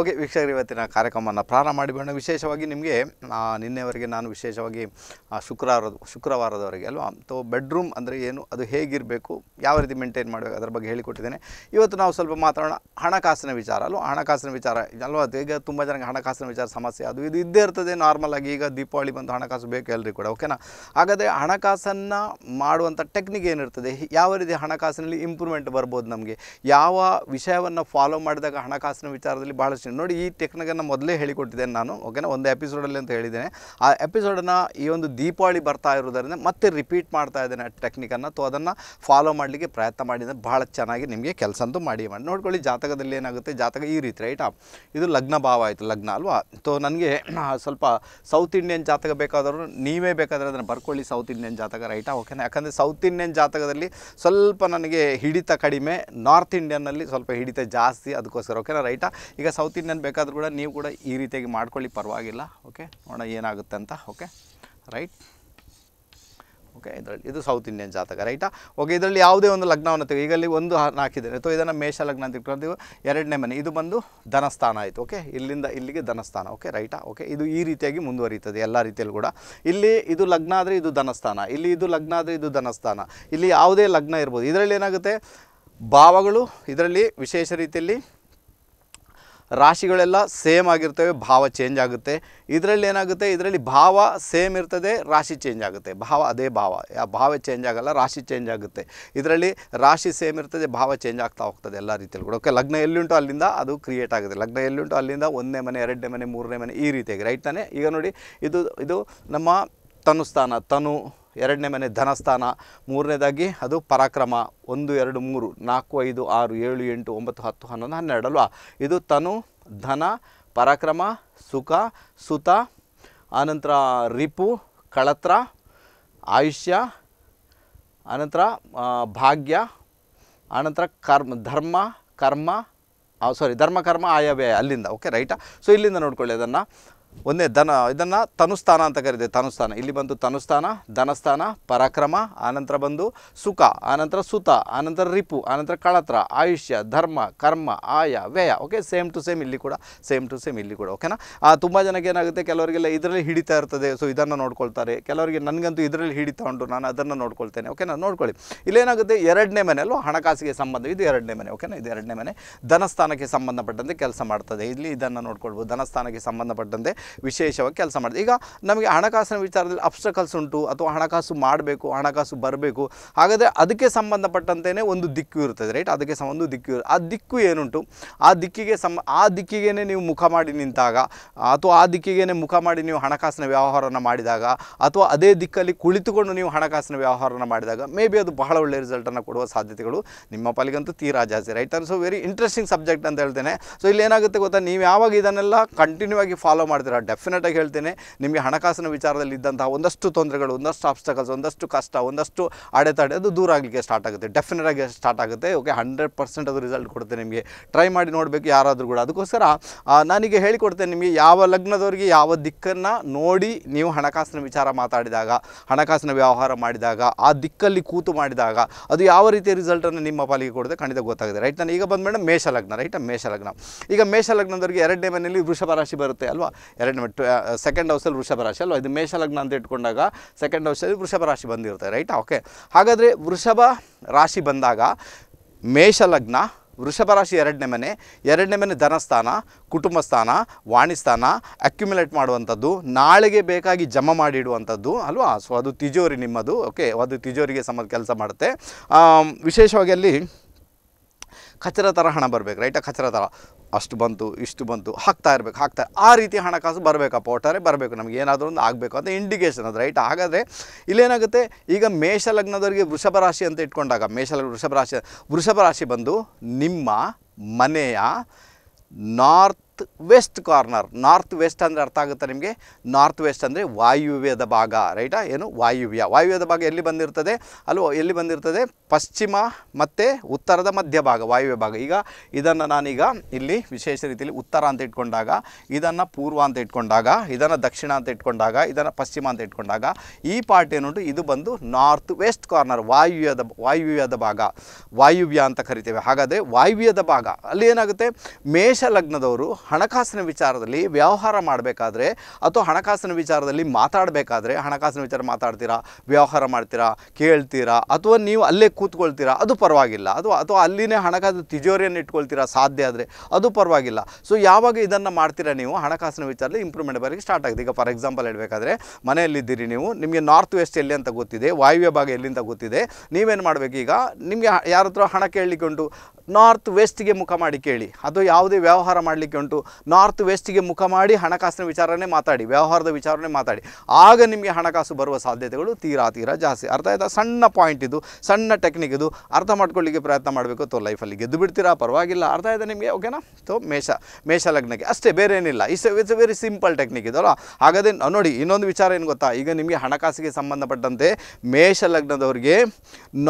Okay ವೀಕ್ಷಕರು ಇವತ್ತಿನ ಕಾರ್ಯಕ್ರಮವನ್ನು ಪ್ರಾರಂಭ ಮಾಡಿಬಿಡೋಣ ವಿಶೇಷವಾಗಿ ನಿಮಗೆ ನಿನ್ನೆವರೆಗೆ ನಾನು ವಿಶೇಷವಾಗಿ ಶುಕ್ರವಾರದ ಶುಕ್ರವಾರದವರೆಗೆ ಅಲ್ವಾ ತೊ ಬೆಡ್ರೂಮ್ ಅಂದರೆ ಏನು ಅದು ಹೇಗಿರಬೇಕು ಯಾವ ರೀತಿ ಮೇಂಟೈನ್ ಮಾಡಬೇಕು ಅದರ ಬಗ್ಗೆ ಹೇಳಿಕೊಟ್ಟಿದ್ದೇನೆ ಇವತ್ತು ನಾವು ಸ್ವಲ್ಪ ಮಾತಾಡೋಣ ಹಣಕಾಸಿನ ವಿಚಾರ ಅಲ್ವಾ ಹಣಕಾಸಿನ ವಿಚಾರ ಅಲ್ವಾ ಈಗ ತುಂಬ ಜನಕ್ಕೆ ಹಣಕಾಸಿನ ವಿಚಾರ ಸಮಸ್ಯೆ ಅದು ಇದು ಇದ್ದೇ ಇರ್ತದೆ ನಾರ್ಮಲಾಗಿ ಆಗಿ ಈಗ ದೀಪಾವಳಿ ಬಂದು ಹಣಕಾಸು ಬೇಕು ಎಲ್ಲರಿಗೂ ಕೂಡ ಓಕೆನಾ ಹಾಗಾದರೆ ಹಣಕಾಸನ್ನು ಮಾಡುವಂಥ ಟೆಕ್ನಿಕ್ ಏನಿರ್ತದೆ ಯಾವ ರೀತಿ ಹಣಕಾಸಿನಲ್ಲಿ ಇಂಪ್ರೂವ್ಮೆಂಟ್ ಬರ್ಬೋದು ನಮಗೆ ಯಾವ ವಿಷಯವನ್ನು ಫಾಲೋ ಮಾಡಿದಾಗ ಹಣಕಾಸಿನ ವಿಚಾರದಲ್ಲಿ ಭಾಳಷ್ಟು ಇಂಟ್ರೆಸ್ಟಿಂಗ್ ನೋಡಿ ಈ ಟೆಕ್ನಿಕನ್ನು ಮೊದಲೇ ಹೇಳಿಕೊಟ್ಟಿದ್ದೇನೆ ನಾನು ಓಕೆನಾ ಒಂದು ಎಪಿಸೋಡಲ್ಲಿ ಅಂತ ಹೇಳಿದ್ದೇನೆ ಆ ಎಪಿಸೋಡನ್ನ ಈ ಒಂದು ದೀಪಾವಳಿ ಬರ್ತಾ ಇರೋದರಿಂದ ಮತ್ತೆ ರಿಪೀಟ್ ಮಾಡ್ತಾ ಇದ್ದೇನೆ ಆ ಟೆಕ್ನಿಕನ್ನು ತೋ ಅದನ್ನು ಫಾಲೋ ಮಾಡಲಿಕ್ಕೆ ಪ್ರಯತ್ನ ಮಾಡಿದರೆ ಭಾಳ ಚೆನ್ನಾಗಿ ನಿಮಗೆ ಕೆಲಸ ಅಂತೂ ಮಾಡಿ ಮಾಡಿ ನೋಡ್ಕೊಳ್ಳಿ ಜಾತಕದಲ್ಲಿ ಏನಾಗುತ್ತೆ ಜಾತಕ ಈ ರೀತಿ ರೈಟಾ ಇದು ಲಗ್ನ ಭಾವ ಆಯಿತು ಲಗ್ನ ಅಲ್ವಾ ಸೊ ನನಗೆ ಸ್ವಲ್ಪ ಸೌತ್ ಇಂಡಿಯನ್ ಜಾತಕ ಬೇಕಾದವರು ನೀವೇ ಬೇಕಾದರೆ ಅದನ್ನು ಬರ್ಕೊಳ್ಳಿ ಸೌತ್ ಇಂಡಿಯನ್ ಜಾತಕ ರೈಟಾ ಓಕೆನಾ ಯಾಕಂದರೆ ಸೌತ್ ಇಂಡಿಯನ್ ಜಾತಕದಲ್ಲಿ ಸ್ವಲ್ಪ ನನಗೆ ಹಿಡಿತ ಕಡಿಮೆ ನಾರ್ತ್ ಇಂಡಿಯನ್ನಲ್ಲಿ ಸ್ವಲ್ಪ ಹಿಡಿತ ಜಾಸ್ತಿ ಅದಕ್ಕೋಸ್ಕರ ಓಕೆನಾ ರೈಟಾ ಈಗ ಸೌತ್ ಮತ್ತು ಬೇಕಾದರೂ ಕೂಡ ನೀವು ಕೂಡ ಈ ರೀತಿಯಾಗಿ ಮಾಡ್ಕೊಳ್ಳಿ ಪರವಾಗಿಲ್ಲ ಓಕೆ ನೋಡೋಣ ಏನಾಗುತ್ತೆ ಅಂತ ಓಕೆ ರೈಟ್ ಓಕೆ ಇದರಲ್ಲಿ ಇದು ಸೌತ್ ಇಂಡಿಯನ್ ಜಾತಕ ರೈಟಾ ಓಕೆ ಇದರಲ್ಲಿ ಯಾವುದೇ ಒಂದು ಲಗ್ನವನ್ನು ತೆಗೆ ಈಗಲ್ಲಿ ಒಂದು ಹಾಕಿದ್ದೇನೆ ಸೊ ಇದನ್ನು ಮೇಷ ಲಗ್ನ ಅಂತ ಇಟ್ಕೊಂಡಿದ್ದೀವಿ ಎರಡನೇ ಮನೆ ಇದು ಬಂದು ಧನಸ್ಥಾನ ಆಯಿತು ಓಕೆ ಇಲ್ಲಿಂದ ಇಲ್ಲಿಗೆ ಧನಸ್ಥಾನ ಓಕೆ ರೈಟಾ ಓಕೆ ಇದು ಈ ರೀತಿಯಾಗಿ ಮುಂದುವರಿಯುತ್ತದೆ ಎಲ್ಲ ರೀತಿಯಲ್ಲಿ ಕೂಡ ಇಲ್ಲಿ ಇದು ಲಗ್ನ ಆದರೆ ಇದು ಧನಸ್ಥಾನ ಇಲ್ಲಿ ಇದು ಲಗ್ನ ಆದರೆ ಇದು ಧನಸ್ಥಾನ ಇಲ್ಲಿ ಯಾವುದೇ ಲಗ್ನ ಇರ್ಬೋದು ಇದರಲ್ಲಿ ಏನಾಗುತ್ತೆ ಭಾವಗಳು ಇದರಲ್ಲಿ ವಿಶೇಷ ರೀತಿಯಲ್ಲಿ ರಾಶಿಗಳೆಲ್ಲ ಸೇಮ್ ಆಗಿರ್ತವೆ ಭಾವ ಚೇಂಜ್ ಆಗುತ್ತೆ ಇದರಲ್ಲಿ ಏನಾಗುತ್ತೆ ಇದರಲ್ಲಿ ಭಾವ ಸೇಮ್ ಇರ್ತದೆ ರಾಶಿ ಚೇಂಜ್ ಆಗುತ್ತೆ ಭಾವ ಅದೇ ಭಾವ ಆ ಭಾವ ಚೇಂಜ್ ಆಗಲ್ಲ ರಾಶಿ ಚೇಂಜ್ ಆಗುತ್ತೆ ಇದರಲ್ಲಿ ರಾಶಿ ಸೇಮ್ ಇರ್ತದೆ ಭಾವ ಚೇಂಜ್ ಆಗ್ತಾ ಹೋಗ್ತದೆ ಎಲ್ಲ ರೀತಿಯಲ್ಲಿ ಕೂಡ ಓಕೆ ಲಗ್ನ ಎಲ್ಲಿಂಟು ಅಲ್ಲಿಂದ ಅದು ಕ್ರಿಯೇಟ್ ಆಗುತ್ತೆ ಲಗ್ನ ಎಲ್ಲಿಂಟು ಅಲ್ಲಿಂದ ಒಂದನೇ ಮನೆ ಎರಡನೇ ಮನೆ ಮೂರನೇ ಮನೆ ಈ ರೀತಿಯಾಗಿ ರೈಟ್ ತಾನೇ ಈಗ ನೋಡಿ ಇದು ಇದು ನಮ್ಮ ತನು ಸ್ಥಾನ ತನು ಎರಡನೇ ಮನೆ ಧನಸ್ಥಾನ ಮೂರನೇದಾಗಿ ಅದು ಪರಾಕ್ರಮ ಒಂದು ಎರಡು ಮೂರು ನಾಲ್ಕು ಐದು ಆರು ಏಳು ಎಂಟು ಒಂಬತ್ತು ಹತ್ತು ಹನ್ನೊಂದು ಹನ್ನೆರಡು ಅಲ್ವಾ ಇದು ತನು ಧನ ಪರಾಕ್ರಮ ಸುಖ ಸುತ ಆನಂತರ ರಿಪು ಕಳತ್ರ ಆಯುಷ್ಯ ಆನಂತರ ಭಾಗ್ಯ ಆನಂತರ ಕರ್ಮ ಧರ್ಮ ಕರ್ಮ ಸಾರಿ ಧರ್ಮ ಕರ್ಮ ಆಯವ್ಯಯ ಅಲ್ಲಿಂದ ಓಕೆ ರೈಟಾ ಸೊ ಇಲ್ಲಿಂದ ನೋಡ್ಕೊಳ್ಳಿ ಅದನ್ನು ಒಂದೇ ಧನ ಇದನ್ನು ತನುಸ್ಥಾನ ಅಂತ ಕರೀತೇವೆ ತನುಸ್ಥಾನ ಇಲ್ಲಿ ಬಂದು ತನುಸ್ಥಾನ ಧನಸ್ಥಾನ ಪರಾಕ್ರಮ ಆನಂತರ ಬಂದು ಸುಖ ಆನಂತರ ಸುತ ಆನಂತರ ರಿಪು ಆನಂತರ ಕಳತ್ರ ಆಯುಷ್ಯ ಧರ್ಮ ಕರ್ಮ ಆಯ ವ್ಯಯ ಓಕೆ ಸೇಮ್ ಟು ಸೇಮ್ ಇಲ್ಲಿ ಕೂಡ ಸೇಮ್ ಟು ಸೇಮ್ ಇಲ್ಲಿ ಕೂಡ ಓಕೆನಾ ತುಂಬ ಜನಕ್ಕೆ ಏನಾಗುತ್ತೆ ಕೆಲವರಿಗೆಲ್ಲ ಇದರಲ್ಲಿ ಹಿಡಿತಾ ಇರ್ತದೆ ಸೊ ಇದನ್ನು ನೋಡ್ಕೊಳ್ತಾರೆ ಕೆಲವರಿಗೆ ನನಗಂತೂ ಇದರಲ್ಲಿ ಹಿಡಿತಾ ಉಂಟು ನಾನು ಅದನ್ನು ನೋಡ್ಕೊಳ್ತೇನೆ ಓಕೆನಾ ನೋಡ್ಕೊಳ್ಳಿ ಇಲ್ಲೇನಾಗುತ್ತೆ ಎರಡನೇ ಮನೆ ಅಲ್ವಾ ಹಣಕಾಸಿಗೆ ಸಂಬಂಧ ಇದು ಎರಡನೇ ಮನೆ ಓಕೆನಾ ಇದು ಎರಡನೇ ಮನೆ ಧನಸ್ಥಾನಕ್ಕೆ ಸಂಬಂಧಪಟ್ಟಂತೆ ಕೆಲಸ ಮಾಡ್ತದೆ ಇಲ್ಲಿ ಇದನ್ನು ನೋಡ್ಕೊಳ್ಬೋದು ಧನಸ್ಥಾನಕ್ಕೆ ಸಂಬಂಧಪಟ್ಟಂತೆ ವಿಶೇಷವಾಗಿ ಕೆಲಸ ಮಾಡಿದೆ ಈಗ ನಮಗೆ ಹಣಕಾಸಿನ ವಿಚಾರದಲ್ಲಿ ಅಬ್ಸ್ಟ್ರಕಲ್ಸ್ ಉಂಟು ಅಥವಾ ಹಣಕಾಸು ಮಾಡಬೇಕು ಹಣಕಾಸು ಬರಬೇಕು ಹಾಗಾದರೆ ಅದಕ್ಕೆ ಸಂಬಂಧಪಟ್ಟಂತೆಯೇ ಒಂದು ದಿಕ್ಕು ಇರ್ತದೆ ರೈಟ್ ಅದಕ್ಕೆ ಒಂದು ದಿಕ್ಕು ಇರುತ್ತೆ ಆ ದಿಕ್ಕು ಏನುಂಟು ಆ ದಿಕ್ಕಿಗೆ ಸಂ ಆ ದಿಕ್ಕಿಗೇ ನೀವು ಮುಖ ಮಾಡಿ ನಿಂತಾಗ ಅಥವಾ ಆ ದಿಕ್ಕಿಗೇ ಮುಖ ಮಾಡಿ ನೀವು ಹಣಕಾಸಿನ ವ್ಯವಹಾರವನ್ನು ಮಾಡಿದಾಗ ಅಥವಾ ಅದೇ ದಿಕ್ಕಲ್ಲಿ ಕುಳಿತುಕೊಂಡು ನೀವು ಹಣಕಾಸಿನ ವ್ಯವಹಾರನ ಮಾಡಿದಾಗ ಮೇ ಬಿ ಅದು ಬಹಳ ಒಳ್ಳೆಯ ರಿಸಲ್ಟನ್ನು ಕೊಡುವ ಸಾಧ್ಯತೆಗಳು ನಿಮ್ಮ ಪಾಲಿಗಂತೂ ತೀರಾ ಜಾಸ್ತಿ right so very interesting subject ಅಂತ ಹೇಳ್ತೇನೆ ಸೊ ಇಲ್ಲಿ ಏನಾಗುತ್ತೆ ಗೊತ್ತಾ ನೀವು ಯಾವಾಗ ಇದನ್ನೆಲ್ಲ ಕಂಟಿನ್ಯೂ ಆಗಿ ಫಾಲೋ ಮಾಡ್ತೀರ ಡೆಫಿನೆಟ್ ಡೆಫಿನೆಟಾಗಿ ಹೇಳ್ತೇನೆ ನಿಮಗೆ ಹಣಕಾಸಿನ ವಿಚಾರದಲ್ಲಿ ಇದ್ದಂತಹ ಒಂದಷ್ಟು ತೊಂದರೆಗಳು ಒಂದಷ್ಟು ಆಬ್ಸ್ಟಕಲ್ಸ್ ಒಂದಷ್ಟು ಕಷ್ಟ ಒಂದಷ್ಟು ಅಡೆತಡೆ ಅದು ದೂರ ಆಗಲಿಕ್ಕೆ ಸ್ಟಾರ್ಟ್ ಆಗುತ್ತೆ ಡೆಫಿನೆಟಾಗಿ ಸ್ಟಾರ್ಟ್ ಆಗುತ್ತೆ ಓಕೆ ಹಂಡ್ರೆಡ್ ಪರ್ಸೆಂಟ್ ಅದು ರಿಸಲ್ಟ್ ಕೊಡುತ್ತೆ ನಿಮಗೆ ಟ್ರೈ ಮಾಡಿ ನೋಡಬೇಕು ಯಾರಾದರೂ ಕೂಡ ಅದಕ್ಕೋಸ್ಕರ ನನಗೆ ಹೇಳಿಕೊಡ್ತೇನೆ ನಿಮಗೆ ಯಾವ ಲಗ್ನದವರಿಗೆ ಯಾವ ದಿಕ್ಕನ್ನು ನೋಡಿ ನೀವು ಹಣಕಾಸಿನ ವಿಚಾರ ಮಾತಾಡಿದಾಗ ಹಣಕಾಸಿನ ವ್ಯವಹಾರ ಮಾಡಿದಾಗ ಆ ದಿಕ್ಕಲ್ಲಿ ಕೂತು ಮಾಡಿದಾಗ ಅದು ಯಾವ ರೀತಿಯ ರಿಸಲ್ಟನ್ನು ನಿಮ್ಮ ಪಾಲಿಗೆ ಕೊಡುತ್ತೆ ಖಂಡಿತ ಗೊತ್ತಾಗಿದೆ ರೈಟ್ ನಾನು ಈಗ ಬಂದ ಮೇಡಮ್ ಮೇಷ ಲಗ್ನ ರೈಟ್ ಮೇಷ ಲಗ್ನ ಈಗ ಮೇಷ ಲಗ್ನದವರಿಗೆ ಎರಡನೇ ಮನೆಯಲ್ಲಿ ವೃಷಭ ರಾಶಿ ಬರುತ್ತೆ ಅಲ್ವಾ ಎರಡು ಸೆಕೆಂಡ್ ಹೌಸಲ್ಲಿ ವೃಷಭ ರಾಶಿ ಅಲ್ವಾ ಇದು ಮೇಷ ಲಗ್ನ ಅಂತ ಇಟ್ಕೊಂಡಾಗ ಸೆಕೆಂಡ್ ಹೌಸಲ್ಲಿ ವೃಷಭ ರಾಶಿ ಬಂದಿರುತ್ತೆ ರೈಟ್ ಓಕೆ ಹಾಗಾದರೆ ವೃಷಭ ರಾಶಿ ಬಂದಾಗ ಮೇಷ ಲಗ್ನ ವೃಷಭ ರಾಶಿ ಎರಡನೇ ಮನೆ ಎರಡನೇ ಮನೆ ಧನಸ್ಥಾನ ಕುಟುಂಬ ಸ್ಥಾನ ವಾಣಿ ಸ್ಥಾನ ಅಕ್ಯುಮುಲೇಟ್ ಮಾಡುವಂಥದ್ದು ನಾಳೆಗೆ ಬೇಕಾಗಿ ಜಮಾ ಮಾಡಿಡುವಂಥದ್ದು ಅಲ್ವಾ ಸೊ ಅದು ತಿಜೋರಿ ನಿಮ್ಮದು ಓಕೆ ಅದು ತಿಜೋರಿಗೆ ಸಮ ಕೆಲಸ ಮಾಡುತ್ತೆ ವಿಶೇಷವಾಗಿ ಅಲ್ಲಿ ಕಚರ ಥರ ಹಣ ಬರಬೇಕು ರೈಟ್ ಖಚರ ಥರ ಅಷ್ಟು ಬಂತು ಇಷ್ಟು ಬಂತು ಹಾಕ್ತಾ ಇರಬೇಕು ಹಾಕ್ತಾ ಆ ರೀತಿ ಹಣಕಾಸು ಬರಬೇಕಪ್ಪ ಒಟ್ಟಾರೆ ಬರಬೇಕು ನಮಗೆ ಏನಾದರೂ ಒಂದು ಆಗಬೇಕು ಅಂತ ಇಂಡಿಕೇಷನ್ ಅದು ರೈಟ್ ಹಾಗಾದರೆ ಇಲ್ಲೇನಾಗುತ್ತೆ ಈಗ ಮೇಷ ಲಗ್ನದವರಿಗೆ ವೃಷಭ ರಾಶಿ ಅಂತ ಇಟ್ಕೊಂಡಾಗ ಮೇಷ ವೃಷಭ ರಾಶಿ ವೃಷಭ ರಾಶಿ ಬಂದು ನಿಮ್ಮ ಮನೆಯ north north west corner north west ಅಂದರೆ ಅರ್ಥ ಆಗುತ್ತೆ ನಿಮಗೆ ನಾರ್ತ್ ವೆಸ್ಟ್ ಅಂದರೆ ವಾಯುವ್ಯದ ಭಾಗ ರೈಟಾ ಏನು ವಾಯುವ್ಯ ವಾಯುವ್ಯದ ಭಾಗ ಎಲ್ಲಿ ಬಂದಿರ್ತದೆ ಅಲ್ವ ಎಲ್ಲಿ ಬಂದಿರ್ತದೆ ಪಶ್ಚಿಮ ಮತ್ತು ಉತ್ತರದ ಮಧ್ಯ ಭಾಗ ವಾಯುವ್ಯ ಭಾಗ ಈಗ ಇದನ್ನು ನಾನೀಗ ಇಲ್ಲಿ ವಿಶೇಷ ರೀತಿಯಲ್ಲಿ ಉತ್ತರ ಅಂತ ಇಟ್ಕೊಂಡಾಗ ಇದನ್ನು ಪೂರ್ವ ಅಂತ ಇಟ್ಕೊಂಡಾಗ ಇದನ್ನು ದಕ್ಷಿಣ ಅಂತ ಇಟ್ಕೊಂಡಾಗ ಇದನ್ನು ಪಶ್ಚಿಮ ಅಂತ ಇಟ್ಕೊಂಡಾಗ ಈ ಪಾರ್ಟ್ ಏನುಂಟು ಇದು ಬಂದು ನಾರ್ತ್ ವೆಸ್ಟ್ ಕಾರ್ನರ್ ವಾಯುವ್ಯದ ವಾಯುವ್ಯದ ಭಾಗ ವಾಯುವ್ಯ ಅಂತ ಕರಿತೇವೆ ಹಾಗಾದರೆ ವಾಯುವ್ಯದ ಭಾಗ ಅಲ್ಲಿ ಏನಾಗುತ್ತೆ ಮೇಷ ಲಗ್ನದವರು ಹಣಕಾಸಿನ ವಿಚಾರದಲ್ಲಿ ವ್ಯವಹಾರ ಮಾಡಬೇಕಾದ್ರೆ ಅಥವಾ ಹಣಕಾಸಿನ ವಿಚಾರದಲ್ಲಿ ಮಾತಾಡಬೇಕಾದ್ರೆ ಹಣಕಾಸಿನ ವಿಚಾರ ಮಾತಾಡ್ತೀರಾ ವ್ಯವಹಾರ ಮಾಡ್ತೀರಾ ಕೇಳ್ತೀರಾ ಅಥವಾ ನೀವು ಅಲ್ಲೇ ಕೂತ್ಕೊಳ್ತೀರಾ ಅದು ಪರವಾಗಿಲ್ಲ ಅಥವಾ ಅಥವಾ ಅಲ್ಲಿನೇ ಹಣಕಾಸು ತಿಜೋರಿಯನ್ನು ಇಟ್ಕೊಳ್ತೀರಾ ಸಾಧ್ಯ ಆದರೆ ಅದು ಪರವಾಗಿಲ್ಲ ಸೊ ಯಾವಾಗ ಇದನ್ನು ಮಾಡ್ತೀರಾ ನೀವು ಹಣಕಾಸಿನ ವಿಚಾರದಲ್ಲಿ ಇಂಪ್ರೂವ್ಮೆಂಟ್ ಬರೋಕ್ಕೆ ಸ್ಟಾರ್ಟ್ ಆಗುತ್ತೆ ಈಗ ಫಾರ್ ಎಕ್ಸಾಂಪಲ್ ಹೇಳಬೇಕಾದ್ರೆ ಮನೆಯಲ್ಲಿದ್ದೀರಿ ನೀವು ನಿಮಗೆ ನಾರ್ತ್ ವೆಸ್ಟ್ ಎಲ್ಲಿ ಅಂತ ಗೊತ್ತಿದೆ ವಾಯುವ್ಯ ಭಾಗ ಎಲ್ಲಿ ಅಂತ ಗೊತ್ತಿದೆ ನೀವೇನು ಮಾಡಬೇಕು ಈಗ ನಿಮಗೆ ಯಾರ ಹತ್ರ ಹಣ ಕೇಳಲಿಕ್ಕೆ ಉಂಟು ನಾರ್ತ್ ವೆಸ್ಟ್ಗೆ ಮುಖ ಮಾಡಿ ಕೇಳಿ ಅದು ಯಾವುದೇ ವ್ಯವಹಾರ ಮಾಡಲಿಕ್ಕೆ ಉಂಟು ನಾರ್ತ್ ವೆಸ್ಟ್ಗೆ ಮುಖ ಮಾಡಿ ಹಣಕಾಸಿನ ವಿಚಾರನೇ ಮಾತಾಡಿ ವ್ಯವಹಾರದ ವಿಚಾರನೇ ಮಾತಾಡಿ ಆಗ ನಿಮಗೆ ಹಣಕಾಸು ಬರುವ ಸಾಧ್ಯತೆಗಳು ತೀರಾ ತೀರಾ ಜಾಸ್ತಿ ಅರ್ಥ ಆಯ್ತಾ ಸಣ್ಣ ಪಾಯಿಂಟ್ ಇದು ಸಣ್ಣ ಟೆಕ್ನಿಕ್ ಇದು ಅರ್ಥ ಮಾಡ್ಕೊಳ್ಳಿಕ್ಕೆ ಪ್ರಯತ್ನ ಮಾಡಬೇಕು ತೋ ಲೈಫಲ್ಲಿ ಗೆದ್ದು ಬಿಡ್ತೀರಾ ಪರವಾಗಿಲ್ಲ ಅರ್ಥ ಆಯ್ತಾ ನಿಮಗೆ ಓಕೆನಾ ತೋ ಮೇಷ ಮೇಷ ಲಗ್ನಕ್ಕೆ ಅಷ್ಟೇ ಬೇರೆ ಏನಿಲ್ಲ it's a very simple technique ಇದಲ್ಲ ಹಾಗಾದರೆ ನೋಡಿ ಇನ್ನೊಂದು ವಿಚಾರ ಏನು ಗೊತ್ತಾ ಈಗ ನಿಮಗೆ ಹಣಕಾಸಿಗೆ ಸಂಬಂಧಪಟ್ಟಂತೆ ಮೇಷ ಲಗ್ನದವರಿಗೆ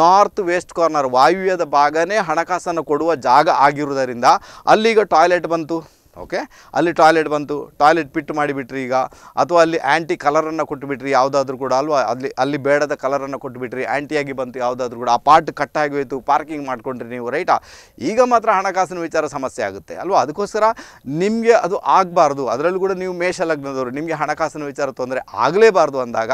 ನಾರ್ತ್ ವೆಸ್ಟ್ ಕಾರ್ನರ್ ವಾಯುವ್ಯದ ಭಾಗನೇ ಹಣಕಾಸನ್ನು ಕೊಡುವ ಜಾಗ ಆಗಿರುವುದರಿಂದ ಅಲ್ಲಿಗ ಟಾಯ್ಲೆಟ್ ಬಂತು ಓಕೆ ಅಲ್ಲಿ ಟಾಯ್ಲೆಟ್ ಬಂತು ಟಾಯ್ಲೆಟ್ ಪಿಟ್ ಮಾಡಿಬಿಟ್ರಿ ಈಗ ಅಥವಾ ಅಲ್ಲಿ ಆ್ಯಂಟಿ ಕಲರನ್ನು ಕೊಟ್ಟುಬಿಟ್ರಿ ಯಾವುದಾದ್ರೂ ಕೂಡ ಅಲ್ವಾ ಅಲ್ಲಿ ಅಲ್ಲಿ ಬೇಡದ ಕಲರನ್ನು ಕೊಟ್ಟುಬಿಟ್ರಿ ಆ್ಯಂಟಿಯಾಗಿ ಬಂತು ಯಾವುದಾದ್ರೂ ಕೂಡ ಆ ಪಾರ್ಟ್ ಕಟ್ಟಾಗಿ ಹೋಯಿತು ಪಾರ್ಕಿಂಗ್ ಮಾಡಿಕೊಂಡ್ರಿ ನೀವು ರೈಟಾ ಈಗ ಮಾತ್ರ ಹಣಕಾಸಿನ ವಿಚಾರ ಸಮಸ್ಯೆ ಆಗುತ್ತೆ ಅಲ್ವಾ ಅದಕ್ಕೋಸ್ಕರ ನಿಮಗೆ ಅದು ಆಗಬಾರ್ದು ಅದರಲ್ಲೂ ಕೂಡ ನೀವು ಮೇಷ ಲಗ್ನದವರು ನಿಮಗೆ ಹಣಕಾಸಿನ ವಿಚಾರ ತೊಂದರೆ ಆಗಲೇಬಾರ್ದು ಅಂದಾಗ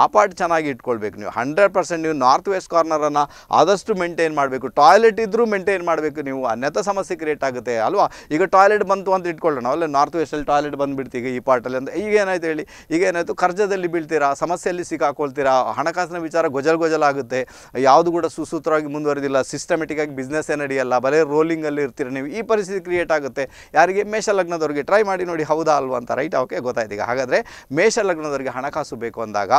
ಆ ಪಾರ್ಟ್ ಚೆನ್ನಾಗಿ ಇಟ್ಕೊಳ್ಬೇಕು ನೀವು ಹಂಡ್ರೆಡ್ ಪರ್ಸೆಂಟ್ ನೀವು ನಾರ್ತ್ ವೆಸ್ಟ್ ಕಾರ್ನರನ್ನು ಆದಷ್ಟು ಮೇಂಟೈನ್ ಮಾಡಬೇಕು ಟಾಯ್ಲೆಟ್ ಇದ್ದರೂ ಮೇಂಟೈನ್ ಮಾಡಬೇಕು ನೀವು ಅನ್ಯಥ ಸಮಸ್ಯೆ ಕ್ರಿಯೇಟ್ ಆಗುತ್ತೆ ಅಲ್ವಾ ಈಗ ಟಾಯ್ಲೆಟ್ ಬಂತು ಇಟ್ಕೊಳ್ಳೋಣ ಅಲ್ಲೇ ನಾರ್ತ್ ವೆಸ್ಟಲ್ಲಿ ಟಾಯ್ಲೆಟ್ ಬಂದುಬಿಡ್ತೀವಿ ಈ ಪಾರ್ಟಲ್ಲಿ ಅಂತ ಈಗ ಏನಾಯ್ತು ಹೇಳಿ ಈಗ ಏನಾಯಿತು ಕರ್ಜದಲ್ಲಿ ಬೀಳ್ತೀರಾ ಸಮಸ್ಯೆಯಲ್ಲಿ ಸಿಕ್ಕಾಕೊಳ್ತೀರಾ ಹಣಕಾಸಿನ ವಿಚಾರ ಗೊಜಲ್ ಗೊಜಲ್ ಆಗುತ್ತೆ ಯಾವುದು ಕೂಡ ಸುಸೂತ್ರವಾಗಿ ಮುಂದುವರೆದಿಲ್ಲ ಸಿಸ್ಟಮೆಟಿಕ್ಕಾಗಿ ಬಿಸ್ನೆಸ್ಸೇ ನಡೆಯಲ್ಲ ಬರೀ ರೋಲಿಂಗಲ್ಲಿ ಇರ್ತೀರ ನೀವು ಈ ಪರಿಸ್ಥಿತಿ ಕ್ರಿಯೇಟ್ ಆಗುತ್ತೆ ಯಾರಿಗೆ ಮೇಷ ಲಗ್ನದವ್ರಿಗೆ ಟ್ರೈ ಮಾಡಿ ನೋಡಿ ಹೌದಾ ಅಲ್ವಾ ಅಂತ ರೈಟ್ ಅವಕ್ಕೆ ಗೊತ್ತಾಯ್ತೀಗ ಹಾಗಾದರೆ ಮೇಷ ಲಗ್ನದವರಿಗೆ ಹಣಕಾಸು ಬೇಕು ಅಂದಾಗ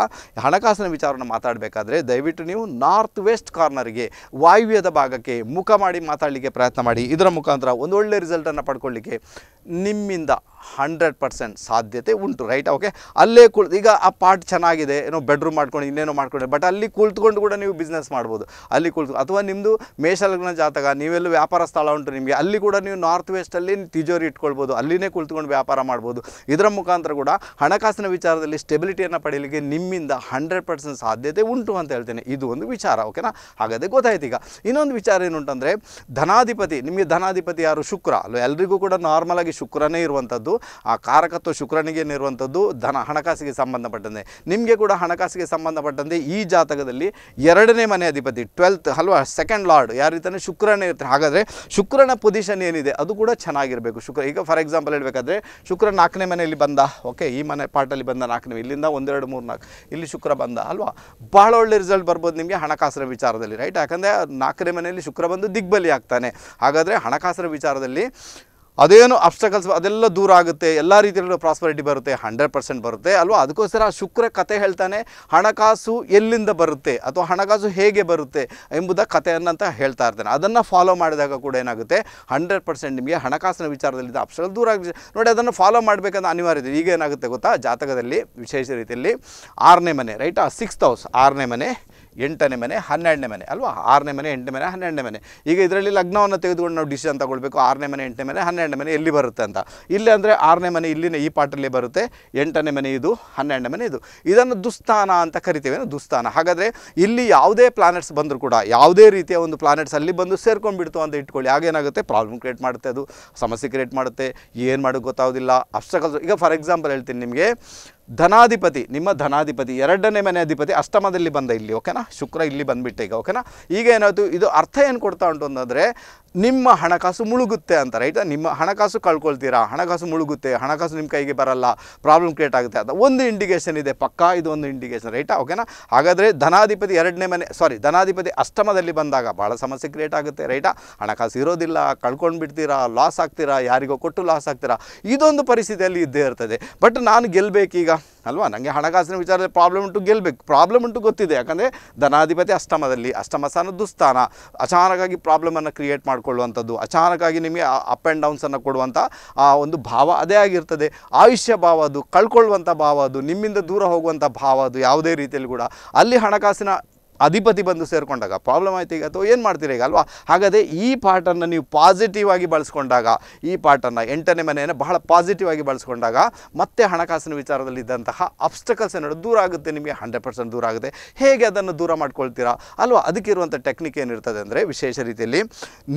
ಹಣಕಾಸಿನ ವಿಚಾರವನ್ನು ಮಾತಾಡಬೇಕಾದ್ರೆ ದಯವಿಟ್ಟು ನೀವು ನಾರ್ತ್ ವೆಸ್ಟ್ ಕಾರ್ನರ್ಗೆ ವಾಯುವ್ಯದ ಭಾಗಕ್ಕೆ ಮುಖ ಮಾಡಿ ಮಾತಾಡಲಿಕ್ಕೆ ಪ್ರಯತ್ನ ಮಾಡಿ ಇದರ ಮುಖಾಂತರ ಒಂದು ಒಳ್ಳೆ ರಿಸಲ್ಟನ್ನು ಪಡ್ಕೊಳ್ಳಿಕ್ಕೆ ನಿಮ್ಮಿಂದ ಹಂಡ್ರೆಡ್ ಪರ್ಸೆಂಟ್ ಸಾಧ್ಯತೆ ಉಂಟು ರೈಟ್ ಓಕೆ ಅಲ್ಲೇ ಕುಳ್ ಈಗ ಆ ಪಾರ್ಟ್ ಚೆನ್ನಾಗಿದೆ ಏನೋ ಬೆಡ್ರೂಮ್ ಮಾಡ್ಕೊಂಡು ಇನ್ನೇನೋ ಮಾಡ್ಕೊಂಡು ಬಟ್ ಅಲ್ಲಿ ಕುಳಿತುಕೊಂಡು ಕೂಡ ನೀವು ಬಿಸ್ನೆಸ್ ಮಾಡ್ಬೋದು ಅಲ್ಲಿ ಕುಳಿತು ಅಥವಾ ನಿಮ್ಮದು ಮೇಷಲಗ್ನ ಜಾತಕ ನೀವೆಲ್ಲೂ ವ್ಯಾಪಾರ ಸ್ಥಳ ಉಂಟು ನಿಮಗೆ ಅಲ್ಲಿ ಕೂಡ ನೀವು ನಾರ್ತ್ ವೆಸ್ಟಲ್ಲಿ ತಿಜೋರಿ ಇಟ್ಕೊಳ್ಬೋದು ಅಲ್ಲಿನೇ ಕುಳಿತುಕೊಂಡು ವ್ಯಾಪಾರ ಮಾಡ್ಬೋದು ಇದರ ಮುಖಾಂತರ ಕೂಡ ಹಣಕಾಸಿನ ವಿಚಾರದಲ್ಲಿ ಸ್ಟೆಬಿಲಿಟಿಯನ್ನು ಪಡೆಯಲಿಕ್ಕೆ ನಿಮ್ಮಿಂದ ಹಂಡ್ರೆಡ್ ಪರ್ಸೆಂಟ್ ಸಾಧ್ಯತೆ ಉಂಟು ಅಂತ ಹೇಳ್ತೇನೆ ಇದು ಒಂದು ವಿಚಾರ ಓಕೆನಾ ಹಾಗಾದರೆ ಗೊತ್ತಾಯ್ತು ಈಗ ಇನ್ನೊಂದು ವಿಚಾರ ಏನುಂಟಂದರೆ ಧನಾಧಿಪತಿ ನಿಮಗೆ ಧನಾಧಿಪತಿ ಯಾರು ಶುಕ್ರ ಅಲ್ಲ ಎಲ್ರಿಗೂ ಕೂಡ ನಾರ್ಮಲಾಗಿ ಶುಕ್ರನೇ ಇರುವಂಥದ್ದು ಆ ಕಾರಕತ್ವ ಶುಕ್ರನಿಗೆ ಇರುವಂಥದ್ದು ಧನ ಹಣಕಾಸಿಗೆ ಸಂಬಂಧಪಟ್ಟಂತೆ ನಿಮಗೆ ಕೂಡ ಹಣಕಾಸಿಗೆ ಸಂಬಂಧಪಟ್ಟಂತೆ ಈ ಜಾತಕದಲ್ಲಿ ಎರಡನೇ ಮನೆ ಅಧಿಪತಿ ಟ್ವೆಲ್ತ್ ಅಲ್ವಾ ಸೆಕೆಂಡ್ ಲಾರ್ಡ್ ಯಾರೀತಾನೆ ಶುಕ್ರನೇ ಇರ್ತಾರೆ ಹಾಗಾದರೆ ಶುಕ್ರನ ಪೊಸಿಷನ್ ಏನಿದೆ ಅದು ಕೂಡ ಚೆನ್ನಾಗಿರಬೇಕು ಶುಕ್ರ ಈಗ ಫಾರ್ ಎಕ್ಸಾಂಪಲ್ ಹೇಳಬೇಕಾದ್ರೆ ಶುಕ್ರ ನಾಲ್ಕನೇ ಮನೆಯಲ್ಲಿ ಬಂದ ಓಕೆ ಈ ಮನೆ ಪಾಟಲ್ಲಿ ಬಂದ ನಾಲ್ಕನೇ ಇಲ್ಲಿಂದ ಒಂದೆರಡು ಮೂರು ನಾಲ್ಕು ಇಲ್ಲಿ ಶುಕ್ರ ಬಂದ ಅಲ್ವಾ ಭಾಳ ಒಳ್ಳೆ ರಿಸಲ್ಟ್ ಬರ್ಬೋದು ನಿಮಗೆ ಹಣಕಾಸಿನ ವಿಚಾರದಲ್ಲಿ ರೈಟ್ ಯಾಕಂದರೆ ನಾಲ್ಕನೇ ಮನೆಯಲ್ಲಿ ಶುಕ್ರ ಬಂದು ದಿಗ್ಬಲಿ ಆಗ್ತಾನೆ ಹಾಗಾದರೆ ಹಣಕಾಸಿನ ವಿಚಾರದಲ್ಲಿ ಅದೇನು ಅಬ್ಸ್ಟಕಲ್ಸ್ ಅದೆಲ್ಲ ದೂರ ಆಗುತ್ತೆ ಎಲ್ಲ ರೀತಿಯಲ್ಲೂ ಪ್ರಾಸ್ಪರಿಟಿ ಬರುತ್ತೆ ಹಂಡ್ರೆಡ್ ಪರ್ಸೆಂಟ್ ಬರುತ್ತೆ ಅಲ್ವಾ ಅದಕ್ಕೋಸ್ಕರ ಶುಕ್ರ ಕತೆ ಹೇಳ್ತಾನೆ ಹಣಕಾಸು ಎಲ್ಲಿಂದ ಬರುತ್ತೆ ಅಥವಾ ಹಣಕಾಸು ಹೇಗೆ ಬರುತ್ತೆ ಎಂಬುದ ಕಥೆಯನ್ನು ಅಂತ ಹೇಳ್ತಾ ಇರ್ತಾನೆ ಅದನ್ನು ಫಾಲೋ ಮಾಡಿದಾಗ ಕೂಡ ಏನಾಗುತ್ತೆ ಹಂಡ್ರೆಡ್ ಪರ್ಸೆಂಟ್ ನಿಮಗೆ ಹಣಕಾಸಿನ ವಿಚಾರದಲ್ಲಿ ಅಬ್ಸ್ಟಕಲ್ ದೂರ ಆಗುತ್ತೆ ನೋಡಿ ಅದನ್ನು ಫಾಲೋ ಮಾಡಬೇಕಂತ ಅನಿವಾರ್ಯ ಈಗ ಏನಾಗುತ್ತೆ ಗೊತ್ತಾ ಜಾತಕದಲ್ಲಿ ವಿಶೇಷ ರೀತಿಯಲ್ಲಿ ಆರನೇ ಮನೆ ರೈಟ್ ಆ ಸಿಕ್ಸ್ತ್ ಹೌಸ್ ಆರನೇ ಮನೆ ಎಂಟನೇ ಮನೆ ಹನ್ನೆರಡನೇ ಮನೆ ಅಲ್ವಾ ಆರನೇ ಮನೆ ಎಂಟನೇ ಮನೆ ಹನ್ನೆರಡನೇ ಮನೆ ಈಗ ಇದರಲ್ಲಿ ಲಗ್ನವನ್ನು ತೆಗೆದುಕೊಂಡು ನಾವು ಡಿಸಿಷನ್ ತಗೊಳ್ಬೇಕು ಆರನೇ ಮನೆ ಎಂಟನೇ ಮನೆ ಹನ್ನೆರಡನೇ ಮನೆ ಎಲ್ಲಿ ಬರುತ್ತೆ ಅಂತ ಇಲ್ಲಿ ಅಂದರೆ ಆರನೇ ಮನೆ ಇಲ್ಲಿನ ಈ ಪಾಟಲ್ಲಿ ಬರುತ್ತೆ ಎಂಟನೇ ಮನೆ ಇದು ಹನ್ನೆರಡನೇ ಮನೆ ಇದು ಇದನ್ನು ದುಸ್ಥಾನ ಅಂತ ಕರಿತೇವೆ ದುಸ್ಥಾನ ಹಾಗಾದರೆ ಇಲ್ಲಿ ಯಾವುದೇ ಪ್ಲಾನೆಟ್ಸ್ ಬಂದರೂ ಕೂಡ ಯಾವುದೇ ರೀತಿಯ ಒಂದು ಪ್ಲಾನೆಟ್ಸ್ ಅಲ್ಲಿ ಬಂದು ಸೇರ್ಕೊಂಡ್ಬಿಡ್ತು ಅಂತ ಇಟ್ಕೊಳ್ಳಿ ಆಗೇನಾಗುತ್ತೆ ಪ್ರಾಬ್ಲಮ್ ಕ್ರಿಯೇಟ್ ಮಾಡುತ್ತೆ ಅದು ಸಮಸ್ಯೆ ಕ್ರಿಯೇಟ್ ಮಾಡುತ್ತೆ ಏನು ಮಾಡೋಕ್ಕೆ ಗೊತ್ತಾಗೋದಿಲ್ಲ ಅಬ್ಸ್ಟ್ರಕಲ್ಸ್ ಈಗ ಫಾರ್ ಎಕ್ಸಾಂಪಲ್ ಹೇಳ್ತೀನಿ ನಿಮಗೆ ಧನಾಧಿಪತಿ ನಿಮ್ಮ ಧನಾಧಿಪತಿ ಎರಡನೇ ಮನೆ ಅಧಿಪತಿ ಅಷ್ಟಮದಲ್ಲಿ ಬಂದ ಇಲ್ಲಿ ಓಕೆನಾ ಶುಕ್ರ ಇಲ್ಲಿ ಬಂದುಬಿಟ್ಟೆ ಈಗ ಓಕೆನಾ ಈಗ ಏನಾಯಿತು ಇದು ಅರ್ಥ ಏನು ಕೊಡ್ತಾ ಉಂಟು ಅಂತಂದರೆ ನಿಮ್ಮ ಹಣಕಾಸು ಮುಳುಗುತ್ತೆ ಅಂತ ರೈಟ್ ನಿಮ್ಮ ಹಣಕಾಸು ಕಳ್ಕೊಳ್ತೀರಾ ಹಣಕಾಸು ಮುಳುಗುತ್ತೆ ಹಣಕಾಸು ನಿಮ್ಮ ಕೈಗೆ ಬರಲ್ಲ ಪ್ರಾಬ್ಲಮ್ ಕ್ರಿಯೇಟ್ ಆಗುತ್ತೆ ಅಂತ ಒಂದು ಇಂಡಿಕೇಷನ್ ಇದೆ ಪಕ್ಕಾ ಇದು ಒಂದು ಇಂಡಿಕೇಷನ್ ರೈಟಾ ಓಕೆನಾ ಹಾಗಾದರೆ ಧನಾಧಿಪತಿ ಎರಡನೇ ಮನೆ ಸಾರಿ ಧನಾಧಿಪತಿ ಅಷ್ಟಮದಲ್ಲಿ ಬಂದಾಗ ಭಾಳ ಸಮಸ್ಯೆ ಕ್ರಿಯೇಟ್ ಆಗುತ್ತೆ ರೈಟಾ ಹಣಕಾಸು ಇರೋದಿಲ್ಲ ಕಳ್ಕೊಂಡು ಬಿಡ್ತೀರಾ ಲಾಸ್ ಆಗ್ತೀರಾ ಯಾರಿಗೋ ಕೊಟ್ಟು ಲಾಸ್ ಆಗ್ತೀರಾ ಇದೊಂದು ಪರಿಸ್ಥಿತಿಯಲ್ಲಿ ಇದ್ದೇ ಇರ್ತದೆ ಬಟ್ ನಾನು ಗೆಲ್ಲಬೇಕೀಗ ಅಲ್ವಾ ನನಗೆ ಹಣಕಾಸಿನ ವಿಚಾರದಲ್ಲಿ ಪ್ರಾಬ್ಲಮ್ ಉಂಟು ಗೆಲ್ಲಬೇಕು ಪ್ರಾಬ್ಲಮ್ ಉಂಟು ಗೊತ್ತಿದೆ ಯಾಕಂದರೆ ಧನಾಧಿಪತಿ ಅಷ್ಟಮದಲ್ಲಿ ಅಷ್ಟಮ ಸ್ಥಾನ ದುಸ್ಥಾನ ಅಚಾನಕ್ಕಾಗಿ ಪ್ರಾಬ್ಲಮನ್ನು ಕ್ರಿಯೇಟ್ ಮಾಡಿಕೊಳ್ಳುವಂಥದ್ದು ಅಚಾನಕ್ಕಾಗಿ ನಿಮಗೆ ಅಪ್ ಆ್ಯಂಡ್ ಡೌನ್ಸನ್ನು ಕೊಡುವಂಥ ಆ ಒಂದು ಭಾವ ಅದೇ ಆಗಿರ್ತದೆ ಆಯುಷ್ಯ ಭಾವ ಅದು ಕಳ್ಕೊಳ್ಳುವಂಥ ಭಾವ ಅದು ನಿಮ್ಮಿಂದ ದೂರ ಹೋಗುವಂಥ ಭಾವ ಅದು ಯಾವುದೇ ರೀತಿಯಲ್ಲಿ ಕೂಡ ಅಲ್ಲಿ ಹಣಕಾಸಿನ ಅಧಿಪತಿ ಬಂದು ಸೇರಿಕೊಂಡಾಗ ಪ್ರಾಬ್ಲಮ್ ಆಯ್ತು ಈಗ ಅಥವಾ ಏನು ಮಾಡ್ತೀರಿ ಈಗ ಅಲ್ವಾ ಹಾಗಾದರೆ ಈ ಪಾಟನ್ನು ನೀವು ಪಾಸಿಟಿವ್ ಆಗಿ ಬಳಸ್ಕೊಂಡಾಗ ಈ ಪಾಠನ್ನು ಎಂಟನೇ ಮನೆಯನ್ನು ಬಹಳ ಪಾಸಿಟಿವ್ ಆಗಿ ಬಳಸ್ಕೊಂಡಾಗ ಮತ್ತೆ ಹಣಕಾಸಿನ ವಿಚಾರದಲ್ಲಿ ಇದ್ದಂತಹ ಅಬ್ಸ್ಟಕಲ್ಸ್ ಏನಾದ್ರು ದೂರ ಆಗುತ್ತೆ ನಿಮಗೆ ಹಂಡ್ರೆಡ್ ಪರ್ಸೆಂಟ್ ದೂರ ಆಗುತ್ತೆ ಹೇಗೆ ಅದನ್ನು ದೂರ ಮಾಡ್ಕೊಳ್ತೀರಾ ಅಲ್ವಾ ಅದಕ್ಕಿರುವಂಥ ಟೆಕ್ನಿಕ್ ಏನಿರ್ತದೆ ಅಂದರೆ ವಿಶೇಷ ರೀತಿಯಲ್ಲಿ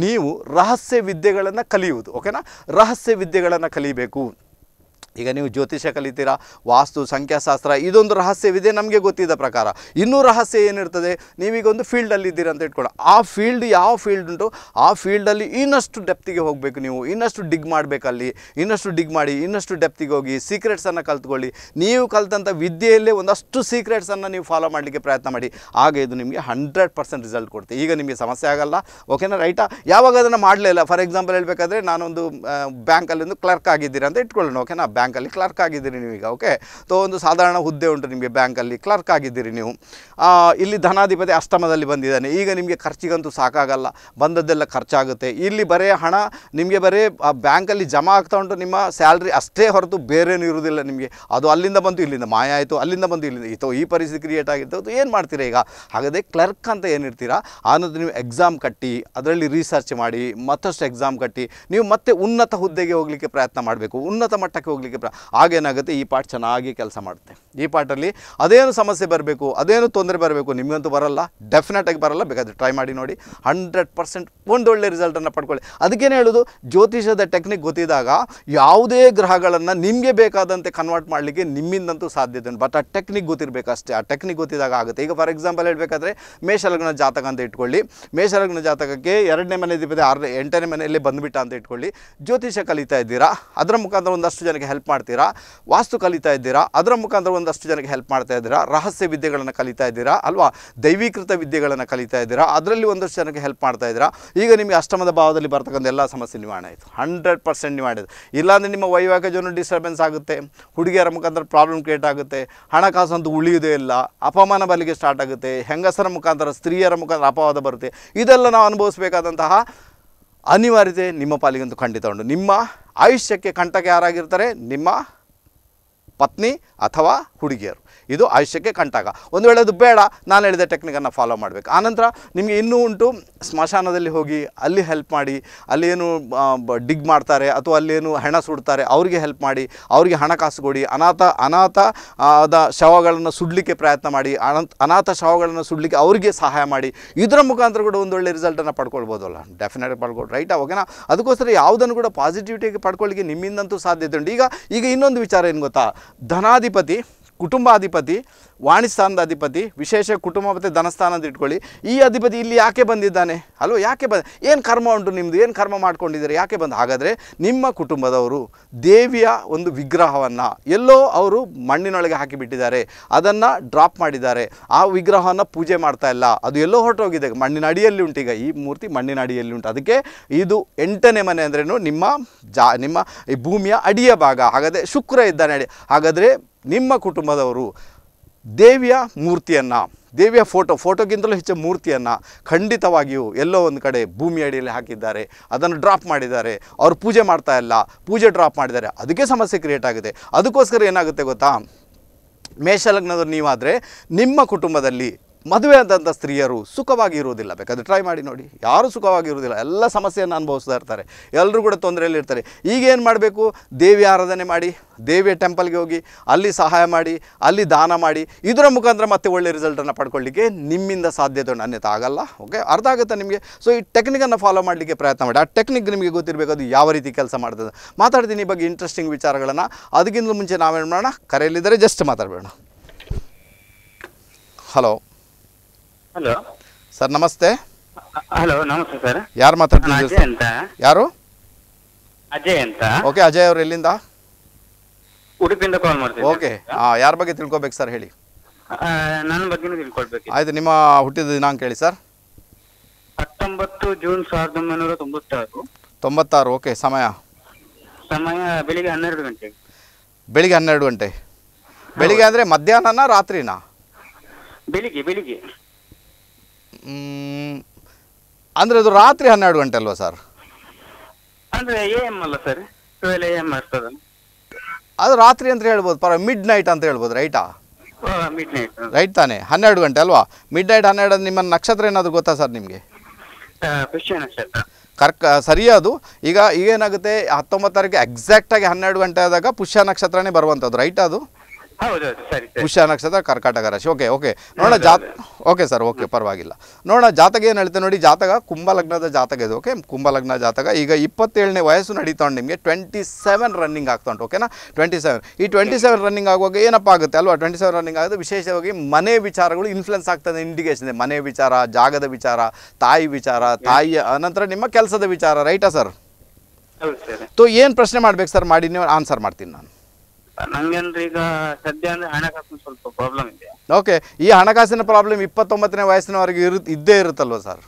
ನೀವು ರಹಸ್ಯ ವಿದ್ಯೆಗಳನ್ನು ಕಲಿಯುವುದು ಓಕೆನಾ ರಹಸ್ಯ ವಿದ್ಯೆಗಳನ್ನು ಕಲಿಬೇಕು ಈಗ ನೀವು ಜ್ಯೋತಿಷ್ಯ ಕಲಿತೀರಾ ವಾಸ್ತು ಸಂಖ್ಯಾಶಾಸ್ತ್ರ ಇದೊಂದು ರಹಸ್ಯವಿದೆ ನಮಗೆ ಗೊತ್ತಿದ್ದ ಪ್ರಕಾರ ಇನ್ನೂ ರಹಸ್ಯ ಏನಿರ್ತದೆ ನೀವೀಗ ಒಂದು ಫೀಲ್ಡಲ್ಲಿ ಇದ್ದೀರಿ ಅಂತ ಇಟ್ಕೊಳ್ಳೋ ಆ ಫೀಲ್ಡ್ ಯಾವ ಫೀಲ್ಡ್ ಉಂಟು ಆ ಫೀಲ್ಡಲ್ಲಿ ಇನ್ನಷ್ಟು ಡೆಪ್ತಿಗೆ ಹೋಗಬೇಕು ನೀವು ಇನ್ನಷ್ಟು ಡಿಗ್ ಮಾಡಬೇಕಲ್ಲಿ ಇನ್ನಷ್ಟು ಡಿಗ್ ಮಾಡಿ ಇನ್ನಷ್ಟು ಡೆಪ್ತಿಗೆ ಹೋಗಿ ಸೀಕ್ರೆಟ್ಸನ್ನು ಕಲ್ತ್ಕೊಳ್ಳಿ ನೀವು ಕಲ್ತಂಥ ವಿದ್ಯೆಯಲ್ಲೇ ಒಂದಷ್ಟು ಸೀಕ್ರೆಟ್ಸನ್ನು ನೀವು ಫಾಲೋ ಮಾಡಲಿಕ್ಕೆ ಪ್ರಯತ್ನ ಮಾಡಿ ಆಗ ಇದು ನಿಮಗೆ ಹಂಡ್ರೆಡ್ ಪರ್ಸೆಂಟ್ ರಿಸಲ್ಟ್ ಕೊಡ್ತೀವಿ ಈಗ ನಿಮಗೆ ಸಮಸ್ಯೆ ಆಗಲ್ಲ ಓಕೆನಾ ರೈಟಾ ಯಾವಾಗ ಅದನ್ನು ಮಾಡಲೇ ಇಲ್ಲ ಫಾರ್ ಎಕ್ಸಾಂಪಲ್ ಹೇಳಬೇಕಾದ್ರೆ ನಾನೊಂದು ಬ್ಯಾಂಕಲ್ಲಿ ಒಂದು ಕ್ಲರ್ಕ್ ಆಗಿದ್ದೀರಾ ಅಂತ ಇಟ್ಕೊಳ್ಳೋಣ ಓಕೆನಾ ಬ್ಯಾಂಕ್ ಬ್ಯಾಂಕಲ್ಲಿ ಕ್ಲರ್ಕ್ ಆಗಿದ್ದೀರಿ ನೀವೀಗ ಓಕೆ ತೋ ಒಂದು ಸಾಧಾರಣ ಹುದ್ದೆ ಉಂಟು ನಿಮಗೆ ಬ್ಯಾಂಕಲ್ಲಿ ಕ್ಲರ್ಕ್ ಆಗಿದ್ದೀರಿ ನೀವು ಇಲ್ಲಿ ಧನಾಧಿಪತಿ ಅಷ್ಟಮದಲ್ಲಿ ಬಂದಿದ್ದಾನೆ ಈಗ ನಿಮಗೆ ಖರ್ಚಿಗಂತೂ ಸಾಕಾಗಲ್ಲ ಬಂದದ್ದೆಲ್ಲ ಖರ್ಚಾಗುತ್ತೆ ಇಲ್ಲಿ ಬರೀ ಹಣ ನಿಮಗೆ ಬರೀ ಬ್ಯಾಂಕಲ್ಲಿ ಜಮಾ ಆಗ್ತಾ ಉಂಟು ನಿಮ್ಮ ಸ್ಯಾಲ್ರಿ ಅಷ್ಟೇ ಹೊರತು ಬೇರೇನೂ ಇರುವುದಿಲ್ಲ ನಿಮಗೆ ಅದು ಅಲ್ಲಿಂದ ಬಂತು ಇಲ್ಲಿಂದ ಮಾಯ ಆಯಿತು ಅಲ್ಲಿಂದ ಬಂದು ಇಲ್ಲಿಂದ ಇತ್ತು ಈ ಪರಿಸ್ಥಿತಿ ಕ್ರಿಯೇಟ್ ಆಗಿತ್ತು ಏನು ಮಾಡ್ತೀರಾ ಈಗ ಹಾಗಾದರೆ ಕ್ಲರ್ಕ್ ಅಂತ ಏನಿರ್ತೀರಾ ಆನಂತರ ನೀವು ಎಕ್ಸಾಮ್ ಕಟ್ಟಿ ಅದರಲ್ಲಿ ರಿಸರ್ಚ್ ಮಾಡಿ ಮತ್ತಷ್ಟು ಎಕ್ಸಾಮ್ ಕಟ್ಟಿ ನೀವು ಮತ್ತೆ ಉನ್ನತ ಹುದ್ದೆಗೆ ಹೋಗಲಿಕ್ಕೆ ಪ್ರಯತ್ನ ಮಾಡಬೇಕು ಉನ್ನತ ಮಟ್ಟಕ್ಕೆ ಹೋಗಲಿಕ್ಕೆ ಮಾಡೋದಕ್ಕೆ ಪ್ರ ಆಗೇನಾಗುತ್ತೆ ಈ ಪಾಟ್ ಚೆನ್ನಾಗಿ ಕೆಲಸ ಮಾಡುತ್ತೆ ಈ ಪಾಟಲ್ಲಿ ಅದೇನು ಸಮಸ್ಯೆ ಬರಬೇಕು ಅದೇನು ತೊಂದರೆ ಬರಬೇಕು ನಿಮಗಂತೂ ಬರಲ್ಲ ಡೆಫಿನೆಟಾಗಿ ಬರಲ್ಲ ಬೇಕಾದರೆ ಟ್ರೈ ಮಾಡಿ ನೋಡಿ ಹಂಡ್ರೆಡ್ ಪರ್ಸೆಂಟ್ ಒಂದೊಳ್ಳೆ ರಿಸಲ್ಟನ್ನು ಪಡ್ಕೊಳ್ಳಿ ಅದಕ್ಕೇನು ಹೇಳೋದು ಜ್ಯೋತಿಷದ ಟೆಕ್ನಿಕ್ ಗೊತ್ತಿದ್ದಾಗ ಯಾವುದೇ ಗ್ರಹಗಳನ್ನು ನಿಮಗೆ ಬೇಕಾದಂತೆ ಕನ್ವರ್ಟ್ ಮಾಡಲಿಕ್ಕೆ ನಿಮ್ಮಿಂದಂತೂ ಸಾಧ್ಯತೆ ಬಟ್ ಆ ಟೆಕ್ನಿಕ್ ಗೊತ್ತಿರಬೇಕು ಅಷ್ಟೇ ಆ ಟೆಕ್ನಿಕ್ ಗೊತ್ತಿದಾಗ ಆಗುತ್ತೆ ಈಗ ಫಾರ್ ಎಕ್ಸಾಂಪಲ್ ಹೇಳಬೇಕಾದ್ರೆ ಮೇಷಲಗ್ನ ಜಾತಕ ಅಂತ ಇಟ್ಕೊಳ್ಳಿ ಮೇಷಲಗ್ನ ಜಾತಕಕ್ಕೆ ಎರಡನೇ ಮನೆ ದೀಪದ ಆರನೇ ಎಂಟನೇ ಮನೆಯಲ್ಲಿ ಬಂದುಬಿಟ್ಟ ಅಂತ ಇಟ್ಕೊಳ್ಳಿ ಜ್ಯೋತಿಷ ಕಲಿತಾ ಇದ್ದೀರಾ ಅದರ ಮುಖಾಂತರ ಒಂದಷ್ಟು ಜನಕ್ಕೆ ಹೆಲ್ಪ್ ಹೆಲ್ಪ್ ಮಾಡ್ತೀರಾ ವಾಸ್ತು ಕಲಿತಾ ಇದ್ದೀರಾ ಅದರ ಮುಖಾಂತರ ಒಂದಷ್ಟು ಜನಕ್ಕೆ ಹೆಲ್ಪ್ ಮಾಡ್ತಾ ಇದ್ದೀರಾ ರಹಸ್ಯ ವಿದ್ಯೆಗಳನ್ನು ಕಲಿತಾ ಇದ್ದೀರಾ ಅಲ್ವಾ ದೈವೀಕೃತ ವಿದ್ಯೆಗಳನ್ನು ಕಲಿತಾ ಇದ್ದೀರಾ ಅದರಲ್ಲಿ ಒಂದಷ್ಟು ಜನಕ್ಕೆ ಹೆಲ್ಪ್ ಮಾಡ್ತಾ ಇದ್ದೀರಾ ಈಗ ನಿಮಗೆ ಅಷ್ಟಮದ ಭಾವದಲ್ಲಿ ಬರ್ತಕ್ಕಂಥ ಎಲ್ಲ ಸಮಸ್ಯೆ ನಿವಾರಣೆ ಆಯಿತು ಹಂಡ್ರೆಡ್ ಪರ್ಸೆಂಟ್ ನಿವಾರಣೆ ಇಲ್ಲಾಂದರೆ ನಿಮ್ಮ ವೈವಾಹಿಕ ಜೀವನ ಡಿಸ್ಟರ್ಬೆನ್ಸ್ ಆಗುತ್ತೆ ಹುಡುಗಿಯರ ಮುಖಾಂತರ ಪ್ರಾಬ್ಲಮ್ ಕ್ರಿಯೇಟ್ ಆಗುತ್ತೆ ಹಣಕಾಸು ಅಂತೂ ಉಳಿಯೋದೇ ಇಲ್ಲ ಅಪಮಾನ ಬಲಿಗೆ ಸ್ಟಾರ್ಟ್ ಆಗುತ್ತೆ ಹೆಂಗಸರ ಮುಖಾಂತರ ಸ್ತ್ರೀಯರ ಮುಖಾಂತರ ಅಪವಾದ ಬರುತ್ತೆ ಇದೆಲ್ಲ ನಾವು ಅನುಭವಿಸಬೇಕಾದಂತಹ ಅನಿವಾರ್ಯತೆ ನಿಮ್ಮ ಪಾಲಿಗಂತೂ ಖಂಡಿತ ಉಂಟು ನಿಮ್ಮ ಆಯುಷ್ಯಕ್ಕೆ ಕಂಟಕ ಯಾರಾಗಿರ್ತಾರೆ ನಿಮ್ಮ ಪತ್ನಿ ಅಥವಾ ಹುಡುಗಿಯರು ಇದು ಆಯುಷ್ಯಕ್ಕೆ ಕಂಟಾಗ ಒಂದು ವೇಳೆ ಅದು ಬೇಡ ನಾನು ಹೇಳಿದ ಟೆಕ್ನಿಕನ್ನು ಫಾಲೋ ಮಾಡಬೇಕು ಆನಂತರ ನಿಮಗೆ ಇನ್ನೂ ಉಂಟು ಸ್ಮಶಾನದಲ್ಲಿ ಹೋಗಿ ಅಲ್ಲಿ ಹೆಲ್ಪ್ ಮಾಡಿ ಅಲ್ಲಿ ಏನು ಡಿಗ್ ಮಾಡ್ತಾರೆ ಅಥವಾ ಅಲ್ಲೇನು ಹೆಣ ಸುಡ್ತಾರೆ ಅವರಿಗೆ ಹೆಲ್ಪ್ ಮಾಡಿ ಅವರಿಗೆ ಹಣಕಾಸು ಕೊಡಿ ಅನಾಥ ಅನಾಥ ಆದ ಶವಗಳನ್ನು ಸುಡಲಿಕ್ಕೆ ಪ್ರಯತ್ನ ಮಾಡಿ ಅನಾಥ ಶವಗಳನ್ನು ಸುಡಲಿಕ್ಕೆ ಅವರಿಗೆ ಸಹಾಯ ಮಾಡಿ ಇದರ ಮುಖಾಂತರ ಕೂಡ ಒಂದು ಒಳ್ಳೆ ರಿಸಲ್ಟನ್ನು ಪಡ್ಕೊಳ್ಬೋದಲ್ಲ ಡೆಫಿನೆಟ್ ಪಡ್ಕೊಳ್ಳಿ ರೈಟಾ ಓಕೆನಾ ಅದಕ್ಕೋಸ್ಕರ ಯಾವುದನ್ನು ಕೂಡ ಪಾಸಿಟಿವಿಟಿಯಾಗಿ ಪಡ್ಕೊಳ್ಳಿಕ್ಕೆ ನಿಮ್ಮಿಂದಂತೂ ಸಾಧ್ಯತೆ ಉಂಟು ಈಗ ಈಗ ಇನ್ನೊಂದು ವಿಚಾರ ಏನು ಗೊತ್ತಾ ಧನಾಧಿಪತಿ ಕುಟುಂಬಾಧಿಪತಿ ಸ್ಥಾನದ ಅಧಿಪತಿ ವಿಶೇಷ ಕುಟುಂಬ ಮತ್ತು ಧನಸ್ಥಾನದ ಇಟ್ಕೊಳ್ಳಿ ಈ ಅಧಿಪತಿ ಇಲ್ಲಿ ಯಾಕೆ ಬಂದಿದ್ದಾನೆ ಅಲ್ವ ಯಾಕೆ ಬಂದ ಏನು ಕರ್ಮ ಉಂಟು ನಿಮ್ಮದು ಏನು ಕರ್ಮ ಮಾಡ್ಕೊಂಡಿದ್ದಾರೆ ಯಾಕೆ ಬಂದ ಹಾಗಾದರೆ ನಿಮ್ಮ ಕುಟುಂಬದವರು ದೇವಿಯ ಒಂದು ವಿಗ್ರಹವನ್ನು ಎಲ್ಲೋ ಅವರು ಮಣ್ಣಿನೊಳಗೆ ಹಾಕಿಬಿಟ್ಟಿದ್ದಾರೆ ಅದನ್ನು ಡ್ರಾಪ್ ಮಾಡಿದ್ದಾರೆ ಆ ವಿಗ್ರಹವನ್ನು ಪೂಜೆ ಮಾಡ್ತಾ ಇಲ್ಲ ಅದು ಎಲ್ಲೋ ಹೊರಟೋಗಿದೆ ಮಣ್ಣಿನ ಅಡಿಯಲ್ಲಿ ಉಂಟು ಈಗ ಈ ಮೂರ್ತಿ ಮಣ್ಣಿನ ಅಡಿಯಲ್ಲಿ ಉಂಟು ಅದಕ್ಕೆ ಇದು ಎಂಟನೇ ಮನೆ ಅಂದ್ರೇನು ನಿಮ್ಮ ಜಾ ನಿಮ್ಮ ಈ ಭೂಮಿಯ ಅಡಿಯ ಭಾಗ ಹಾಗಾದರೆ ಶುಕ್ರ ಇದ್ದಾನೆ ಅಡಿ ಹಾಗಾದರೆ ನಿಮ್ಮ ಕುಟುಂಬದವರು ದೇವಿಯ ಮೂರ್ತಿಯನ್ನು ದೇವಿಯ ಫೋಟೋ ಫೋಟೋಗಿಂತಲೂ ಹೆಚ್ಚು ಮೂರ್ತಿಯನ್ನು ಖಂಡಿತವಾಗಿಯೂ ಎಲ್ಲೋ ಒಂದು ಕಡೆ ಭೂಮಿ ಅಡಿಯಲ್ಲಿ ಹಾಕಿದ್ದಾರೆ ಅದನ್ನು ಡ್ರಾಪ್ ಮಾಡಿದ್ದಾರೆ ಅವರು ಪೂಜೆ ಮಾಡ್ತಾ ಇಲ್ಲ ಪೂಜೆ ಡ್ರಾಪ್ ಮಾಡಿದ್ದಾರೆ ಅದಕ್ಕೆ ಸಮಸ್ಯೆ ಕ್ರಿಯೇಟ್ ಆಗುತ್ತೆ ಅದಕ್ಕೋಸ್ಕರ ಏನಾಗುತ್ತೆ ಗೊತ್ತಾ ಮೇಷಲಗ್ನದವ್ರು ನೀವಾದರೆ ನಿಮ್ಮ ಕುಟುಂಬದಲ್ಲಿ ಮದುವೆ ಆದಂಥ ಸ್ತ್ರೀಯರು ಸುಖವಾಗಿ ಇರುವುದಿಲ್ಲ ಬೇಕಾದರೆ ಟ್ರೈ ಮಾಡಿ ನೋಡಿ ಯಾರೂ ಸುಖವಾಗಿ ಇರುವುದಿಲ್ಲ ಎಲ್ಲ ಸಮಸ್ಯೆಯನ್ನು ಅನುಭವಿಸ್ತಾ ಇರ್ತಾರೆ ಎಲ್ಲರೂ ಕೂಡ ತೊಂದರೆಯಲ್ಲಿ ಇರ್ತಾರೆ ಏನು ಮಾಡಬೇಕು ದೇವಿ ಆರಾಧನೆ ಮಾಡಿ ದೇವಿಯ ಟೆಂಪಲ್ಗೆ ಹೋಗಿ ಅಲ್ಲಿ ಸಹಾಯ ಮಾಡಿ ಅಲ್ಲಿ ದಾನ ಮಾಡಿ ಇದರ ಮುಖಾಂತರ ಮತ್ತೆ ಒಳ್ಳೆ ರಿಸಲ್ಟನ್ನು ಪಡ್ಕೊಳ್ಳಿಕ್ಕೆ ನಿಮ್ಮಿಂದ ಸಾಧ್ಯತೆ ಅನ್ಯತೆ ಆಗಲ್ಲ ಓಕೆ ಅರ್ಥ ಆಗುತ್ತೆ ನಿಮಗೆ ಸೊ ಈ ಟೆಕ್ನಿಕನ್ನು ಫಾಲೋ ಮಾಡಲಿಕ್ಕೆ ಪ್ರಯತ್ನ ಮಾಡಿ ಆ ಟೆಕ್ನಿಕ್ ನಿಮಗೆ ಗೊತ್ತಿರಬೇಕು ಅದು ಯಾವ ರೀತಿ ಕೆಲಸ ಮಾಡ್ತದೆ ಮಾತಾಡ್ತೀನಿ ಈ ಬಗ್ಗೆ ಇಂಟ್ರೆಸ್ಟಿಂಗ್ ವಿಚಾರಗಳನ್ನು ಅದಕ್ಕಿಂತ ಮುಂಚೆ ನಾವೇನು ಮಾಡೋಣ ಕರೆಯಲ್ಲಿದ್ದರೆ ಜಸ್ಟ್ ಮಾತಾಡಬೇಡೋಣ ಹಲೋ ಹಲೋ ಸರ್ ನಮಸ್ತೆ ಹಲೋ ನಮಸ್ತೆ ಸರ್ ಯಾರು ಮಾತಾಡ್ತಿದ್ದೀರಿ ಅಜಯ್ ಸರ್? ಅಂತ ಯಾರು ಅಜಯ್ ಅಂತ ಓಕೆ ಅಜಯ್ ಅವ್ರು ಎಲ್ಲಿಂದ ಉಡುಪಿಯಿಂದ ಕಾಲ್ ಮಾಡ್ತೀನಿ ಓಕೆ ಯಾರ ಬಗ್ಗೆ ತಿಳ್ಕೊಬೇಕು ಸರ್ ಹೇಳಿ ನನ್ನ ಬಗ್ಗೆನೂ ತಿಳ್ಕೊಳ್ಬೇಕಿತ್ತು ಆಯ್ತು ನಿಮ್ಮ ಹುಟ್ಟಿದ ದಿನಾಂಕ ಹೇಳಿ ಸರ್ ಹತ್ತೊಂಬತ್ತು ಜೂನ್ ಸಾವಿರದ ಒಂಬೈನೂರ ತೊಂಬತ್ತಾರು ತೊಂಬತ್ತಾರು ಓಕೆ ಸಮಯ ಸಮಯ ಬೆಳಿಗ್ಗೆ ಹನ್ನೆರಡು ಗಂಟೆಗೆ ಬೆಳಿಗ್ಗೆ ಹನ್ನೆರಡು ಗಂಟೆ ಬೆಳಿಗ್ಗೆ ಅಂದರೆ ಮಧ್ಯಾಹ್ನನ ರಾತ್ರಿನಾ ಬೆಳಿಗ್ಗೆ ಬೆಳಿಗ್ಗೆ ಅಂದ್ರೆ ಅದು ರಾತ್ರಿ ಹನ್ನೆರಡು ಗಂಟೆ ಅಲ್ವಾ ಸರ್ ಅಂದ್ರೆ ಎ ಅಲ್ಲ ಸರ್ ಅದು ರಾತ್ರಿ ಅಂತ ಹೇಳ್ಬೋದು ಪರ ಮಿಡ್ ನೈಟ್ ಅಂತ ಹೇಳ್ಬೋದು ರೈಟಾ ಮಿಡ್ ನೈಟ್ ರೈಟ್ ತಾನೆ ಹನ್ನೆರಡು ಗಂಟೆ ಅಲ್ವಾ ಮಿಡ್ ನೈಟ್ ಹನ್ನೆರಡು ನಿಮ್ಮ ನಕ್ಷತ್ರ ಏನಾದರೂ ಗೊತ್ತಾ ಸರ್ ನಿಮಗೆ ನಕ್ಷತ್ರ ಕರ್ಕ ಅದು ಈಗ ಈಗೇನಾಗುತ್ತೆ ಹತ್ತೊಂಬತ್ತು ತಾರೀಕು ಎಕ್ಸಾಕ್ಟಾಗಿ ಹನ್ನೆರಡು ಗಂಟೆ ಆದಾಗ ಪುಷ್ಯ ನಕ್ಷತ್ರನೇ ಬರುವಂಥದ್ದು ರೈಟ್ ಅದು ಪುಷ್ಯ ನಕ್ಷತ್ರ ಕರ್ಕಾಟಕ ರಾಶಿ ಓಕೆ ಓಕೆ ನೋಡೋಣ ಜಾತ ಓಕೆ ಸರ್ ಓಕೆ ಪರವಾಗಿಲ್ಲ ನೋಡೋಣ ಜಾತಕ ಏನು ಹೇಳ್ತೇನೆ ನೋಡಿ ಜಾತಕ ಕುಂಭ ಲಗ್ನದ ಜಾತಕ ಇದು ಓಕೆ ಕುಂಭ ಲಗ್ನ ಜಾತಕ ಈಗ ಇಪ್ಪತ್ತೇಳನೇ ವಯಸ್ಸು ನಡೀತಾ ಉಂಟು ನಿಮಗೆ ಟ್ವೆಂಟಿ ಸೆವೆನ್ ರನ್ನಿಂಗ್ ಆಗ್ತಾ ಉಂಟು ಓಕೆನಾ ಟ್ವೆಂಟಿ ಸೆವೆನ್ ಈ ಟ್ವೆಂಟಿ ಸೆವೆನ್ ರನ್ನಿಂಗ್ ಆಗುವಾಗ ಏನಪ್ಪ ಆಗುತ್ತೆ ಅಲ್ವಾ ಟ್ವೆಂಟಿ ಸೆವೆನ್ ರನ್ನಿಂಗ್ ಆಗುತ್ತೆ ವಿಶೇಷವಾಗಿ ಮನೆ ವಿಚಾರಗಳು ಇನ್ಫ್ಲುಯೆನ್ಸ್ ಆಗ್ತದೆ ಇಂಡಿಕೇಶನ್ ಇದೆ ಮನೆ ವಿಚಾರ ಜಾಗದ ವಿಚಾರ ತಾಯಿ ವಿಚಾರ ತಾಯಿಯ ನಂತರ ನಿಮ್ಮ ಕೆಲಸದ ವಿಚಾರ ರೈಟಾ ಸರ್ ಹೌದು ಏನು ಪ್ರಶ್ನೆ ಮಾಡ್ಬೇಕು ಸರ್ ಮಾಡಿ ನೀವು ಆನ್ಸರ್ ಮಾಡ್ತೀನಿ ನಾನು ಈಗ ಸದ್ಯ ಸ್ವಲ್ಪ ಪ್ರಾಬ್ಲಮ್ ಓಕೆ ಈ ಹಣಕಾಸಿನ ಪ್ರಾಬ್ಲಮ್ ಇಪ್ಪತ್ತೊಂಬತ್ತನೇ ವಯಸ್ಸಿನವರೆಗೆ ಇರು ಇದ್ದೇ ಇರುತ್ತಲ್ವ ಸರ್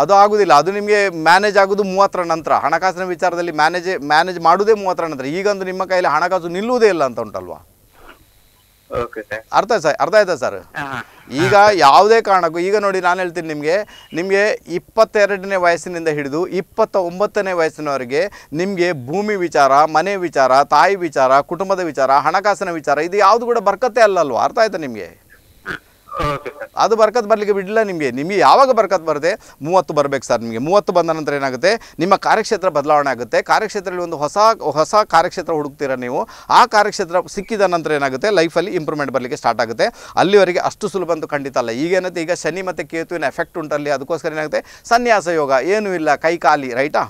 ಅದು ಆಗುದಿಲ್ಲ ಅದು ನಿಮಗೆ ಮ್ಯಾನೇಜ್ ಆಗುದು ಮೂವತ್ತರ ನಂತರ ಹಣಕಾಸಿನ ವಿಚಾರದಲ್ಲಿ ಮ್ಯಾನೇಜ್ ಮ್ಯಾನೇಜ್ ಮಾಡೋದೇ ಮೂವತ್ತರ ನಂತರ ಈಗಂದು ನಿಮ್ಮ ಕೈಯಲ್ಲಿ ಹಣಕಾಸು ನಿಲ್ಲುವುದೇ ಇಲ್ಲ ಅಂತ ಉಂಟಲ್ವಾ ಅರ್ಥ ಸರ್ ಅರ್ಥ ಆಯ್ತಾ ಸರ್ ಈಗ ಯಾವುದೇ ಕಾರಣಕ್ಕೂ ಈಗ ನೋಡಿ ನಾನು ಹೇಳ್ತೀನಿ ನಿಮಗೆ ನಿಮಗೆ ಇಪ್ಪತ್ತೆರಡನೇ ವಯಸ್ಸಿನಿಂದ ಹಿಡಿದು ಇಪ್ಪತ್ತ ಒಂಬತ್ತನೇ ವಯಸ್ಸಿನವರೆಗೆ ನಿಮಗೆ ಭೂಮಿ ವಿಚಾರ ಮನೆ ವಿಚಾರ ತಾಯಿ ವಿಚಾರ ಕುಟುಂಬದ ವಿಚಾರ ಹಣಕಾಸಿನ ವಿಚಾರ ಇದು ಯಾವುದು ಕೂಡ ಬರ್ಕತ್ತೆ ಅಲ್ಲಲ್ವ ಅರ್ಥ ಆಯ್ತಾ ನಿಮಗೆ ಅದು ಬರ್ಕತ್ ಬರಲಿಕ್ಕೆ ಬಿಡಲಿಲ್ಲ ನಿಮಗೆ ನಿಮಗೆ ಯಾವಾಗ ಬರ್ಕತ್ ಬರದೆ ಮೂವತ್ತು ಬರಬೇಕು ಸರ್ ನಿಮಗೆ ಮೂವತ್ತು ಬಂದ ನಂತರ ಏನಾಗುತ್ತೆ ನಿಮ್ಮ ಕಾರ್ಯಕ್ಷೇತ್ರ ಬದಲಾವಣೆ ಆಗುತ್ತೆ ಕಾರ್ಯಕ್ಷೇತ್ರದಲ್ಲಿ ಒಂದು ಹೊಸ ಹೊಸ ಕಾರ್ಯಕ್ಷೇತ್ರ ಹುಡುಕ್ತೀರಾ ನೀವು ಆ ಕಾರ್ಯಕ್ಷೇತ್ರ ಸಿಕ್ಕಿದ ನಂತರ ಏನಾಗುತ್ತೆ ಲೈಫಲ್ಲಿ ಇಂಪ್ರೂವ್ಮೆಂಟ್ ಬರಲಿಕ್ಕೆ ಸ್ಟಾರ್ಟ್ ಆಗುತ್ತೆ ಅಲ್ಲಿವರೆಗೆ ಅಷ್ಟು ಸುಲಭ ಅಂತೂ ಖಂಡಿತ ಅಲ್ಲ ಈಗೇನತ್ತೆ ಈಗ ಶನಿ ಮತ್ತು ಕೇತುವಿನ ಎಫೆಕ್ಟ್ ಉಂಟಲ್ಲಿ ಅದಕ್ಕೋಸ್ಕರ ಏನಾಗುತ್ತೆ ಸನ್ಯಾಸ ಯೋಗ ಏನೂ ಇಲ್ಲ ಕೈ ಕಾಲಿ ರೈಟಾ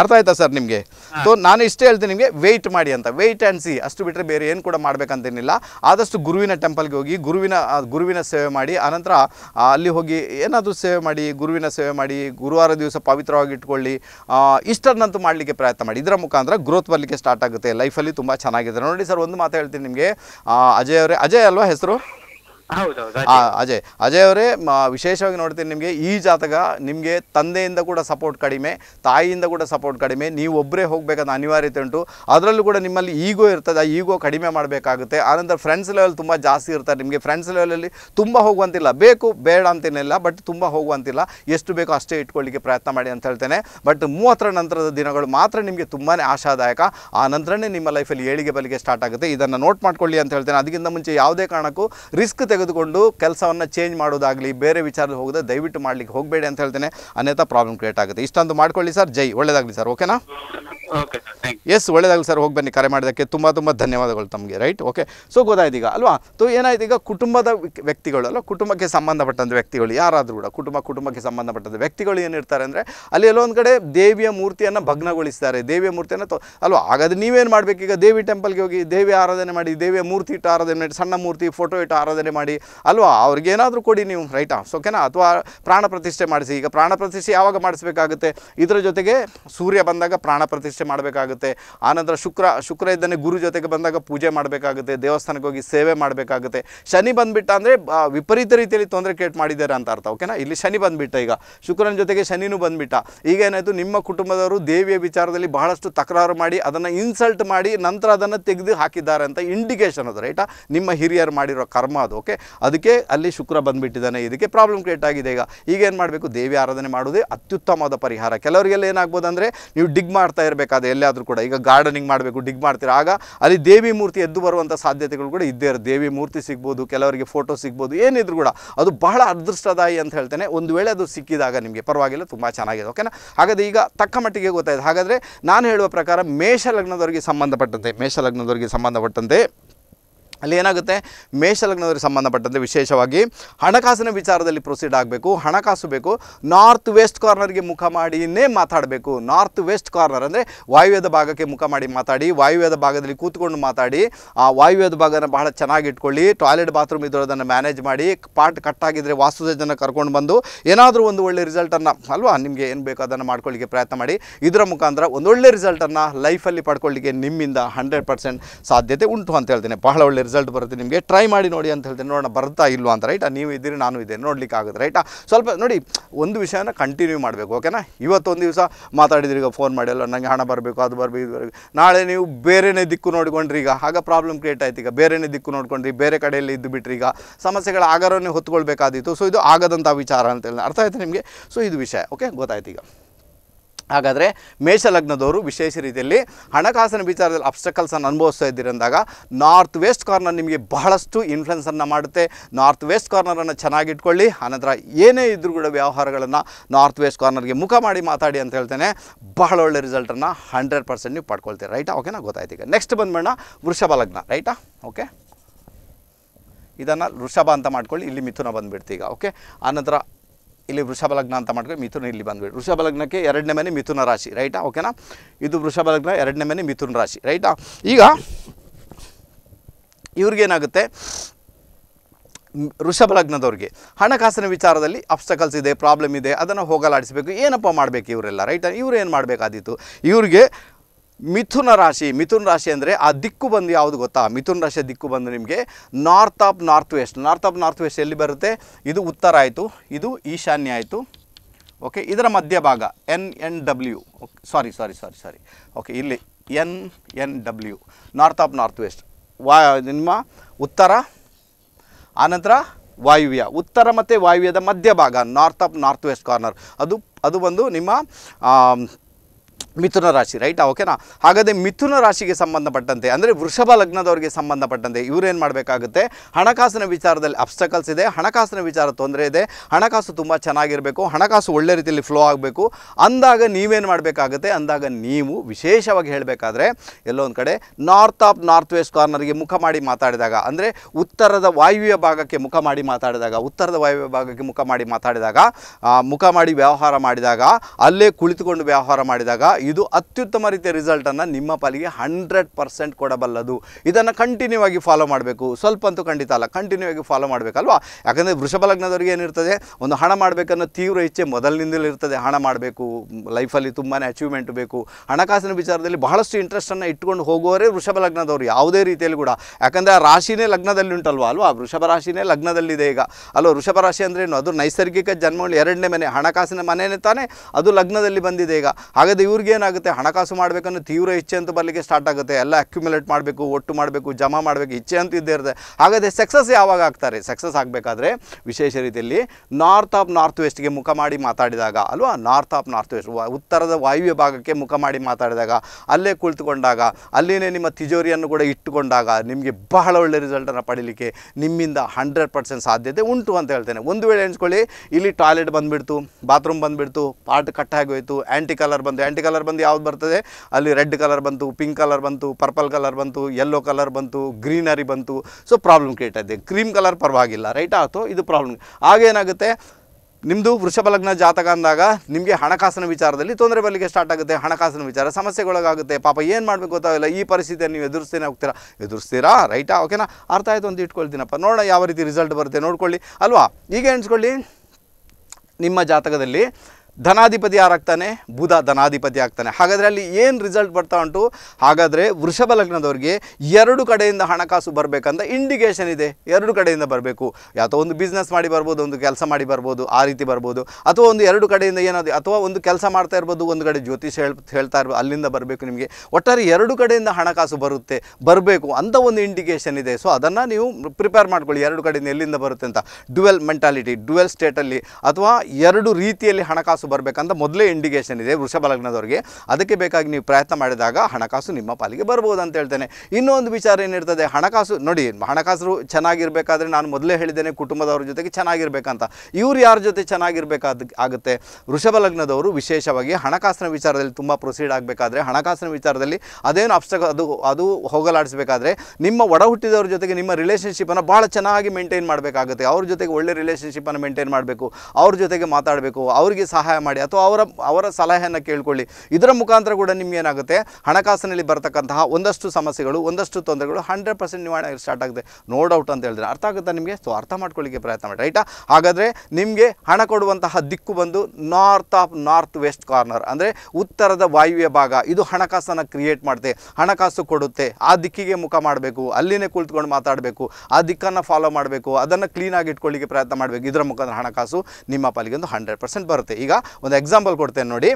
ಅರ್ಥ ಆಯ್ತಾ ಸರ್ ನಿಮಗೆ ಸೊ ನಾನು ಇಷ್ಟೇ ಹೇಳ್ತೀನಿ ನಿಮಗೆ ವೆಯ್ಟ್ ಮಾಡಿ ಅಂತ ವೆಯ್ಟ್ ಆ್ಯಂಡ್ ಸಿ ಅಷ್ಟು ಬಿಟ್ಟರೆ ಬೇರೆ ಏನು ಕೂಡ ಮಾಡಬೇಕಂತೇನಿಲ್ಲ ಆದಷ್ಟು ಗುರುವಿನ ಟೆಂಪಲ್ಗೆ ಹೋಗಿ ಗುರುವಿನ ಗುರುವಿನ ಸೇವೆ ಮಾಡಿ ಆನಂತರ ಅಲ್ಲಿ ಹೋಗಿ ಏನಾದರೂ ಸೇವೆ ಮಾಡಿ ಗುರುವಿನ ಸೇವೆ ಮಾಡಿ ಗುರುವಾರ ದಿವಸ ಪವಿತ್ರವಾಗಿ ಇಟ್ಕೊಳ್ಳಿ ಇಷ್ಟನ್ನಂತೂ ಮಾಡಲಿಕ್ಕೆ ಪ್ರಯತ್ನ ಮಾಡಿ ಇದರ ಮುಖಾಂತರ ಗ್ರೋತ್ ಬರಲಿಕ್ಕೆ ಸ್ಟಾರ್ಟ್ ಆಗುತ್ತೆ ಲೈಫಲ್ಲಿ ತುಂಬ ಚೆನ್ನಾಗಿದೆ ನೋಡಿ ಸರ್ ಒಂದು ಮಾತು ಹೇಳ್ತೀನಿ ನಿಮಗೆ ಅಜಯ್ ಅವರೇ ಅಜಯ್ ಅಲ್ವಾ ಹೆಸರು ಅಜಯ್ ಅಜಯ್ ಅವರೇ ವಿಶೇಷವಾಗಿ ನೋಡ್ತೀನಿ ನಿಮಗೆ ಈ ಜಾತಕ ನಿಮಗೆ ತಂದೆಯಿಂದ ಕೂಡ ಸಪೋರ್ಟ್ ಕಡಿಮೆ ತಾಯಿಯಿಂದ ಕೂಡ ಸಪೋರ್ಟ್ ಕಡಿಮೆ ನೀವು ಒಬ್ಬರೇ ಹೋಗಬೇಕಾದ ಅನಿವಾರ್ಯತೆ ಉಂಟು ಅದರಲ್ಲೂ ಕೂಡ ನಿಮ್ಮಲ್ಲಿ ಈಗೋ ಇರ್ತದೆ ಆ ಈಗೋ ಕಡಿಮೆ ಮಾಡಬೇಕಾಗುತ್ತೆ ಆನಂತರ ಫ್ರೆಂಡ್ಸ್ ಲೆವೆಲ್ ತುಂಬ ಜಾಸ್ತಿ ಇರ್ತಾರೆ ನಿಮಗೆ ಫ್ರೆಂಡ್ಸ್ ಲೆವೆಲಲ್ಲಿ ತುಂಬ ಹೋಗುವಂತಿಲ್ಲ ಬೇಕು ಬೇಡ ಅಂತೇನಿಲ್ಲ ಬಟ್ ತುಂಬ ಹೋಗುವಂತಿಲ್ಲ ಎಷ್ಟು ಬೇಕೋ ಅಷ್ಟೇ ಇಟ್ಕೊಳ್ಳಿಕ್ಕೆ ಪ್ರಯತ್ನ ಮಾಡಿ ಅಂತ ಹೇಳ್ತೇನೆ ಬಟ್ ಮೂವತ್ತರ ನಂತರದ ದಿನಗಳು ಮಾತ್ರ ನಿಮಗೆ ತುಂಬಾ ಆಶಾದಾಯಕ ಆ ನಂತರನೇ ನಿಮ್ಮ ಲೈಫಲ್ಲಿ ಏಳಿಗೆ ಬಲಿಗೆ ಸ್ಟಾರ್ಟ್ ಆಗುತ್ತೆ ಇದನ್ನು ನೋಟ್ ಮಾಡ್ಕೊಳ್ಳಿ ಅಂತ ಹೇಳ್ತೇನೆ ಅದಕ್ಕಿಂತ ಮುಂಚೆ ಯಾವುದೇ ಕಾರಣಕ್ಕೂ ರಿಸ್ಕ್ ತೆಗೆದುಕೊಂಡು ಕೆಲಸವನ್ನು ಚೇಂಜ್ ಮಾಡೋದಾಗಲಿ ಬೇರೆ ವಿಚಾರದಲ್ಲಿ ಹೋಗದೆ ದಯವಿಟ್ಟು ಮಾಡಲಿಕ್ಕೆ ಹೋಗಬೇಡಿ ಅಂತ ಹೇಳ್ತೇನೆ ಅನೇಕ ಪ್ರಾಬ್ಲಮ್ ಕ್ರಿಯೇಟ್ ಆಗುತ್ತೆ ಇಷ್ಟೊಂದು ಮಾಡ್ಕೊಳ್ಳಿ ಸರ್ ಜೈ ಒಳ್ಳೇದಾಗಲಿ ಸರ್ ಓಕೆನಾ ಎಸ್ ಒಳ್ಳೇದಾಗಲಿ ಸರ್ ಹೋಗಿ ಬನ್ನಿ ಕರೆ ಮಾಡೋದಕ್ಕೆ ತುಂಬ ತುಂಬ ಧನ್ಯವಾದಗಳು ತಮಗೆ ರೈಟ್ ಓಕೆ ಸೊ ಗೊತ್ತಾಯ್ತೀಗ ಈಗ ಅಲ್ವಾ ತೊ ಏನಾಯ್ತು ಈಗ ಕುಟುಂಬದ ವ್ಯಕ್ತಿಗಳು ಅಲ್ವಾ ಕುಟುಂಬಕ್ಕೆ ಸಂಬಂಧಪಟ್ಟಂಥ ವ್ಯಕ್ತಿಗಳು ಯಾರಾದರೂ ಕೂಡ ಕುಟುಂಬ ಕುಟುಂಬಕ್ಕೆ ಸಂಬಂಧಪಟ್ಟಂಥ ವ್ಯಕ್ತಿಗಳು ಏನಿರ್ತಾರೆ ಅಂದರೆ ಅಲ್ಲಿ ಎಲ್ಲೊಂದು ಕಡೆ ದೇವಿಯ ಮೂರ್ತಿಯನ್ನು ಭಗ್ನಗೊಳಿಸ್ತಾರೆ ದೇವಿಯ ಮೂರ್ತಿಯನ್ನು ತೊ ಅಲ್ವಾ ಹಾಗಾದ್ರೆ ನೀವೇನು ಮಾಡಬೇಕು ದೇವಿ ಟೆಂಪಲ್ಗೆ ಹೋಗಿ ದೇವಿ ಆರಾಧನೆ ಮಾಡಿ ದೇವಿಯ ಮೂರ್ತಿ ಇಟ್ಟು ಆರಾಧನೆ ಮಾಡಿ ಸಣ್ಣ ಮೂರ್ತಿ ಫೋಟೋ ಇಟ್ಟು ಆರಾಧನೆ ಮಾಡಿ ಮಾಡಿ ಅಲ್ವಾ ಏನಾದರೂ ಕೊಡಿ ನೀವು ರೈಟಾ ಓಕೆನಾ ಅಥವಾ ಪ್ರಾಣ ಪ್ರತಿಷ್ಠೆ ಮಾಡಿಸಿ ಈಗ ಪ್ರಾಣ ಪ್ರತಿಷ್ಠೆ ಯಾವಾಗ ಮಾಡಿಸ್ಬೇಕಾಗುತ್ತೆ ಇದರ ಜೊತೆಗೆ ಸೂರ್ಯ ಬಂದಾಗ ಪ್ರಾಣ ಪ್ರತಿಷ್ಠೆ ಮಾಡಬೇಕಾಗುತ್ತೆ ಆನಂತರ ಶುಕ್ರ ಶುಕ್ರ ಇದ್ದಾನೆ ಗುರು ಜೊತೆಗೆ ಬಂದಾಗ ಪೂಜೆ ಮಾಡಬೇಕಾಗುತ್ತೆ ದೇವಸ್ಥಾನಕ್ಕೆ ಹೋಗಿ ಸೇವೆ ಮಾಡಬೇಕಾಗುತ್ತೆ ಶನಿ ಬಂದುಬಿಟ್ಟ ಅಂದರೆ ವಿಪರೀತ ರೀತಿಯಲ್ಲಿ ತೊಂದರೆ ಕ್ರಿಯೇಟ್ ಮಾಡಿದ್ದಾರೆ ಅಂತ ಅರ್ಥ ಓಕೆನಾ ಇಲ್ಲಿ ಶನಿ ಬಂದುಬಿಟ್ಟ ಈಗ ಶುಕ್ರನ ಜೊತೆಗೆ ಶನಿನೂ ಬಂದುಬಿಟ್ಟ ಈಗ ಏನಾಯಿತು ನಿಮ್ಮ ಕುಟುಂಬದವರು ದೇವಿಯ ವಿಚಾರದಲ್ಲಿ ಬಹಳಷ್ಟು ತಕರಾರು ಮಾಡಿ ಅದನ್ನು ಇನ್ಸಲ್ಟ್ ಮಾಡಿ ನಂತರ ಅದನ್ನು ತೆಗೆದು ಹಾಕಿದ್ದಾರೆ ಅಂತ ಇಂಡಿಕೇಶನ್ ಅದು ರೈಟಾ ನಿಮ್ಮ ಹಿರಿಯರು ಮಾಡಿರೋ ಕರ್ಮ ಅದು ಓಕೆ ಅದಕ್ಕೆ ಅಲ್ಲಿ ಶುಕ್ರ ಬಂದುಬಿಟ್ಟಿದ್ದಾನೆ ಇದಕ್ಕೆ ಪ್ರಾಬ್ಲಮ್ ಕ್ರಿಯೇಟ್ ಆಗಿದೆ ಈಗ ಈಗ ಏನು ಮಾಡಬೇಕು ದೇವಿ ಆರಾಧನೆ ಮಾಡುವುದೇ ಅತ್ಯುತ್ತಮವಾದ ಪರಿಹಾರ ಕೆಲವರಿಗೆಲ್ಲ ಏನಾಗ್ಬೋದು ಅಂದರೆ ನೀವು ಡಿಗ್ ಮಾಡ್ತಾ ಇರಬೇಕಾದ್ರೆ ಎಲ್ಲಾದರೂ ಕೂಡ ಈಗ ಗಾರ್ಡನಿಂಗ್ ಮಾಡಬೇಕು ಡಿಗ್ ಮಾಡ್ತೀರಾ ಆಗ ಅಲ್ಲಿ ದೇವಿ ಮೂರ್ತಿ ಎದ್ದು ಬರುವಂಥ ಸಾಧ್ಯತೆಗಳು ಕೂಡ ಇದ್ದೇ ಇರೋದು ದೇವಿ ಮೂರ್ತಿ ಸಿಗ್ಬೋದು ಕೆಲವರಿಗೆ ಫೋಟೋ ಸಿಗ್ಬೋದು ಏನಿದ್ರು ಕೂಡ ಅದು ಬಹಳ ಅದೃಷ್ಟದಾಯಿ ಅಂತ ಹೇಳ್ತೇನೆ ಒಂದು ವೇಳೆ ಅದು ಸಿಕ್ಕಿದಾಗ ನಿಮಗೆ ಪರವಾಗಿಲ್ಲ ತುಂಬ ಚೆನ್ನಾಗಿದೆ ಓಕೆನಾ ಹಾಗಾದರೆ ಈಗ ತಕ್ಕ ಮಟ್ಟಿಗೆ ಗೊತ್ತಾಯಿತು ಹಾಗಾದರೆ ನಾನು ಹೇಳುವ ಪ್ರಕಾರ ಮೇಷ ಲಗ್ನದವರಿಗೆ ಸಂಬಂಧಪಟ್ಟಂತೆ ಮೇಷ ಲಗ್ನದವರಿಗೆ ಸಂಬಂಧಪಟ್ಟಂತೆ ಅಲ್ಲಿ ಏನಾಗುತ್ತೆ ಲಗ್ನವರಿಗೆ ಸಂಬಂಧಪಟ್ಟಂತೆ ವಿಶೇಷವಾಗಿ ಹಣಕಾಸಿನ ವಿಚಾರದಲ್ಲಿ ಪ್ರೊಸೀಡ್ ಆಗಬೇಕು ಹಣಕಾಸು ಬೇಕು ನಾರ್ತ್ ವೆಸ್ಟ್ ಕಾರ್ನರ್ಗೆ ಮುಖ ಮಾಡಿನೇ ಮಾತಾಡಬೇಕು ನಾರ್ತ್ ವೆಸ್ಟ್ ಕಾರ್ನರ್ ಅಂದರೆ ವಾಯುವ್ಯದ ಭಾಗಕ್ಕೆ ಮುಖ ಮಾಡಿ ಮಾತಾಡಿ ವಾಯುವ್ಯದ ಭಾಗದಲ್ಲಿ ಕೂತ್ಕೊಂಡು ಮಾತಾಡಿ ಆ ವಾಯುವ್ಯದ ಭಾಗನ ಬಹಳ ಚೆನ್ನಾಗಿ ಇಟ್ಕೊಳ್ಳಿ ಟಾಯ್ಲೆಟ್ ಬಾತ್ರೂಮ್ ಅದನ್ನು ಮ್ಯಾನೇಜ್ ಮಾಡಿ ಪಾಟ್ ಕಟ್ಟಾಗಿದ್ದರೆ ವಾಸ್ತುಸಜ್ಜನ ಕರ್ಕೊಂಡು ಬಂದು ಏನಾದರೂ ಒಂದು ಒಳ್ಳೆ ರಿಸಲ್ಟನ್ನು ಅಲ್ವಾ ನಿಮಗೆ ಏನು ಬೇಕೋ ಅದನ್ನು ಮಾಡ್ಕೊಳ್ಳಿಕ್ಕೆ ಪ್ರಯತ್ನ ಮಾಡಿ ಇದರ ಮುಖಾಂತರ ಒಂದೊಳ್ಳೆ ರಿಸಲ್ಟನ್ನು ಲೈಫಲ್ಲಿ ಪಡ್ಕೊಳ್ಳಿಕ್ಕೆ ನಿಮ್ಮಿಂದ ಹಂಡ್ರೆಡ್ ಪರ್ಸೆಂಟ್ ಸಾಧ್ಯತೆ ಉಂಟು ಅಂತ ಹೇಳ್ತೇನೆ ಬಹಳ ಒಳ್ಳೆ ರಿಸಲ್ಟ್ ಬರುತ್ತೆ ನಿಮಗೆ ಟ್ರೈ ಮಾಡಿ ನೋಡಿ ಅಂತ ಹೇಳ್ತೀನಿ ನೋಡೋಣ ಬರ್ತಾ ಇಲ್ವಾ ಅಂತ ರೈಟಾ ನೀವು ಇದ್ದೀರಿ ನಾನು ಇದ್ದೇನೆ ನೋಡ್ಲಿಕ್ಕೆ ಆಗುತ್ತೆ ರೈಟಾ ಸ್ವಲ್ಪ ನೋಡಿ ಒಂದು ವಿಷಯನ ಕಂಟಿನ್ಯೂ ಮಾಡಬೇಕು ಓಕೆನಾ ಇವತ್ತೊಂದು ದಿವಸ ಮಾತಾಡಿದ್ರಿ ಈಗ ಫೋನ್ ಮಾಡಿ ಅಲ್ಲ ನನಗೆ ಹಣ ಬರಬೇಕು ಅದು ಬರಬೇಕು ಇದು ನಾಳೆ ನೀವು ಬೇರೆನೇ ದಿಕ್ಕು ನೋಡ್ಕೊಂಡ್ರಿ ಈಗ ಆಗ ಪ್ರಾಬ್ಲಮ್ ಕ್ರಿಯೇಟ್ ಆಯ್ತು ಈಗ ಬೇರೆನೇ ದಿಕ್ಕು ನೋಡ್ಕೊಂಡ್ರಿ ಬೇರೆ ಕಡೆಯಲ್ಲಿ ಇದ್ದು ಬಿಟ್ರಿ ಈಗ ಸಮಸ್ಯೆಗಳ ನೀವು ಹೊತ್ಕೊಳ್ಬೇಕಾದಿತ್ತು ಸೊ ಇದು ಆಗದಂಥ ವಿಚಾರ ಅಂತ ಹೇಳಿ ಅರ್ಥ ಆಯ್ತು ನಿಮಗೆ ಸೊ ಇದು ವಿಷಯ ಓಕೆ ಗೊತ್ತಾಯ್ತು ಈಗ ಹಾಗಾದರೆ ಮೇಷಲಗ್ನದವರು ವಿಶೇಷ ರೀತಿಯಲ್ಲಿ ಹಣಕಾಸಿನ ವಿಚಾರದಲ್ಲಿ ಅಬ್ಸ್ಟಕಲ್ಸನ್ನು ಅನುಭವಿಸ್ತಾ ಅಂದಾಗ ನಾರ್ತ್ ವೆಸ್ಟ್ ಕಾರ್ನರ್ ನಿಮಗೆ ಬಹಳಷ್ಟು ಇನ್ಫ್ಲುಯೆನ್ಸನ್ನು ಮಾಡುತ್ತೆ ನಾರ್ತ್ ವೆಸ್ಟ್ ಕಾರ್ನರನ್ನು ಚೆನ್ನಾಗಿಟ್ಕೊಳ್ಳಿ ಆನಂತರ ಏನೇ ಇದ್ರೂ ಕೂಡ ವ್ಯವಹಾರಗಳನ್ನು ನಾರ್ತ್ ವೆಸ್ಟ್ ಕಾರ್ನರ್ಗೆ ಮುಖ ಮಾಡಿ ಮಾತಾಡಿ ಅಂತ ಹೇಳ್ತೇನೆ ಬಹಳ ಒಳ್ಳೆ ರಿಸಲ್ಟನ್ನು ಹಂಡ್ರೆಡ್ ಪರ್ಸೆಂಟ್ ನೀವು ಪಡ್ಕೊಳ್ತೀರಿ ರೈಟಾ ಓಕೆನಾ ಗೊತ್ತಾಯ್ತು ಈಗ ನೆಕ್ಸ್ಟ್ ಬಂದ್ಬೇಡ ವೃಷಭ ಲಗ್ನ ರೈಟಾ ಓಕೆ ಇದನ್ನು ವೃಷಭ ಅಂತ ಮಾಡ್ಕೊಳ್ಳಿ ಇಲ್ಲಿ ಮಿಥುನ ಬಂದುಬಿಡ್ತೀಗ ಓಕೆ ಆನಂತರ ಇಲ್ಲಿ ವೃಷಭ ಲಗ್ನ ಅಂತ ಮಾಡ್ಕೊಂಡು ಮಿಥುನ ಇಲ್ಲಿ ಬಂದ್ಬಿಡಿ ವೃಷಭ ಲಗ್ನಕ್ಕೆ ಎರಡನೇ ಮನೆ ಮಿಥುನ ರಾಶಿ ರೈಟಾ ಓಕೆನಾ ಇದು ವೃಷಭ ಲಗ್ನ ಎರಡನೇ ಮನೆ ಮಿಥುನ ರಾಶಿ ರೈಟಾ ಈಗ ಇವ್ರಿಗೇನಾಗುತ್ತೆ ವೃಷಭ ಲಗ್ನದವ್ರಿಗೆ ಹಣಕಾಸಿನ ವಿಚಾರದಲ್ಲಿ ಅಬ್ಸ್ಟಕಲ್ಸ್ ಇದೆ ಪ್ರಾಬ್ಲಮ್ ಇದೆ ಅದನ್ನು ಹೋಗಲಾಡಿಸಬೇಕು ಏನಪ್ಪ ಮಾಡಬೇಕು ಇವರೆಲ್ಲ ರೈಟ್ ಇವ್ರು ಏನು ಮಾಡಬೇಕಾದೀತು ಇವ್ರಿಗೆ ಮಿಥುನ ರಾಶಿ ಮಿಥುನ್ ರಾಶಿ ಅಂದರೆ ಆ ದಿಕ್ಕು ಬಂದು ಯಾವುದು ಗೊತ್ತಾ ಮಿಥುನ್ ರಾಶಿಯ ದಿಕ್ಕು ಬಂದು ನಿಮಗೆ north of north west north of north west ಎಲ್ಲಿ ಬರುತ್ತೆ ಇದು ಉತ್ತರ ಆಯಿತು ಇದು ಈಶಾನ್ಯ ಆಯಿತು ಓಕೆ ಇದರ ಮಧ್ಯಭಾಗ N N W sorry sorry sorry sorry okay ಇಲ್ಲಿ N N W north of north west ವಾ ನಿಮ್ಮ ಉತ್ತರ ಆನಂತರ ವಾಯುವ್ಯ ಉತ್ತರ ಮತ್ತು ವಾಯುವ್ಯದ ಮಧ್ಯಭಾಗ north of north west corner ಅದು ಅದು ಬಂದು ನಿಮ್ಮ ಮಿಥುನ ರಾಶಿ ರೈಟ್ ಓಕೆನಾ ಹಾಗಾದರೆ ಮಿಥುನ ರಾಶಿಗೆ ಸಂಬಂಧಪಟ್ಟಂತೆ ಅಂದರೆ ವೃಷಭ ಲಗ್ನದವರಿಗೆ ಸಂಬಂಧಪಟ್ಟಂತೆ ಇವರೇನು ಮಾಡಬೇಕಾಗುತ್ತೆ ಹಣಕಾಸಿನ ವಿಚಾರದಲ್ಲಿ ಅಬ್ಸ್ಟಕಲ್ಸ್ ಇದೆ ಹಣಕಾಸಿನ ವಿಚಾರ ತೊಂದರೆ ಇದೆ ಹಣಕಾಸು ತುಂಬ ಚೆನ್ನಾಗಿರಬೇಕು ಹಣಕಾಸು ಒಳ್ಳೆ ರೀತಿಯಲ್ಲಿ ಫ್ಲೋ ಆಗಬೇಕು ಅಂದಾಗ ನೀವೇನು ಮಾಡಬೇಕಾಗುತ್ತೆ ಅಂದಾಗ ನೀವು ವಿಶೇಷವಾಗಿ ಹೇಳಬೇಕಾದ್ರೆ ಎಲ್ಲೊಂದು ಕಡೆ ನಾರ್ತ್ ಆಫ್ ನಾರ್ತ್ ವೆಸ್ಟ್ ಕಾರ್ನರ್ಗೆ ಮುಖ ಮಾಡಿ ಮಾತಾಡಿದಾಗ ಅಂದರೆ ಉತ್ತರದ ವಾಯುವ್ಯ ಭಾಗಕ್ಕೆ ಮುಖ ಮಾಡಿ ಮಾತಾಡಿದಾಗ ಉತ್ತರದ ವಾಯುವ್ಯ ಭಾಗಕ್ಕೆ ಮುಖ ಮಾಡಿ ಮಾತಾಡಿದಾಗ ಮುಖ ಮಾಡಿ ವ್ಯವಹಾರ ಮಾಡಿದಾಗ ಅಲ್ಲೇ ಕುಳಿತುಕೊಂಡು ವ್ಯವಹಾರ ಮಾಡಿದಾಗ ಇದು ಅತ್ಯುತ್ತಮ ರೀತಿಯ ರಿಸಲ್ಟನ್ನು ನಿಮ್ಮ ಪಾಲಿಗೆ ಹಂಡ್ರೆಡ್ ಪರ್ಸೆಂಟ್ ಕೊಡಬಲ್ಲದು ಇದನ್ನು ಕಂಟಿನ್ಯೂ ಆಗಿ ಫಾಲೋ ಮಾಡಬೇಕು ಸ್ವಲ್ಪ ಅಂತೂ ಖಂಡಿತ ಅಲ್ಲ ಕಂಟಿನ್ಯೂ ಆಗಿ ಫಾಲೋ ಮಾಡಬೇಕಲ್ವಾ ಯಾಕಂದರೆ ವೃಷಭ ಲಗ್ನದವ್ರಿಗೆ ಏನಿರ್ತದೆ ಒಂದು ಹಣ ಮಾಡಬೇಕನ್ನೋ ತೀವ್ರ ಇಚ್ಛೆ ಮೊದಲಿನಿಂದಲೂ ಇರ್ತದೆ ಹಣ ಮಾಡಬೇಕು ಲೈಫಲ್ಲಿ ತುಂಬಾ ಅಚೀವ್ಮೆಂಟ್ ಬೇಕು ಹಣಕಾಸಿನ ವಿಚಾರದಲ್ಲಿ ಬಹಳಷ್ಟು ಇಂಟ್ರೆಸ್ಟನ್ನು ಇಟ್ಕೊಂಡು ಹೋಗುವವರೇ ವೃಷಭ ಲಗ್ನದವರು ಯಾವುದೇ ರೀತಿಯಲ್ಲಿ ಕೂಡ ಯಾಕಂದರೆ ಆ ರಾಶಿನೇ ಲಗ್ನದಲ್ಲಿ ಉಂಟಲ್ವಾ ಅಲ್ವಾ ವೃಷಭ ರಾಶಿನೇ ಲಗ್ನದಲ್ಲಿದೆ ಈಗ ಅಲ್ವಾ ವೃಷಭ ರಾಶಿ ಅಂದರೆ ಏನು ಅದು ನೈಸರ್ಗಿಕ ಜನ್ಮಗಳು ಎರಡನೇ ಮನೆ ಹಣಕಾಸಿನ ಮನೆಯೇ ತಾನೇ ಅದು ಲಗ್ನದಲ್ಲಿ ಬಂದಿದೆ ಈಗ ಹಾಗಾದರೆ ಇವರು ಏನಾಗುತ್ತೆ ಹಣಕಾಸು ಮಾಡಬೇಕನ್ನು ತೀವ್ರ ಇಚ್ಛೆ ಅಂತ ಬರಲಿಕ್ಕೆ ಸ್ಟಾರ್ಟ್ ಆಗುತ್ತೆ ಎಲ್ಲ ಅಕ್ಯುಮುಲೇಟ್ ಮಾಡಬೇಕು ಒಟ್ಟು ಮಾಡಬೇಕು ಜಮಾ ಮಾಡಬೇಕು ಇಚ್ಛೆ ಅಂತ ಇದ್ದೇ ಇರುತ್ತೆ ಹಾಗಾದರೆ ಸಕ್ಸಸ್ ಯಾವಾಗ ಆಗ್ತಾರೆ ಸಕ್ಸಸ್ ಆಗಬೇಕಾದ್ರೆ ವಿಶೇಷ ರೀತಿಯಲ್ಲಿ ನಾರ್ತ್ ಆಫ್ ನಾರ್ತ್ ವೆಸ್ಟ್ಗೆ ಮುಖ ಮಾಡಿ ಮಾತಾಡಿದಾಗ ಅಲ್ವಾ ನಾರ್ತ್ ಆಫ್ ನಾರ್ತ್ ವೆಸ್ಟ್ ಉತ್ತರದ ವಾಯುವ್ಯ ಭಾಗಕ್ಕೆ ಮುಖ ಮಾಡಿ ಮಾತಾಡಿದಾಗ ಅಲ್ಲೇ ಕುಳಿತುಕೊಂಡಾಗ ಅಲ್ಲಿನೇ ನಿಮ್ಮ ತಿಜೋರಿಯನ್ನು ಕೂಡ ಇಟ್ಟುಕೊಂಡಾಗ ನಿಮಗೆ ಬಹಳ ಒಳ್ಳೆ ರಿಸಲ್ಟನ್ನು ಪಡೀಲಿಕ್ಕೆ ನಿಮ್ಮಿಂದ ಹಂಡ್ರೆಡ್ ಪರ್ಸೆಂಟ್ ಸಾಧ್ಯತೆ ಉಂಟು ಅಂತ ಹೇಳ್ತೇನೆ ಒಂದು ವೇಳೆ ಎಣಿಸ್ಕೊಳ್ಳಿ ಇಲ್ಲಿ ಟಾಯ್ಲೆಟ್ ಬಂದುಬಿಡ್ತು ಬಾತ್ರೂಮ್ ಬಂದುಬಿಡ್ತು ಪಾಟ್ ಕಟ್ಟಾಗೋಯಿತು ಆ್ಯಂಟಿ ಕಲರ್ ಬಂದು ಆ್ಯಂಟಿ ಕಲರ್ ಬಂದು ಯಾವ್ದು ಬರ್ತದೆ ಅಲ್ಲಿ ರೆಡ್ ಕಲರ್ ಬಂತು ಪಿಂಕ್ ಕಲರ್ ಬಂತು ಪರ್ಪಲ್ ಕಲರ್ ಬಂತು ಯೆಲ್ಲೋ ಕಲರ್ ಬಂತು ಗ್ರೀನರಿ ಬಂತು ಸೊ ಪ್ರಾಬ್ಲಮ್ ಕ್ರಿಯೇಟ್ ಆಯಿತು ಕ್ರೀಮ್ ಕಲರ್ ಪರವಾಗಿಲ್ಲ ರೈಟ್ ಆಯಿತು ಇದು ಪ್ರಾಬ್ಲಮ್ ಆಗೇನಾಗುತ್ತೆ ನಿಮ್ಮದು ವೃಷಭಲಗ್ನ ಜಾತಕ ಅಂದಾಗ ನಿಮಗೆ ಹಣಕಾಸಿನ ವಿಚಾರದಲ್ಲಿ ತೊಂದರೆ ಬರಲಿಕ್ಕೆ ಸ್ಟಾರ್ಟ್ ಆಗುತ್ತೆ ಹಣಕಾಸಿನ ವಿಚಾರ ಸಮಸ್ಯೆಗೊಳಗಾಗುತ್ತೆ ಪಾಪ ಏನು ಮಾಡಬೇಕು ಗೊತ್ತಾಗಲ್ಲ ಈ ಪರಿಸ್ಥಿತಿಯನ್ನು ನೀವು ಎದುರಿಸ್ತೇನೆ ಹೋಗ್ತೀರಾ ಎದುರಿಸ್ತೀರಾ ರೈಟಾ ಓಕೆನಾ ಅರ್ಥ ಆಯಿತು ಅಂತ ಇಟ್ಕೊಳ್ತೀನಪ್ಪ ನೋಡೋಣ ಯಾವ ರೀತಿ ರಿಸಲ್ಟ್ ಬರುತ್ತೆ ನೋಡ್ಕೊಳ್ಳಿ ಅಲ್ವಾ ಈಗ ಎಣಿಸ್ಕೊಳ್ಳಿ ನಿಮ್ಮ ಜಾತಕದಲ್ಲಿ ಧನಾಧಿಪತಿ ಯಾರಾಗ್ತಾನೆ ಬುಧ ಧನಾಧಿಪತಿ ಆಗ್ತಾನೆ ಹಾಗಾದರೆ ಅಲ್ಲಿ ಏನು ರಿಸಲ್ಟ್ ಬರ್ತಾ ಉಂಟು ಹಾಗಾದರೆ ವೃಷಭ ಲಗ್ನದವ್ರಿಗೆ ಎರಡು ಕಡೆಯಿಂದ ಹಣಕಾಸು ಬರಬೇಕಂತ ಇಂಡಿಕೇಷನ್ ಇದೆ ಎರಡು ಕಡೆಯಿಂದ ಬರಬೇಕು ಅಥವಾ ಒಂದು ಬಿಸ್ನೆಸ್ ಮಾಡಿ ಬರ್ಬೋದು ಒಂದು ಕೆಲಸ ಮಾಡಿ ಬರ್ಬೋದು ಆ ರೀತಿ ಬರ್ಬೋದು ಅಥವಾ ಒಂದು ಎರಡು ಕಡೆಯಿಂದ ಏನಾದರೂ ಅಥವಾ ಒಂದು ಕೆಲಸ ಮಾಡ್ತಾ ಇರ್ಬೋದು ಒಂದು ಕಡೆ ಜ್ಯೋತಿಷ್ ಹೇಳ್ ಹೇಳ್ತಾ ಇರ್ಬೋದು ಅಲ್ಲಿಂದ ಬರಬೇಕು ನಿಮಗೆ ಒಟ್ಟಾರೆ ಎರಡು ಕಡೆಯಿಂದ ಹಣಕಾಸು ಬರುತ್ತೆ ಬರಬೇಕು ಅಂತ ಒಂದು ಇಂಡಿಕೇಷನ್ ಇದೆ ಸೊ ಅದನ್ನು ನೀವು ಪ್ರಿಪೇರ್ ಮಾಡ್ಕೊಳ್ಳಿ ಎರಡು ಕಡೆಯಿಂದ ಎಲ್ಲಿಂದ ಬರುತ್ತೆ ಅಂತ ಡ್ಯುವೆಲ್ ಮೆಂಟಾಲಿಟಿ ಡುವೆಲ್ ಸ್ಟೇಟಲ್ಲಿ ಅಥವಾ ಎರಡು ರೀತಿಯಲ್ಲಿ ಹಣಕಾಸು ಹಣಕಾಸು ಬರಬೇಕಂತ ಮೊದಲೇ ಇಂಡಿಕೇಷನ್ ಇದೆ ವೃಷಭ ಲಗ್ನದವರಿಗೆ ಅದಕ್ಕೆ ಬೇಕಾಗಿ ನೀವು ಪ್ರಯತ್ನ ಮಾಡಿದಾಗ ಹಣಕಾಸು ನಿಮ್ಮ ಪಾಲಿಗೆ ಬರ್ಬೋದು ಅಂತ ಹೇಳ್ತೇನೆ ಇನ್ನೊಂದು ವಿಚಾರ ಏನಿರ್ತದೆ ಹಣಕಾಸು ನೋಡಿ ಹಣಕಾಸು ಚೆನ್ನಾಗಿರಬೇಕಾದ್ರೆ ನಾನು ಮೊದಲೇ ಹೇಳಿದ್ದೇನೆ ಕುಟುಂಬದವ್ರ ಜೊತೆಗೆ ಚೆನ್ನಾಗಿರ್ಬೇಕಂತ ಇವ್ರು ಯಾರ ಜೊತೆ ಚೆನ್ನಾಗಿರಬೇಕಾದ ಆಗುತ್ತೆ ವೃಷಭ ಲಗ್ನದವರು ವಿಶೇಷವಾಗಿ ಹಣಕಾಸಿನ ವಿಚಾರದಲ್ಲಿ ತುಂಬ ಪ್ರೊಸೀಡ್ ಆಗಬೇಕಾದ್ರೆ ಹಣಕಾಸಿನ ವಿಚಾರದಲ್ಲಿ ಅದೇನು ಅಬ್ಸ್ಟಕ್ ಅದು ಅದು ಹೋಗಲಾಡಿಸಬೇಕಾದ್ರೆ ನಿಮ್ಮ ಒಡ ಹುಟ್ಟಿದವ್ರ ಜೊತೆಗೆ ನಿಮ್ಮ ರಿಲೇಷನ್ಶಿಪ್ಪನ್ನು ಭಾಳ ಚೆನ್ನಾಗಿ ಮೇಂಟೈನ್ ಮಾಡಬೇಕಾಗುತ್ತೆ ಅವ್ರ ಜೊತೆಗೆ ಒಳ್ಳೆ ರಿಲೇಷನ್ಶಿಪ್ಪನ್ನು ಮೇಂಟೈನ್ ಮಾಡಬೇಕು ಅವ್ರ ಜೊತೆಗೆ ಮಾತಾಡಬೇಕು ಅವರಿಗೆ ಸಹಾಯ ಸಹಾಯ ಮಾಡಿ ಅಥವಾ ಅವರ ಅವರ ಸಲಹೆಯನ್ನು ಕೇಳಿಕೊಳ್ಳಿ ಇದರ ಮುಖಾಂತರ ಕೂಡ ನಿಮಗೇನಾಗುತ್ತೆ ಏನಾಗುತ್ತೆ ಹಣಕಾಸಿನಲ್ಲಿ ಬರ್ತಕ್ಕಂತಹ ಒಂದಷ್ಟು ಸಮಸ್ಯೆಗಳು ಒಂದಷ್ಟು ತೊಂದರೆಗಳು ಹಂಡ್ರೆಡ್ ಪರ್ಸೆಂಟ್ ನಿವಾರಣೆ ಸ್ಟಾರ್ಟ್ ಆಗುತ್ತೆ ನೋ ಡೌಟ್ ಅಂತ ಹೇಳಿದ್ರೆ ಅರ್ಥ ಆಗುತ್ತೆ ನಿಮಗೆ ಸೊ ಅರ್ಥ ಮಾಡ್ಕೊಳ್ಳಿಕ್ಕೆ ಪ್ರಯತ್ನ ಮಾಡಿ ರೈಟಾ ಹಾಗಾದರೆ ನಿಮಗೆ ಹಣ ಕೊಡುವಂತಹ ದಿಕ್ಕು ಬಂದು north of north west corner ಅಂದರೆ ಉತ್ತರದ ವಾಯುವ್ಯ ಭಾಗ ಇದು ಹಣಕಾಸನ್ನು ಕ್ರಿಯೇಟ್ ಮಾಡುತ್ತೆ ಹಣಕಾಸು ಕೊಡುತ್ತೆ ಆ ದಿಕ್ಕಿಗೆ ಮುಖ ಮಾಡಬೇಕು ಅಲ್ಲಿನೇ ಕುಳಿತುಕೊಂಡು ಮಾತಾಡಬೇಕು ಆ ದಿಕ್ಕನ್ನು ಫಾಲೋ ಮಾಡಬೇಕು ಅದನ್ನು ಕ್ಲೀನಾಗಿ ಇಟ್ಕೊಳ್ಳಿಕ್ಕೆ ಪ್ರಯತ್ನ ಮಾಡಬೇಕು ಇದರ ಮುಖಾಂತರ ಹಣಕಾಸು ನಿಮ್ಮ ಪಾಲಿಗೆ ಒಂದು ಹಂಡ್ರೆಡ್ ಪರ್ಸೆಂಟ್ ಬರುತ್ತೆ ಈಗ ಒಂದು ಎಕ್ಸಾಂಪಲ್ ಕೊಡ್ತೇನೆ ನೋಡಿ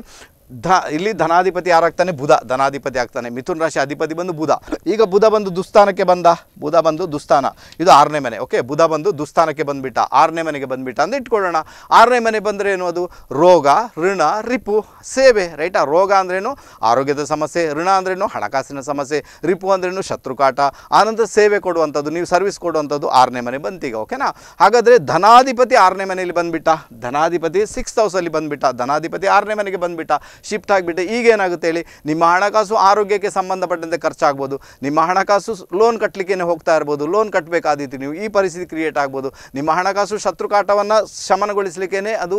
ಧ ಇಲ್ಲಿ ಧನಾಧಿಪತಿ ಯಾರಾಗ್ತಾನೆ ಬುಧ ಧನಾಧಿಪತಿ ಆಗ್ತಾನೆ ಮಿಥುನ್ ರಾಶಿ ಅಧಿಪತಿ ಬಂದು ಬುಧ ಈಗ ಬುಧ ಬಂದು ದುಸ್ಥಾನಕ್ಕೆ ಬಂದ ಬುಧ ಬಂದು ದುಸ್ಥಾನ ಇದು ಆರನೇ ಮನೆ ಓಕೆ ಬುಧ ಬಂದು ದುಸ್ಥಾನಕ್ಕೆ ಬಂದುಬಿಟ್ಟ ಆರನೇ ಮನೆಗೆ ಬಂದುಬಿಟ್ಟ ಅಂತ ಇಟ್ಕೊಳ್ಳೋಣ ಆರನೇ ಮನೆ ಬಂದರೆ ಏನು ಅದು ರೋಗ ಋಣ ರಿಪು ಸೇವೆ ರೈಟಾ ರೋಗ ಅಂದ್ರೇನು ಆರೋಗ್ಯದ ಸಮಸ್ಯೆ ಋಣ ಅಂದ್ರೇನು ಹಣಕಾಸಿನ ಸಮಸ್ಯೆ ರಿಪು ಅಂದ್ರೇನು ಶತ್ರುಕಾಟ ಆನಂತರ ಸೇವೆ ಕೊಡುವಂಥದ್ದು ನೀವು ಸರ್ವಿಸ್ ಕೊಡುವಂಥದ್ದು ಆರನೇ ಮನೆ ಬಂತೀಗ ಓಕೆನಾ ಹಾಗಾದರೆ ಧನಾಧಿಪತಿ ಆರನೇ ಮನೆಯಲ್ಲಿ ಬಂದುಬಿಟ್ಟ ಧನಾಧಿಪತಿ ಸಿಕ್ಸ್ತ್ ಹೌಸಲ್ಲಿ ಬಂದುಬಿಟ್ಟ ಧನಾಧಿಪತಿ ಆರನೇ ಮನೆಗೆ ಬಂದುಬಿಟ್ಟ ಶಿಫ್ಟ್ ಆಗಿಬಿಟ್ಟೆ ಈಗ ಏನಾಗುತ್ತೆ ಹೇಳಿ ನಿಮ್ಮ ಹಣಕಾಸು ಆರೋಗ್ಯಕ್ಕೆ ಸಂಬಂಧಪಟ್ಟಂತೆ ಖರ್ಚಾಗ್ಬೋದು ನಿಮ್ಮ ಹಣಕಾಸು ಲೋನ್ ಕಟ್ಟಲಿಕ್ಕೆ ಹೋಗ್ತಾ ಇರ್ಬೋದು ಲೋನ್ ಕಟ್ಟಬೇಕಾದೀತಿ ನೀವು ಈ ಪರಿಸ್ಥಿತಿ ಕ್ರಿಯೇಟ್ ಆಗ್ಬೋದು ನಿಮ್ಮ ಹಣಕಾಸು ಶತ್ರು ಕಾಟವನ್ನು ಶಮನಗೊಳಿಸಲಿಕ್ಕೇ ಅದು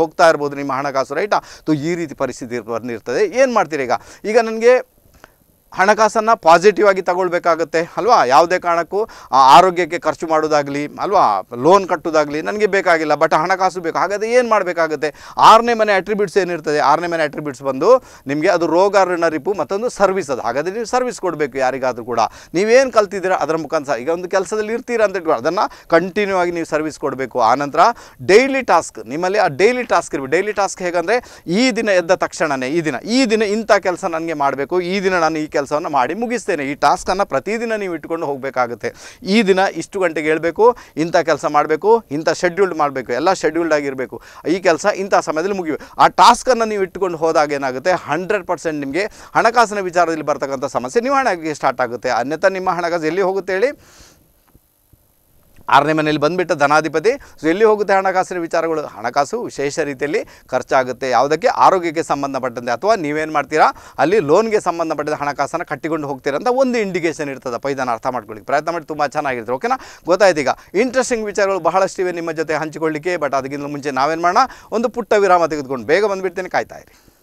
ಹೋಗ್ತಾ ಇರ್ಬೋದು ನಿಮ್ಮ ಹಣಕಾಸು ರೈಟಾ ತು ಈ ರೀತಿ ಪರಿಸ್ಥಿತಿ ಬಂದಿರ್ತದೆ ಏನು ಮಾಡ್ತೀರಿ ಈಗ ಈಗ ನನಗೆ ಹಣಕಾಸನ್ನು ಪಾಸಿಟಿವ್ ಆಗಿ ತಗೊಳ್ಬೇಕಾಗತ್ತೆ ಅಲ್ವಾ ಯಾವುದೇ ಕಾರಣಕ್ಕೂ ಆರೋಗ್ಯಕ್ಕೆ ಖರ್ಚು ಮಾಡೋದಾಗಲಿ ಅಲ್ವಾ ಲೋನ್ ಕಟ್ಟೋದಾಗಲಿ ನನಗೆ ಬೇಕಾಗಿಲ್ಲ ಬಟ್ ಹಣಕಾಸು ಬೇಕು ಹಾಗಾದರೆ ಏನು ಮಾಡಬೇಕಾಗುತ್ತೆ ಆರನೇ ಮನೆ ಅಟ್ರಿಬ್ಯೂಟ್ಸ್ ಏನಿರ್ತದೆ ಆರನೇ ಮನೆ ಅಟ್ರಿಬ್ಯೂಟ್ಸ್ ಬಂದು ನಿಮಗೆ ಅದು ರೋಗ ಋಣರಿಪು ಮತ್ತೊಂದು ಸರ್ವಿಸ್ ಅದು ಹಾಗಾದರೆ ನೀವು ಸರ್ವಿಸ್ ಕೊಡಬೇಕು ಯಾರಿಗಾದರೂ ಕೂಡ ನೀವೇನು ಕಲ್ತಿದ್ದೀರಾ ಅದರ ಮುಖಾಂತರ ಈಗ ಒಂದು ಕೆಲಸದಲ್ಲಿ ಇರ್ತೀರಾ ಅಂತ ಅದನ್ನು ಕಂಟಿನ್ಯೂ ಆಗಿ ನೀವು ಸರ್ವಿಸ್ ಕೊಡಬೇಕು ಆನಂತರ ಡೈಲಿ ಟಾಸ್ಕ್ ನಿಮ್ಮಲ್ಲಿ ಆ ಡೈಲಿ ಟಾಸ್ಕ್ ಇರಬೇಕು ಡೈಲಿ ಟಾಸ್ಕ್ ಹೇಗಂದರೆ ಈ ದಿನ ಎದ್ದ ತಕ್ಷಣವೇ ಈ ದಿನ ಈ ದಿನ ಇಂಥ ಕೆಲಸ ನನಗೆ ಮಾಡಬೇಕು ಈ ದಿನ ನಾನು ಈ ಕೆಲಸ ಕೆಲಸವನ್ನು ಮಾಡಿ ಮುಗಿಸ್ತೇನೆ ಈ ಟಾಸ್ಕನ್ನು ಪ್ರತಿದಿನ ನೀವು ಇಟ್ಕೊಂಡು ಹೋಗಬೇಕಾಗುತ್ತೆ ಈ ದಿನ ಇಷ್ಟು ಗಂಟೆಗೆ ಹೇಳಬೇಕು ಇಂಥ ಕೆಲಸ ಮಾಡಬೇಕು ಇಂಥ ಶೆಡ್ಯೂಲ್ಡ್ ಮಾಡಬೇಕು ಎಲ್ಲ ಶೆಡ್ಯೂಲ್ಡ್ ಆಗಿರಬೇಕು ಈ ಕೆಲಸ ಇಂಥ ಸಮಯದಲ್ಲಿ ಮುಗಿಯು ಆ ಟಾಸ್ಕನ್ನು ನೀವು ಇಟ್ಟುಕೊಂಡು ಹೋದಾಗ ಏನಾಗುತ್ತೆ ಹಂಡ್ರೆಡ್ ಪರ್ಸೆಂಟ್ ನಿಮಗೆ ಹಣಕಾಸಿನ ವಿಚಾರದಲ್ಲಿ ಬರ್ತಕ್ಕಂಥ ಸಮಸ್ಯೆ ನಿವಾರಣೆ ಸ್ಟಾರ್ಟ್ ಆಗುತ್ತೆ ಅನ್ಯಥ ನಿಮ್ಮ ಹಣಕಾಸು ಎಲ್ಲಿ ಹೋಗುತ್ತೆ ಹೇಳಿ ಆರನೇ ಮನೆಯಲ್ಲಿ ಬಂದುಬಿಟ್ಟ ಧನಾಧಿಪತಿ ಸೊ ಎಲ್ಲಿ ಹೋಗುತ್ತೆ ಹಣಕಾಸಿನ ವಿಚಾರಗಳು ಹಣಕಾಸು ವಿಶೇಷ ರೀತಿಯಲ್ಲಿ ಖರ್ಚಾಗುತ್ತೆ ಯಾವುದಕ್ಕೆ ಆರೋಗ್ಯಕ್ಕೆ ಸಂಬಂಧಪಟ್ಟಂತೆ ಅಥವಾ ನೀವೇನು ಮಾಡ್ತೀರಾ ಅಲ್ಲಿ ಲೋನ್ಗೆ ಸಂಬಂಧಪಟ್ಟಂತೆ ಹಣಕಾಸನ್ನು ಕಟ್ಟಿಕೊಂಡು ಹೋಗ್ತೀರ ಅಂತ ಒಂದು ಇಂಡಿಕೇಷನ್ ಪೈ ಇದನ್ನು ಅರ್ಥ ಮಾಡ್ಕೊಳ್ಳಿ ಪ್ರಯತ್ನ ಮಾಡಿ ತುಂಬ ಚೆನ್ನಾಗಿರ್ತದೆ ಓಕೆನಾ ಗೊತ್ತಾಯ್ತು ಈಗ ಇಂಟ್ರೆಸ್ಟಿಂಗ್ ವಿಚಾರಗಳು ಬಹಳಷ್ಟಿವೆ ನಿಮ್ಮ ಜೊತೆ ಹಂಚಿಕೊಳ್ಳಿಕ್ಕೆ ಬಟ್ ಅದಕ್ಕಿಂತ ಮುಂಚೆ ನಾವೇನು ಮಾಡೋಣ ಒಂದು ಪುಟ್ಟ ವಿರಾಮ ತೆಗೆದುಕೊಂಡು ಬೇಗ ಬಂದುಬಿಡ್ತೇನೆ ಕಾಯ್ತಾ ಇರಿ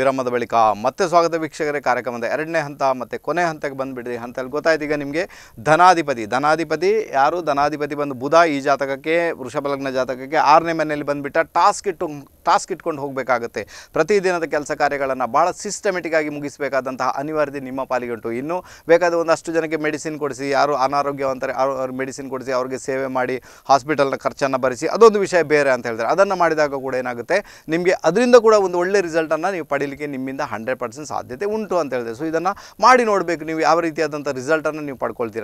ವಿರಾಮದ ಬಳಿಕ ಮತ್ತೆ ಸ್ವಾಗತ ವೀಕ್ಷಕರೇ ಕಾರ್ಯಕ್ರಮದ ಎರಡನೇ ಹಂತ ಮತ್ತು ಕೊನೆ ಹಂತಕ್ಕೆ ಬಂದುಬಿಡ್ರಿ ಹಂತಲ್ಲಿ ಗೊತ್ತಾಯ್ತೀಗ ನಿಮಗೆ ಧನಾಧಿಪತಿ ಧನಾಧಿಪತಿ ಯಾರು ಧನಾಧಿಪತಿ ಬಂದು ಬುಧ ಈ ಜಾತಕಕ್ಕೆ ವೃಷಭಲಗ್ನ ಜಾತಕಕ್ಕೆ ಆರನೇ ಮನೆಯಲ್ಲಿ ಬಂದುಬಿಟ್ಟ ಟಾಸ್ಕ್ ಇಟ್ಟು ಟಾಸ್ಕ್ ಇಟ್ಕೊಂಡು ಹೋಗಬೇಕಾಗುತ್ತೆ ಪ್ರತಿದಿನದ ಕೆಲಸ ಕಾರ್ಯಗಳನ್ನು ಭಾಳ ಸಿಸ್ಟಮೆಟಿಕ್ಕಾಗಿ ಮುಗಿಸಬೇಕಾದಂತಹ ಅನಿವಾರ್ಯತೆ ನಿಮ್ಮ ಪಾಲಿಗೆ ಇನ್ನು ಬೇಕಾದ ಒಂದಷ್ಟು ಜನಕ್ಕೆ ಮೆಡಿಸಿನ್ ಕೊಡಿಸಿ ಯಾರು ಅನಾರೋಗ್ಯವಂತಾರೆ ಅವ್ರ ಮೆಡಿಸಿನ್ ಕೊಡಿಸಿ ಅವ್ರಿಗೆ ಸೇವೆ ಮಾಡಿ ಹಾಸ್ಪಿಟಲ್ನ ಖರ್ಚನ್ನು ಭರಿಸಿ ಅದೊಂದು ವಿಷಯ ಬೇರೆ ಅಂತ ಹೇಳ್ತಾರೆ ಅದನ್ನು ಮಾಡಿದಾಗ ಕೂಡ ಏನಾಗುತ್ತೆ ನಿಮಗೆ ಅದರಿಂದ ಕೂಡ ಒಂದು ಒಳ್ಳೆ ರಿಸಲ್ಟನ್ನು ನೀವು ಪಡೀಲಿ ನಿಮ್ಮಿಂದ ಹಂಡ್ರೆಡ್ ಪರ್ಸೆಂಟ್ ಸಾಧ್ಯತೆ ಉಂಟು ಅಂತ ಹೇಳಿದೆ ಸೊ ಇದನ್ನು ಮಾಡಿ ನೋಡಬೇಕು ನೀವು ಯಾವ ರೀತಿಯಾದಂಥ ರಿಸಲ್ಟನ್ನು ನೀವು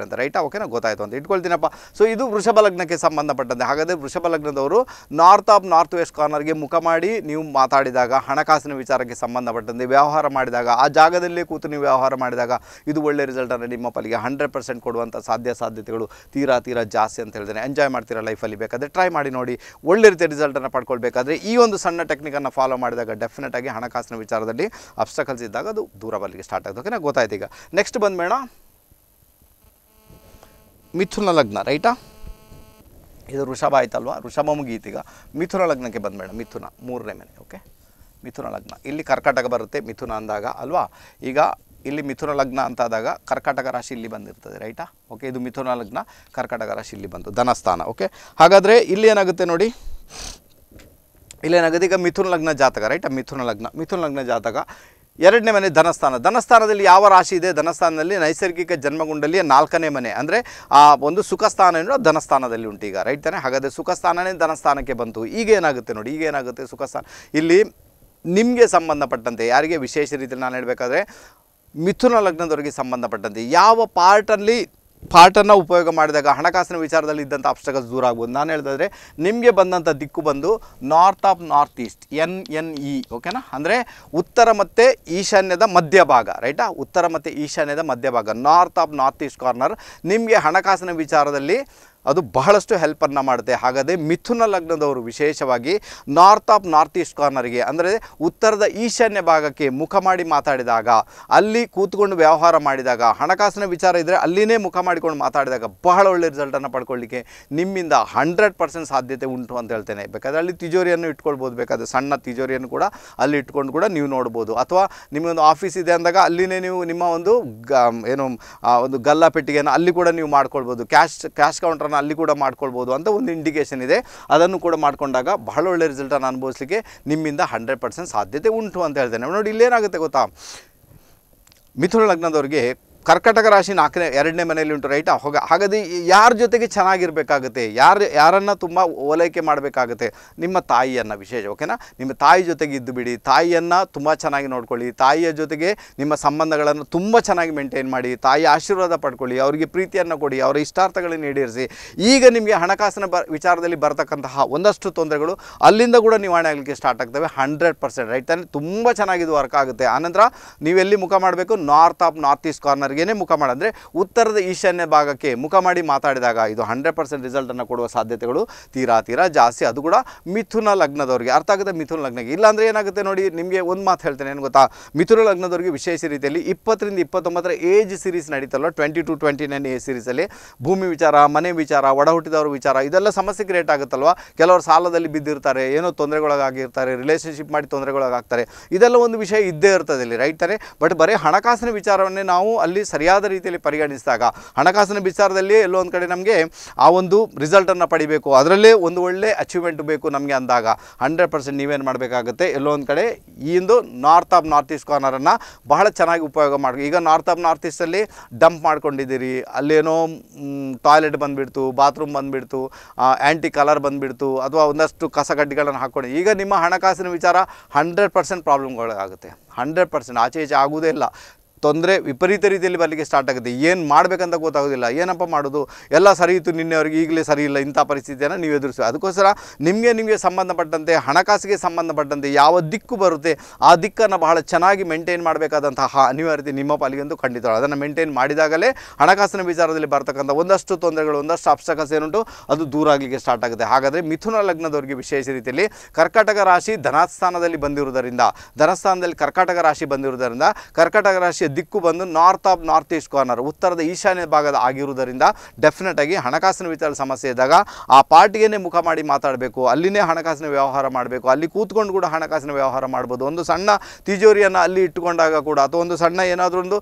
ಅಂತ ರೈಟಾ ಓಕೆನಾ ಗೊತ್ತಾಯಿತು ಅಂತ ಇಟ್ಕೊಳ್ತೀನಪ್ಪ ಸೊ ಇದು ವೃಷಭ ಲಗ್ನಕ್ಕೆ ಸಂಬಂಧಪಟ್ಟಂತೆ ಹಾಗಾದರೆ ವೃಷಭ ಲಗ್ನದವರು ನಾರ್ತ್ ಆಫ್ ನಾರ್ತ್ ವೆಸ್ಟ್ ಕಾರ್ನರ್ಗೆ ಮುಖ ಮಾಡಿ ನೀವು ಮಾತಾಡಿದಾಗ ಹಣಕಾಸಿನ ವಿಚಾರಕ್ಕೆ ಸಂಬಂಧಪಟ್ಟಂತೆ ವ್ಯವಹಾರ ಮಾಡಿದಾಗ ಆ ಜಾಗದಲ್ಲೇ ಕೂತು ನೀವು ವ್ಯವಹಾರ ಮಾಡಿದಾಗ ಇದು ಒಳ್ಳೆ ರಿಸಲ್ಟ್ ರಿಸಲ್ಟನ್ನು ನಿಮ್ಮ ಪಲ್ಲಿಗೆ ಹಂಡ್ರೆಡ್ ಪರ್ಸೆಂಟ್ ಕೊಡುವಂಥ ಸಾಧ್ಯ ಸಾಧ್ಯತೆಗಳು ತೀರಾ ತೀರಾ ಜಾಸ್ತಿ ಅಂತ ಹೇಳಿದ್ರೆ ಎಂಜಾಯ್ ಮಾಡ್ತೀರಾ ಲೈಫಲ್ಲಿ ಬೇಕಾದರೆ ಟ್ರೈ ಮಾಡಿ ನೋಡಿ ಒಳ್ಳೆ ರೀತಿಯ ರಿಸಲ್ಟನ್ನು ಪಡ್ಕೊಳ್ಬೇಕಾದ್ರೆ ಈ ಒಂದು ಸಣ್ಣ ಟೆಕ್ನಿಕನ್ನು ಫಾಲೋ ಮಾಡಿದಾಗ ಆಗಿ ಹಣಕಾಸಿನ ವಿಚಾರ ವಿಚಾರದಲ್ಲಿ ಅಬ್ಸ್ಟಕಲ್ಸ್ ಇದ್ದಾಗ ಅದು ದೂರ ಬರಲಿಕ್ಕೆ ಸ್ಟಾರ್ಟ್ ಆಗುತ್ತೆ ಓಕೆನಾ ಗೊತ್ತಾಯ್ತು ಈಗ ನೆಕ್ಸ್ಟ್ ಬಂದ ಮೇಡ ಮಿಥುನ ಲಗ್ನ ರೈಟಾ ಇದು ಋಷಭ ಆಯ್ತಲ್ವಾ ಋಷಭ ಮುಗಿಯಿತೀಗ ಮಿಥುನ ಲಗ್ನಕ್ಕೆ ಬಂದ ಬಂದ್ಬೇಡ ಮಿಥುನ ಮೂರನೇ ಮನೆ ಓಕೆ ಮಿಥುನ ಲಗ್ನ ಇಲ್ಲಿ ಕರ್ಕಾಟಕ ಬರುತ್ತೆ ಮಿಥುನ ಅಂದಾಗ ಅಲ್ವಾ ಈಗ ಇಲ್ಲಿ ಮಿಥುನ ಲಗ್ನ ಅಂತ ಆದಾಗ ಕರ್ಕಾಟಕ ರಾಶಿ ಇಲ್ಲಿ ಬಂದಿರ್ತದೆ ರೈಟಾ ಓಕೆ ಇದು ಮಿಥುನ ಲಗ್ನ ಕರ್ಕಾಟಕ ರಾಶಿ ಇಲ್ಲಿ ಬಂತು ಧನಸ್ಥಾನ ಓಕೆ ಹಾಗಾದರೆ ಇಲ್ಲಿ ಏನಾಗುತ್ತೆ ನೋಡಿ ಇಲ್ಲೇನಾಗುತ್ತೆ ಈಗ ಮಿಥುನ ಲಗ್ನ ಜಾತಕ ರೈಟ್ ಮಿಥುನ ಲಗ್ನ ಮಿಥುನ ಲಗ್ನ ಜಾತಕ ಎರಡನೇ ಮನೆ ಧನಸ್ಥಾನ ಧನಸ್ಥಾನದಲ್ಲಿ ಯಾವ ರಾಶಿ ಇದೆ ಧನಸ್ಥಾನದಲ್ಲಿ ನೈಸರ್ಗಿಕ ಜನ್ಮಗುಂಡಲಿಯ ನಾಲ್ಕನೇ ಮನೆ ಅಂದರೆ ಆ ಒಂದು ಸುಖಸ್ಥಾನ ಏನೋ ಧನಸ್ಥಾನದಲ್ಲಿ ಉಂಟು ಈಗ ರೈಟ್ ತಾನೆ ಹಾಗಾದರೆ ಸುಖಸ್ಥಾನನೇ ಧನಸ್ಥಾನಕ್ಕೆ ಬಂತು ಈಗ ಏನಾಗುತ್ತೆ ನೋಡಿ ಈಗೇನಾಗುತ್ತೆ ಸುಖಸ್ಥಾನ ಇಲ್ಲಿ ನಿಮಗೆ ಸಂಬಂಧಪಟ್ಟಂತೆ ಯಾರಿಗೆ ವಿಶೇಷ ರೀತಿಯಲ್ಲಿ ನಾನು ಹೇಳಬೇಕಾದ್ರೆ ಮಿಥುನ ಲಗ್ನದವರಿಗೆ ಸಂಬಂಧಪಟ್ಟಂತೆ ಯಾವ ಪಾರ್ಟಲ್ಲಿ ಪಾಟನ್ನು ಉಪಯೋಗ ಮಾಡಿದಾಗ ಹಣಕಾಸಿನ ವಿಚಾರದಲ್ಲಿ ಇದ್ದಂಥ ಅಬ್ಸ್ಟಕಲ್ಸ್ ದೂರ ಆಗ್ಬೋದು ನಾನು ಹೇಳಿದ್ರೆ ನಿಮಗೆ ಬಂದಂಥ ದಿಕ್ಕು ಬಂದು north of north east N N E ಓಕೆನಾ ಅಂದರೆ ಉತ್ತರ ಮತ್ತು ಈಶಾನ್ಯದ ಮಧ್ಯಭಾಗ ರೈಟಾ ಉತ್ತರ ಮತ್ತು ಈಶಾನ್ಯದ ಮಧ್ಯಭಾಗ north of north east corner ನಿಮಗೆ ಹಣಕಾಸಿನ ವಿಚಾರದಲ್ಲಿ ಅದು ಬಹಳಷ್ಟು ಹೆಲ್ಪನ್ನು ಮಾಡುತ್ತೆ ಹಾಗಾದರೆ ಮಿಥುನ ಲಗ್ನದವರು ವಿಶೇಷವಾಗಿ ನಾರ್ತ್ ಆಫ್ ನಾರ್ತ್ ಈಸ್ಟ್ ಕಾರ್ನರ್ಗೆ ಅಂದರೆ ಉತ್ತರದ ಈಶಾನ್ಯ ಭಾಗಕ್ಕೆ ಮುಖ ಮಾಡಿ ಮಾತಾಡಿದಾಗ ಅಲ್ಲಿ ಕೂತ್ಕೊಂಡು ವ್ಯವಹಾರ ಮಾಡಿದಾಗ ಹಣಕಾಸಿನ ವಿಚಾರ ಇದ್ದರೆ ಅಲ್ಲಿನೇ ಮುಖ ಮಾಡಿಕೊಂಡು ಮಾತಾಡಿದಾಗ ಬಹಳ ಒಳ್ಳೆ ರಿಸಲ್ಟನ್ನು ಪಡ್ಕೊಳ್ಳಿಕ್ಕೆ ನಿಮ್ಮಿಂದ ಹಂಡ್ರೆಡ್ ಪರ್ಸೆಂಟ್ ಸಾಧ್ಯತೆ ಉಂಟು ಅಂತ ಹೇಳ್ತೇನೆ ಬೇಕಾದರೆ ಅಲ್ಲಿ ತಿಜೋರಿಯನ್ನು ಇಟ್ಕೊಳ್ಬೋದು ಬೇಕಾದ್ರೆ ಸಣ್ಣ ತಿಜೋರಿಯನ್ನು ಕೂಡ ಅಲ್ಲಿ ಇಟ್ಕೊಂಡು ಕೂಡ ನೀವು ನೋಡ್ಬೋದು ಅಥವಾ ನಿಮಗೊಂದು ಆಫೀಸ್ ಇದೆ ಅಂದಾಗ ಅಲ್ಲಿನೇ ನೀವು ನಿಮ್ಮ ಒಂದು ಏನು ಒಂದು ಗಲ್ಲಾ ಪೆಟ್ಟಿಗೆಯನ್ನು ಅಲ್ಲಿ ಕೂಡ ನೀವು ಮಾಡ್ಕೊಳ್ಬೋದು ಕ್ಯಾಶ್ ಕ್ಯಾಶ್ ಕೌಂಟರ್ನ ಅಲ್ಲಿ ಕೂಡ ಮಾಡ್ಕೊಳ್ಬೋದು ಅಂತ ಒಂದು ಇಂಡಿಕೇಶನ್ ಇದೆ ಅದನ್ನು ಕೂಡ ಮಾಡಿಕೊಂಡಾಗ ಬಹಳ ಒಳ್ಳೆ ರಿಸಲ್ಟನ್ನು ಅನುಭವಿಸಲಿಕ್ಕೆ ನಿಮ್ಮಿಂದ ಹಂಡ್ರೆಡ್ ಪರ್ಸೆಂಟ್ ಸಾಧ್ಯತೆ ಉಂಟು ಅಂತ ಹೇಳ್ತೇನೆ ನೋಡಿ ಇಲ್ಲೇನಾಗುತ್ತೆ ಗೊತ್ತಾ ಮಿಥುನ ಲಗ್ನದವ್ರಿಗೆ ಕರ್ಕಟಕ ರಾಶಿ ನಾಲ್ಕನೇ ಎರಡನೇ ಮನೆಯಲ್ಲಿ ಉಂಟು ರೈಟ್ ಹೋಗ ಹಾಗಾದ್ರೆ ಯಾರ ಜೊತೆಗೆ ಚೆನ್ನಾಗಿರಬೇಕಾಗುತ್ತೆ ಯಾರು ಯಾರನ್ನು ತುಂಬ ಓಲೈಕೆ ಮಾಡಬೇಕಾಗುತ್ತೆ ನಿಮ್ಮ ತಾಯಿಯನ್ನು ವಿಶೇಷ ಓಕೆನಾ ನಿಮ್ಮ ತಾಯಿ ಜೊತೆಗೆ ಇದ್ದು ಬಿಡಿ ತಾಯಿಯನ್ನು ತುಂಬ ಚೆನ್ನಾಗಿ ನೋಡ್ಕೊಳ್ಳಿ ತಾಯಿಯ ಜೊತೆಗೆ ನಿಮ್ಮ ಸಂಬಂಧಗಳನ್ನು ತುಂಬ ಚೆನ್ನಾಗಿ ಮೇಂಟೈನ್ ಮಾಡಿ ತಾಯಿ ಆಶೀರ್ವಾದ ಪಡ್ಕೊಳ್ಳಿ ಅವರಿಗೆ ಪ್ರೀತಿಯನ್ನು ಕೊಡಿ ಅವರ ಇಷ್ಟಾರ್ಥಗಳನ್ನು ಈಡೇರಿಸಿ ಈಗ ನಿಮಗೆ ಹಣಕಾಸಿನ ಬ ವಿಚಾರದಲ್ಲಿ ಬರತಕ್ಕಂತಹ ಒಂದಷ್ಟು ತೊಂದರೆಗಳು ಅಲ್ಲಿಂದ ಕೂಡ ನಿವಾರಣೆ ಆಗಲಿಕ್ಕೆ ಸ್ಟಾರ್ಟ್ ಆಗ್ತವೆ ಹಂಡ್ರೆಡ್ ಪರ್ಸೆಂಟ್ ರೈಟ್ ತಾನೆ ತುಂಬ ಇದು ವರ್ಕ್ ಆಗುತ್ತೆ ಆನಂತರ ನೀವೆಲ್ಲಿ ಮುಖ ಮಾಡಬೇಕು ನಾರ್ತ್ ಆಫ್ ನಾರ್ತ್ ಈಸ್ಟ್ ಕಾರ್ನರ್ಗೆ ಏನೇ ಮುಖ ಮಾಡಿ ಅಂದರೆ ಉತ್ತರದ ಈಶಾನ್ಯ ಭಾಗಕ್ಕೆ ಮುಖ ಮಾಡಿ ಮಾತಾಡಿದಾಗ ಇದು ಹಂಡ್ರೆಡ್ ಪರ್ಸೆಂಟ್ ರಿಸಲ್ಟನ್ನು ಕೊಡುವ ಸಾಧ್ಯತೆಗಳು ತೀರಾ ತೀರಾ ಜಾಸ್ತಿ ಅದು ಕೂಡ ಮಿಥುನ ಲಗ್ನದವರಿಗೆ ಅರ್ಥ ಆಗುತ್ತೆ ಮಿಥುನ ಲಗ್ನಕ್ಕೆ ಇಲ್ಲಾಂದರೆ ಏನಾಗುತ್ತೆ ನೋಡಿ ನಿಮಗೆ ಒಂದು ಮಾತು ಹೇಳ್ತೇನೆ ಏನು ಗೊತ್ತಾ ಮಿಥುನ ಲಗ್ನದವರಿಗೆ ವಿಶೇಷ ರೀತಿಯಲ್ಲಿ ಇಪ್ಪತ್ತರಿಂದ ಇಪ್ಪತ್ತೊಂಬತ್ತರ ಏಜ್ ಸೀರೀಸ್ ನಡೀತಲ್ಲ twenty to twenty nine age ಸೀರೀಸಲ್ಲಿ ಭೂಮಿ ವಿಚಾರ ಮನೆ ವಿಚಾರ ಒಡ ಹುಟ್ಟಿದವ್ರ ವಿಚಾರ ಇದೆಲ್ಲ ಸಮಸ್ಯೆ ಕ್ರಿಯೇಟ್ ಆಗುತ್ತಲ್ವ ಕೆಲವರು ಸಾಲದಲ್ಲಿ ಬಿದ್ದಿರ್ತಾರೆ ಏನೋ ತೊಂದರೆಗೊಳಗಾಗಿರ್ತಾರೆ ರಿಲೇಷನ್ಶಿಪ್ ಮಾಡಿ ತೊಂದರೆಗೊಳಗಾಗ್ತಾರೆ ಇದೆಲ್ಲ ಒಂದು ವಿಷಯ ಇದ್ದೇ ಇರ್ತದೆ ಇಲ್ಲಿ ರೈಟ್ ತಾನೆ ಬಟ್ ಬರೀ ಹಣಕಾಸಿನ ವಿಚಾರವನ್ನೇ ನಾವು ಅಲ್ಲಿ ಸರಿಯಾದ ರೀತಿಯಲ್ಲಿ ಪರಿಗಣಿಸಿದಾಗ ಹಣಕಾಸಿನ ವಿಚಾರದಲ್ಲಿ ಎಲ್ಲೋ ಒಂದು ಕಡೆ ನಮಗೆ ಆ ಒಂದು ರಿಸಲ್ಟನ್ನು ಪಡಿಬೇಕು ಅದರಲ್ಲೇ ಒಂದು ಒಳ್ಳೆ ಅಚೀವ್ಮೆಂಟ್ ಬೇಕು ನಮಗೆ ಅಂದಾಗ ಹಂಡ್ರೆಡ್ ಪರ್ಸೆಂಟ್ ನೀವೇನು ಮಾಡಬೇಕಾಗುತ್ತೆ ಎಲ್ಲೋ ಒಂದು ಕಡೆ ಈ ಒಂದು ನಾರ್ತ್ ಆಫ್ ನಾರ್ತ್ ಈಸ್ಟ್ ಕಾರ್ನರನ್ನು ಬಹಳ ಚೆನ್ನಾಗಿ ಉಪಯೋಗ ಮಾಡಿ ಈಗ ನಾರ್ತ್ ಆಫ್ ನಾರ್ತ್ ಈಸ್ಟಲ್ಲಿ ಡಂಪ್ ಮಾಡ್ಕೊಂಡಿದ್ದೀರಿ ಅಲ್ಲೇನೋ ಟಾಯ್ಲೆಟ್ ಬಂದುಬಿಡ್ತು ಬಾತ್ರೂಮ್ ಬಂದುಬಿಡ್ತು ಆ್ಯಂಟಿ ಕಲರ್ ಬಂದುಬಿಡ್ತು ಅಥವಾ ಒಂದಷ್ಟು ಕಸಗಡ್ಡಿಗಳನ್ನು ಹಾಕ್ಕೊಂಡು ಈಗ ನಿಮ್ಮ ಹಣಕಾಸಿನ ವಿಚಾರ ಹಂಡ್ರೆಡ್ ಪರ್ಸೆಂಟ್ ಪ್ರಾಬ್ಲಮ್ಗಳಾಗುತ್ತೆ ಹಂಡ್ರೆಡ್ ಪರ್ಸೆಂಟ್ ಆಚೆ ಈಚೆ ಆಗುವುದೇ ಇಲ್ಲ ತೊಂದರೆ ವಿಪರೀತ ರೀತಿಯಲ್ಲಿ ಬರಲಿಕ್ಕೆ ಸ್ಟಾರ್ಟ್ ಆಗುತ್ತೆ ಏನು ಮಾಡಬೇಕಂತ ಗೊತ್ತಾಗೋದಿಲ್ಲ ಏನಪ್ಪ ಮಾಡೋದು ಎಲ್ಲ ಸರಿ ಇತ್ತು ನಿನ್ನೆವರೆಗೆ ಈಗಲೇ ಸರಿ ಇಲ್ಲ ಇಂಥ ಪರಿಸ್ಥಿತಿಯನ್ನು ನೀವು ಎದುರಿಸಿ ಅದಕ್ಕೋಸ್ಕರ ನಿಮಗೆ ನಿಮಗೆ ಸಂಬಂಧಪಟ್ಟಂತೆ ಹಣಕಾಸಿಗೆ ಸಂಬಂಧಪಟ್ಟಂತೆ ಯಾವ ದಿಕ್ಕು ಬರುತ್ತೆ ಆ ದಿಕ್ಕನ್ನು ಬಹಳ ಚೆನ್ನಾಗಿ ಮೇಂಟೈನ್ ಮಾಡಬೇಕಾದಂತಹ ಅನಿವಾರ್ಯತೆ ನಿಮ್ಮ ಎಂದು ಖಂಡಿತ ಅದನ್ನು ಮೇಂಟೈನ್ ಮಾಡಿದಾಗಲೇ ಹಣಕಾಸಿನ ವಿಚಾರದಲ್ಲಿ ಬರ್ತಕ್ಕಂಥ ಒಂದಷ್ಟು ತೊಂದರೆಗಳು ಒಂದಷ್ಟು ಅಪ್ಸಕಸ್ ಏನುಂಟು ಅದು ದೂರ ಆಗಲಿಕ್ಕೆ ಸ್ಟಾರ್ಟ್ ಆಗುತ್ತೆ ಹಾಗಾದರೆ ಮಿಥುನ ಲಗ್ನದವರಿಗೆ ವಿಶೇಷ ರೀತಿಯಲ್ಲಿ ಕರ್ಕಾಟಕ ರಾಶಿ ಧನಸ್ಥಾನದಲ್ಲಿ ಬಂದಿರುವುದರಿಂದ ಧನಸ್ಥಾನದಲ್ಲಿ ಕರ್ಕಾಟಕ ರಾಶಿ ಬಂದಿರುವುದರಿಂದ ಕರ್ಕಾಟಕ ರಾಶಿ ದಿಕ್ಕು ಬಂದು north of north east corner ಉತ್ತರದ ಈಶಾನ್ಯ ಭಾಗದ ಆಗಿರುವುದರಿಂದ ಡೆಫಿನೆಟ್ ಆಗಿ ಹಣಕಾಸಿನ ವಿಚಾರ ಸಮಸ್ಯೆ ಇದ್ದಾಗ ಆ ಪಾರ್ಟಿಗೇನೆ ಮುಖ ಮಾಡಿ ಮಾತಾಡಬೇಕು ಅಲ್ಲಿನೇ ಹಣಕಾಸಿನ ವ್ಯವಹಾರ ಮಾಡಬೇಕು ಅಲ್ಲಿ ಕೂತ್ಕೊಂಡು ಕೂಡ ಹಣಕಾಸಿನ ವ್ಯವಹಾರ ಮಾಡ್ಬೋದು ಒಂದು ಸಣ್ಣ ತಿಜೋರಿಯನ್ನು ಅಲ್ಲಿ ಇಟ್ಟುಕೊಂಡಾಗ ಕೂಡ ಅಥವಾ ಒಂದು ಸಣ್ಣ ಏನಾದರೂ ಒಂದು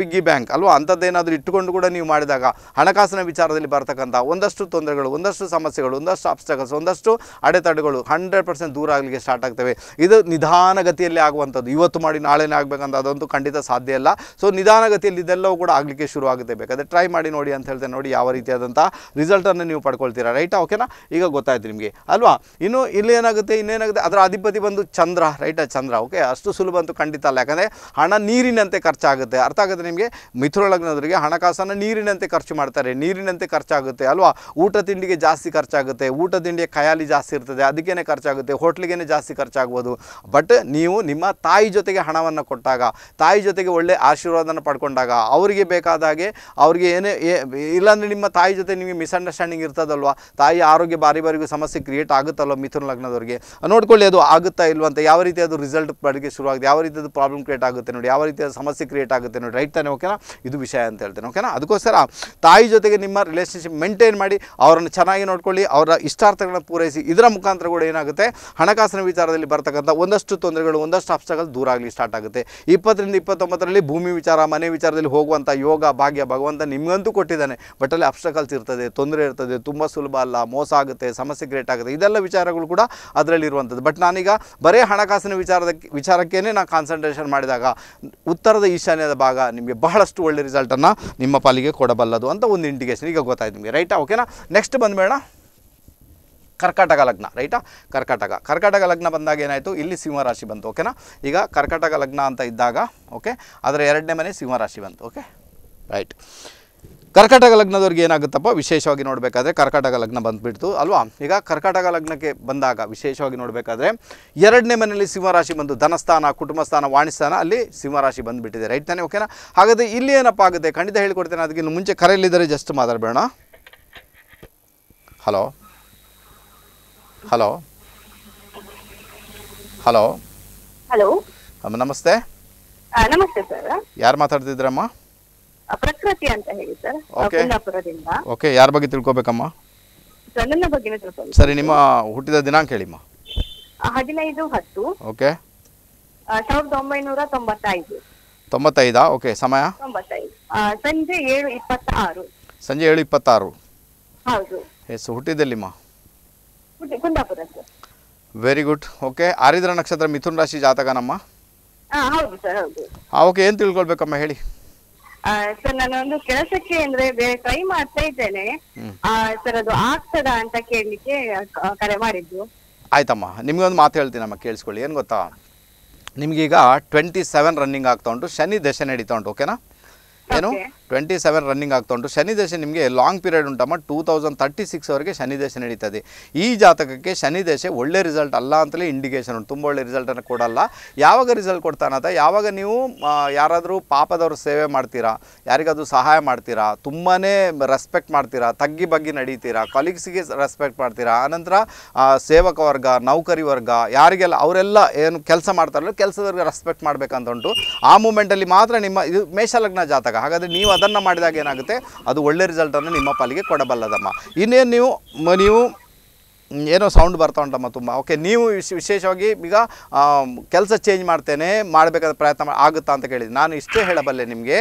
ಪಿಗ್ಗಿ ಬ್ಯಾಂಕ್ ಅಲ್ವಾ ಅಂಥದ್ದೇನಾದರೂ ಇಟ್ಟುಕೊಂಡು ಕೂಡ ನೀವು ಮಾಡಿದಾಗ ಹಣಕಾಸಿನ ವಿಚಾರದಲ್ಲಿ ಬರ್ತಕ್ಕಂಥ ಒಂದಷ್ಟು ತೊಂದರೆಗಳು ಒಂದಷ್ಟು ಸಮಸ್ಯೆಗಳು ಒಂದಷ್ಟು ಅಬ್ಸ್ಟಕಲ್ಸ್ ಒಂದಷ್ಟು ಅಡೆತಡೆಗಳು ಹಂಡ್ರೆಡ್ ಪರ್ಸೆಂಟ್ ದೂರ ಆಗಲಿಕ್ಕೆ ಸ್ಟಾರ್ಟ್ ಆಗ್ತವೆ ಇದು ನಿಧಾನಗತಿಯಲ್ಲಿ ಆಗುವಂಥದ್ದು ಇವತ್ತು ಮಾಡಿ ನಾಳೆನೇ ಆಗಬೇಕಂತ ಅದಂತೂ ಖಂಡಿತ ಸಾಧ್ಯ ಇಲ್ಲ ಸೊ ನಿಧಾನಗತಿಯಲ್ಲಿ ಇದೆಲ್ಲವೂ ಕೂಡ ಆಗಲಿಕ್ಕೆ ಶುರು ಆಗುತ್ತೆ ಬೇಕಾದರೆ ಟ್ರೈ ಮಾಡಿ ನೋಡಿ ಅಂತ ಹೇಳ್ತೇನೆ ನೋಡಿ ಯಾವ ರೀತಿಯಾದಂಥ ರಿಸಲ್ಟನ್ನು ನೀವು ಪಡ್ಕೊಳ್ತೀರಾ ರೈಟಾ ಓಕೆನಾ ಈಗ ಗೊತ್ತಾಯ್ತು ನಿಮಗೆ ಅಲ್ವಾ ಇನ್ನು ಇಲ್ಲೇನಾಗುತ್ತೆ ಇನ್ನೇನಾಗುತ್ತೆ ಅದರ ಅಧಿಪತಿ ಬಂದು ಚಂದ್ರ ರೈಟಾ ಚಂದ್ರ ಓಕೆ ಅಷ್ಟು ಸುಲಭ ಅಂತೂ ಖಂಡಿತ ಅಲ್ಲ ಯಾಕಂದರೆ ಹಣ ನೀರಿನಂತೆ ಖರ್ಚಾಗುತ್ತೆ ಅರ್ಥ ಆಗುತ್ತೆ ನಿಮಗೆ ಮಿಥುರ ಲಗ್ನದವರಿಗೆ ಹಣಕಾಸನ್ನು ನೀರಿನಂತೆ ಖರ್ಚು ಮಾಡ್ತಾರೆ ನೀರಿನಂತೆ ಖರ್ಚಾಗುತ್ತೆ ಅಲ್ವಾ ಊಟ ತಿಂಡಿಗೆ ಜಾಸ್ತಿ ಖರ್ಚಾಗುತ್ತೆ ಊಟ ತಿಂಡಿಗೆ ಖಯಾಲಿ ಜಾಸ್ತಿ ಇರ್ತದೆ ಅದಕ್ಕೇ ಖರ್ಚಾಗುತ್ತೆ ಹೋಟ್ಲಿಗೇ ಜಾಸ್ತಿ ಖರ್ಚಾಗ್ಬೋದು ಬಟ್ ನೀವು ನಿಮ್ಮ ತಾಯಿ ಜೊತೆಗೆ ಹಣವನ್ನು ಕೊಟ್ಟಾಗ ತಾಯಿ ಜೊತೆಗೆ ಒಳ್ಳೆ ಆಶೀರ್ವಾದನ ಪಡ್ಕೊಂಡಾಗ ಅವರಿಗೆ ಬೇಕಾದ ಹಾಗೆ ಅವ್ರಿಗೆ ಏನೇ ಇಲ್ಲಾಂದರೆ ನಿಮ್ಮ ತಾಯಿ ಜೊತೆ ನಿಮಗೆ ಮಿಸ್ಅಂಡರ್ಸ್ಟ್ಯಾಂಡಿಂಗ್ ಇರ್ತದಲ್ವ ತಾಯಿ ಆರೋಗ್ಯ ಬಾರಿ ಬಾರಿಗೂ ಸಮಸ್ಯೆ ಕ್ರಿಯೇಟ್ ಆಗುತ್ತಲ್ವ ಮಿಥುನ ಲಗ್ನದವ್ರಿಗೆ ನೋಡ್ಕೊಳ್ಳಿ ಅದು ಆಗುತ್ತಾ ಇಲ್ವಂತ ಯಾವ ರೀತಿ ಅದು ರಿಸಲ್ಟ್ ಬಡಿಗೆ ಶುರುವಾಗುತ್ತೆ ಯಾವ ರೀತಿ ಅದು ಪ್ರಾಬ್ಲಮ್ ಕ್ರಿಯೇಟ್ ಆಗುತ್ತೆ ನೋಡಿ ಯಾವ ರೀತಿ ಅದು ಸಮಸ್ಯೆ ಕ್ರಿಯೇಟ್ ಆಗುತ್ತೆ ನೋಡಿ ರೈಟ್ ತಾನೆ ಓಕೆನಾ ಇದು ವಿಷಯ ಅಂತ ಹೇಳ್ತೇನೆ ಓಕೆನಾ ಅದಕ್ಕೋಸ್ಕರ ತಾಯಿ ಜೊತೆಗೆ ನಿಮ್ಮ ರಿಲೇಷನ್ಶಿಪ್ ಮೇಂಟೈನ್ ಮಾಡಿ ಅವರನ್ನು ಚೆನ್ನಾಗಿ ನೋಡ್ಕೊಳ್ಳಿ ಅವರ ಇಷ್ಟಾರ್ಥಗಳನ್ನು ಪೂರೈಸಿ ಇದರ ಮುಖಾಂತರ ಕೂಡ ಏನಾಗುತ್ತೆ ಹಣಕಾಸಿನ ವಿಚಾರದಲ್ಲಿ ಬರ್ತಕ್ಕಂಥ ಒಂದಷ್ಟು ತೊಂದರೆಗಳು ಒಂದಷ್ಟು ಅಪ್ಸಗಳು ದೂರ ಆಗಲಿ ಸ್ಟಾರ್ಟ್ ಆಗುತ್ತೆ ಇಪ್ಪತ್ತರಿಂದ ಇಪ್ಪತ್ತೊಂಬತ್ತರಲ್ಲಿ ಭೂಮಿ ವಿಚಾರ ಮನೆ ವಿಚಾರದಲ್ಲಿ ಹೋಗುವಂಥ ಯೋಗ ಭಾಗ್ಯ ಭಗವಂತ ನಿಮಗಂತೂ ಕೊಟ್ಟಿದ್ದಾನೆ ಬಟ್ ಅಲ್ಲಿ ಅಪ್ಸ್ಟಕಲ್ಸ್ ಇರ್ತದೆ ತೊಂದರೆ ಇರ್ತದೆ ತುಂಬ ಸುಲಭ ಅಲ್ಲ ಮೋಸ ಆಗುತ್ತೆ ಸಮಸ್ಯೆ ಕ್ರಿಯೇಟ್ ಆಗುತ್ತೆ ಇದೆಲ್ಲ ವಿಚಾರಗಳು ಕೂಡ ಅದರಲ್ಲಿರುವಂಥದ್ದು ಬಟ್ ನಾನೀಗ ಬರೇ ಹಣಕಾಸಿನ ವಿಚಾರದ ವಿಚಾರಕ್ಕೇ ನಾನು ಕಾನ್ಸಂಟ್ರೇಷನ್ ಮಾಡಿದಾಗ ಉತ್ತರದ ಈಶಾನ್ಯದ ಭಾಗ ನಿಮಗೆ ಬಹಳಷ್ಟು ಒಳ್ಳೆ ರಿಸಲ್ಟನ್ನು ನಿಮ್ಮ ಪಾಲಿಗೆ ಕೊಡಬಲ್ಲದು ಅಂತ ಒಂದು ಇಂಡಿಕೇಶನ್ ಈಗ ಗೊತ್ತಾಯ್ತು ನಿಮಗೆ ರೈಟಾ ಓಕೆನಾ ನೆಕ್ಸ್ಟ್ ಬಂದ್ಬೇಡ ಕರ್ಕಾಟಕ ಲಗ್ನ ರೈಟಾ ಕರ್ಕಾಟಕ ಕರ್ಕಾಟಕ ಲಗ್ನ ಬಂದಾಗ ಏನಾಯಿತು ಇಲ್ಲಿ ಸಿಂಹರಾಶಿ ಬಂತು ಓಕೆನಾ ಈಗ ಕರ್ಕಾಟಕ ಲಗ್ನ ಅಂತ ಇದ್ದಾಗ ಓಕೆ ಅದರ ಎರಡನೇ ಮನೆ ಸಿಂಹರಾಶಿ ಬಂತು ಓಕೆ ರೈಟ್ ಕರ್ಕಾಟಕ ಲಗ್ನದವ್ರಿಗೆ ಏನಾಗುತ್ತಪ್ಪ ವಿಶೇಷವಾಗಿ ನೋಡಬೇಕಾದ್ರೆ ಕರ್ಕಾಟಕ ಲಗ್ನ ಬಂದುಬಿಡ್ತು ಅಲ್ವಾ ಈಗ ಕರ್ಕಾಟಕ ಲಗ್ನಕ್ಕೆ ಬಂದಾಗ ವಿಶೇಷವಾಗಿ ನೋಡಬೇಕಾದ್ರೆ ಎರಡನೇ ಮನೆಯಲ್ಲಿ ಸಿಂಹರಾಶಿ ಬಂದು ಧನಸ್ಥಾನ ಕುಟುಂಬ ಸ್ಥಾನ ವಾಣಿಸ್ಥಾನ ಅಲ್ಲಿ ಸಿಂಹರಾಶಿ ಬಂದುಬಿಟ್ಟಿದೆ ರೈಟ್ ತಾನೇ ಓಕೆನಾ ಹಾಗಾದರೆ ಇಲ್ಲಿ ಏನಪ್ಪ ಆಗುತ್ತೆ ಖಂಡಿತ ಹೇಳಿಕೊಡ್ತೇನೆ ಅದಕ್ಕಿಂತ ಮುಂಚೆ ಕರೆಯಲ್ಲಿದ್ದರೆ ಜಸ್ಟ್ ಮಾತಾಡಬೇಡ ಹಲೋ ಹಲೋ ಹಲೋ ಹಲೋ ನಮಸ್ತೆ ನಮಸ್ತೆ ಸರ್ ಯಾರು ಮಾತಾಡ್ತಿದ್ರಮ್ಮ ಪ್ರಕೃತಿ ಅಂತ ಹೇಳಿ ಸರ್ ಓಕೆ ಓಕೆ ಯಾರ ಬಗ್ಗೆ ತಿಳ್ಕೊಬೇಕಮ್ಮ ನನ್ನ ಬಗ್ಗೆ ತಿಳ್ಕೊಬೇಕು ಸರಿ ನಿಮ್ಮ ಹುಟ್ಟಿದ ದಿನಾಂಕ ಹೇಳಿಮ್ಮ ಹದಿನೈದು ಹತ್ತು ಓಕೆ ಸಾವಿರದ ಒಂಬೈನೂರ ತೊಂಬತ್ತೈದು ತೊಂಬತ್ತೈದಾ ಓಕೆ ಸಮಯ ಸಂಜೆ ಏಳು ಇಪ್ಪತ್ತಾರು ಸಂಜೆ ಏಳು ಇಪ್ಪತ್ತಾರು ಹೌದು ಎಸ್ ಹುಟ್ಟಿದ್ದೆಲ್ಲಿಮ್ಮ Kundapura sir very good okay ಆರಿದ್ರ ನಕ್ಷತ್ರ ಮಿಥುನ್ ರಾಶಿ ಜಾತಕನಮ್ಮ ಹೌದು ಸರ್ ಹೌದು ಓಕೆ ಏನು ತಿಳ್ಕೊಳ್ಬೇಕಮ್ಮ ಹೇಳಿ ಸರ್ ನಾನು ಒಂದು ಕೆಲಸಕ್ಕೆ ಅಂದ್ರೆ ಬೇರೆ ಟ್ರೈ ಮಾಡ್ತಾ ಇದ್ದೇನೆ ಸರ್ ಅದು ಆಗ್ತದ ಅಂತ ಕೇಳಲಿಕ್ಕೆ ಕರೆ ಮಾಡಿದ್ದು ಆಯ್ತಮ್ಮ ಒಂದು ಮಾತು ಹೇಳ್ತೀನಮ್ಮ ಕೇಳಿಸ್ಕೊಳ್ಳಿ ಏನು ಗೊತ್ತಾ ನಿಮಗೀಗ ಟ್ವೆಂಟಿ ಸೆವೆನ್ ರನ್ನಿಂಗ್ ಆಗ್ತಾ ಉಂಟು ಶನಿ ದಶೆ ನಡೀತಾ ಉಂಟು ಓಕೆನಾ ಏನು ಟ್ವೆಂಟಿ ಸೆವೆನ್ ರನ್ನಿಂಗ್ ಆಗ್ತಾ ಉಂಟು ಶನಿ ದಶೆ ನಿಮಗೆ ಲಾಂಗ್ ಪೀರಿಯಡ್ ಉಂಟಮ್ಮ ಟೂ ತೌಸಂಡ್ ತರ್ಟಿ ಸಿಕ್ಸ್ವರೆಗೆ ಶನಿ ದಶೆ ನಡೀತದೆ ಈ ಜಾತಕಕ್ಕೆ ಶನಿ ದಶೆ ಒಳ್ಳೆ ರಿಸಲ್ಟ್ ಅಲ್ಲ ಅಂತಲೇ ಇಂಡಿಕೇಷನ್ ಉಂಟು ತುಂಬ ಒಳ್ಳೆ ರಿಸಲ್ಟನ್ನು ಕೊಡಲ್ಲ ಯಾವಾಗ ರಿಸಲ್ಟ್ ಕೊಡ್ತಾನಂತ ಯಾವಾಗ ನೀವು ಯಾರಾದರೂ ಪಾಪದವ್ರ ಸೇವೆ ಮಾಡ್ತೀರಾ ಯಾರಿಗಾದರೂ ಸಹಾಯ ಮಾಡ್ತೀರಾ ತುಂಬಾ ರೆಸ್ಪೆಕ್ಟ್ ಮಾಡ್ತೀರಾ ತಗ್ಗಿ ಬಗ್ಗಿ ನಡೀತೀರಾ ಕಲೀಗ್ಸಿಗೆ ರೆಸ್ಪೆಕ್ಟ್ ಮಾಡ್ತೀರಾ ಆನಂತರ ಸೇವಕ ವರ್ಗ ನೌಕರಿ ವರ್ಗ ಯಾರಿಗೆಲ್ಲ ಅವರೆಲ್ಲ ಏನು ಕೆಲಸ ಮಾಡ್ತಾರಲ್ಲ ಕೆಲಸದವ್ರಿಗೆ ರೆಸ್ಪೆಕ್ಟ್ ಮಾಡಬೇಕಂತ ಉಂಟು ಆ ಮೂಮೆಂಟಲ್ಲಿ ಮಾತ್ರ ನಿಮ್ಮ ಇದು ಮೇಷಲಗ್ನ ಜಾತಕ ಹಾಗಾದರೆ ನೀವು ಅದನ್ನು ಮಾಡಿದಾಗ ಏನಾಗುತ್ತೆ ಅದು ಒಳ್ಳೆ ರಿಸಲ್ಟನ್ನು ನಿಮ್ಮ ಪಾಲಿಗೆ ಕೊಡಬಲ್ಲದಮ್ಮ ಇನ್ನೇನು ನೀವು ನೀವು ಏನೋ ಸೌಂಡ್ ಬರ್ತಾ ಉಂಟಮ್ಮ ತುಂಬ ಓಕೆ ನೀವು ವಿಶ್ ವಿಶೇಷವಾಗಿ ಈಗ ಕೆಲಸ ಚೇಂಜ್ ಮಾಡ್ತೇನೆ ಮಾಡಬೇಕಾದ ಪ್ರಯತ್ನ ಆಗುತ್ತಾ ಅಂತ ಕೇಳಿದೆ ನಾನು ಇಷ್ಟೇ ಹೇಳಬಲ್ಲೆ ನಿಮಗೆ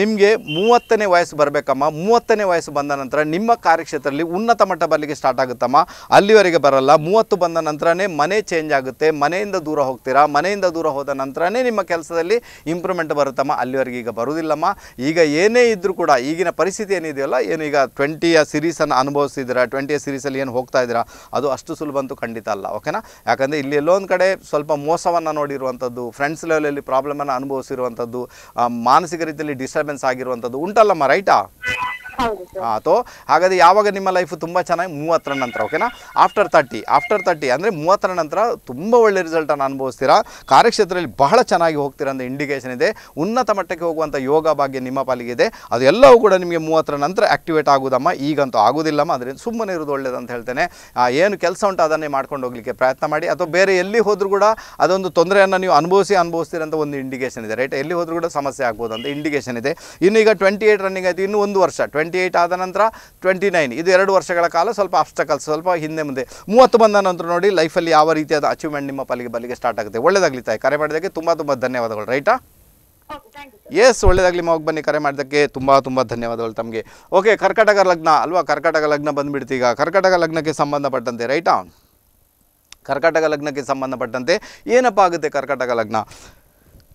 ನಿಮಗೆ ಮೂವತ್ತನೇ ವಯಸ್ಸು ಬರಬೇಕಮ್ಮ ಮೂವತ್ತನೇ ವಯಸ್ಸು ಬಂದ ನಂತರ ನಿಮ್ಮ ಕಾರ್ಯಕ್ಷೇತ್ರದಲ್ಲಿ ಉನ್ನತ ಮಟ್ಟ ಬರಲಿಕ್ಕೆ ಸ್ಟಾರ್ಟ್ ಆಗುತ್ತಮ್ಮ ಅಲ್ಲಿವರೆಗೆ ಬರಲ್ಲ ಮೂವತ್ತು ಬಂದ ನಂತರನೇ ಮನೆ ಚೇಂಜ್ ಆಗುತ್ತೆ ಮನೆಯಿಂದ ದೂರ ಹೋಗ್ತೀರಾ ಮನೆಯಿಂದ ದೂರ ಹೋದ ನಂತರನೇ ನಿಮ್ಮ ಕೆಲಸದಲ್ಲಿ ಇಂಪ್ರೂವ್ಮೆಂಟ್ ಬರುತ್ತಮ್ಮ ಅಲ್ಲಿವರೆಗೆ ಈಗ ಬರುವುದಿಲ್ಲಮ್ಮ ಈಗ ಏನೇ ಇದ್ದರೂ ಕೂಡ ಈಗಿನ ಪರಿಸ್ಥಿತಿ ಏನಿದೆಯಲ್ಲ ಏನು ಈಗ ಟ್ವೆಂಟಿಯ ಸಿರೀಸನ್ನು ಅನುಭವಿಸಿದ್ದೀರಾ ಟ್ವೆಂಟಿಯ ಸಿರೀಸಲ್ಲಿ ಏನು ಹೋಗ್ತಾ ಇದ್ದೀರಾ ಅದು ಅಷ್ಟು ಸುಲಭ ಅಂತೂ ಖಂಡಿತ ಅಲ್ಲ ಓಕೆನಾ ಯಾಕಂದರೆ ಇಲ್ಲಿ ಎಲ್ಲೊಂದು ಕಡೆ ಸ್ವಲ್ಪ ಮೋಸವನ್ನು ನೋಡಿರುವಂಥದ್ದು ಫ್ರೆಂಡ್ಸ್ ಲೆವೆಲಲ್ಲಿ ಪ್ರಾಬ್ಲಮನ್ನು ಅನುಭವಿಸಿರುವಂಥದ್ದು ಮಾನಸಿಕ ರೀತಿಯಲ್ಲಿ ಡಿಸ್ಟರ್ಬೆನ್ಸ್ ಆಗಿರುವಂಥದ್ದು ಉಂಟಲ್ಲಮ್ಮ ರೈಟಾ ಆಯ್ತು ಹಾಗಾದ್ರೆ ಯಾವಾಗ ನಿಮ್ಮ ಲೈಫ್ ತುಂಬ ಚೆನ್ನಾಗಿ ಮೂವತ್ತರ ನಂತರ ಓಕೆನಾ ಆಫ್ಟರ್ ತರ್ಟಿ ಆಫ್ಟರ್ ತರ್ಟಿ ಅಂದರೆ ಮೂವತ್ತರ ನಂತರ ತುಂಬ ಒಳ್ಳೆ ರಿಸಲ್ಟನ್ನು ಅನುಭವಿಸ್ತೀರಾ ಕಾರ್ಯಕ್ಷೇತ್ರದಲ್ಲಿ ಬಹಳ ಚೆನ್ನಾಗಿ ಹೋಗ್ತೀರಾ ಅಂತ ಇಂಡಿಕೇಷನ್ ಇದೆ ಉನ್ನತ ಮಟ್ಟಕ್ಕೆ ಹೋಗುವಂಥ ಯೋಗ ಭಾಗ್ಯ ನಿಮ್ಮ ಪಾಲಿಗೆ ಇದೆ ಅದೆಲ್ಲವೂ ಕೂಡ ನಿಮಗೆ ಮೂವತ್ತರ ನಂತರ ಆಕ್ಟಿವೇಟ್ ಆಗೋದಮ್ಮ ಈಗಂತೂ ಆಗೋದಿಲ್ಲಮ್ಮ ಅದರಿಂದ ಸುಮ್ಮನೆ ಇರೋದು ಒಳ್ಳೇದಂತ ಹೇಳ್ತೇನೆ ಏನು ಕೆಲಸ ಉಂಟು ಅದನ್ನೇ ಮಾಡ್ಕೊಂಡು ಹೋಗಲಿಕ್ಕೆ ಪ್ರಯತ್ನ ಮಾಡಿ ಅಥವಾ ಬೇರೆ ಎಲ್ಲಿ ಹೋದರೂ ಕೂಡ ಅದೊಂದು ತೊಂದರೆಯನ್ನು ನೀವು ಅನುಭವಿಸಿ ಅಂತ ಒಂದು ಇಂಡಿಕೇಶನ್ ಇದೆ ರೈಟ್ ಎಲ್ಲಿ ಹೋದರೂ ಕೂಡ ಸಮಸ್ಯೆ ಆಗ್ಬೋದು ಅಂತ ಇಂಡಿಕೇಶನ್ ಇದೆ ಇನ್ನು ಈಗ ಟ್ವೆಂಟಿ ಏಯ್ಟ್ ರನ್ನಿಂಗ್ ಆಯಿತು ಇನ್ನು ಒಂದು ವರ್ಷ ಟ್ವೆಂಟಿ ಟ್ವೆಂಟಿ ಏಯ್ಟ್ ಆದ ನಂತರ ಟ್ವೆಂಟಿ ನೈನ್ ಇದು ಎರಡು ವರ್ಷಗಳ ಕಾಲ ಸ್ವಲ್ಪ ಅಬ್ಸ್ಟಕಲ್ಸ್ ಸ್ವಲ್ಪ ಹಿಂದೆ ಮುಂದೆ ಮೂವತ್ತು ಬಂದ ನಂತರ ನೋಡಿ ಲೈಫಲ್ಲಿ ಯಾವ ರೀತಿಯಾದ ಅಚೀವ್ಮೆಂಟ್ ನಿಮ್ಮ ಪಲ್ಲಿಗೆ ಬಲಿಗೆ ಸ್ಟಾರ್ಟ್ ಆಗುತ್ತೆ ಒಳ್ಳೆದಾಗಲಿ ತಾಯಿ ಕರೆ ಮಾಡಿದ್ದಕ್ಕೆ ತುಂಬ ತುಂಬ ಧನ್ಯವಾದಗಳು ರೈಟಾ ಎಸ್ ಒಳ್ಳೇದಾಗಲಿ ಮಗ ಬನ್ನಿ ಕರೆ ಮಾಡಿದ್ದಕ್ಕೆ ತುಂಬ ತುಂಬ ಧನ್ಯವಾದಗಳು ತಮಗೆ ಓಕೆ ಕರ್ಕಟಕ ಲಗ್ನ ಅಲ್ವಾ ಕರ್ಕಟಕ ಲಗ್ನ ಬಂದುಬಿಡ್ತು ಈಗ ಕರ್ಕಟಕ ಲಗ್ನಕ್ಕೆ ಸಂಬಂಧಪಟ್ಟಂತೆ ರೈಟಾ ಕರ್ಕಟಕ ಲಗ್ನಕ್ಕೆ ಸಂಬಂಧಪಟ್ಟಂತೆ ಏನಪ್ಪ ಆಗುತ್ತೆ ಕರ್ಕಟಕ ಲಗ್ನ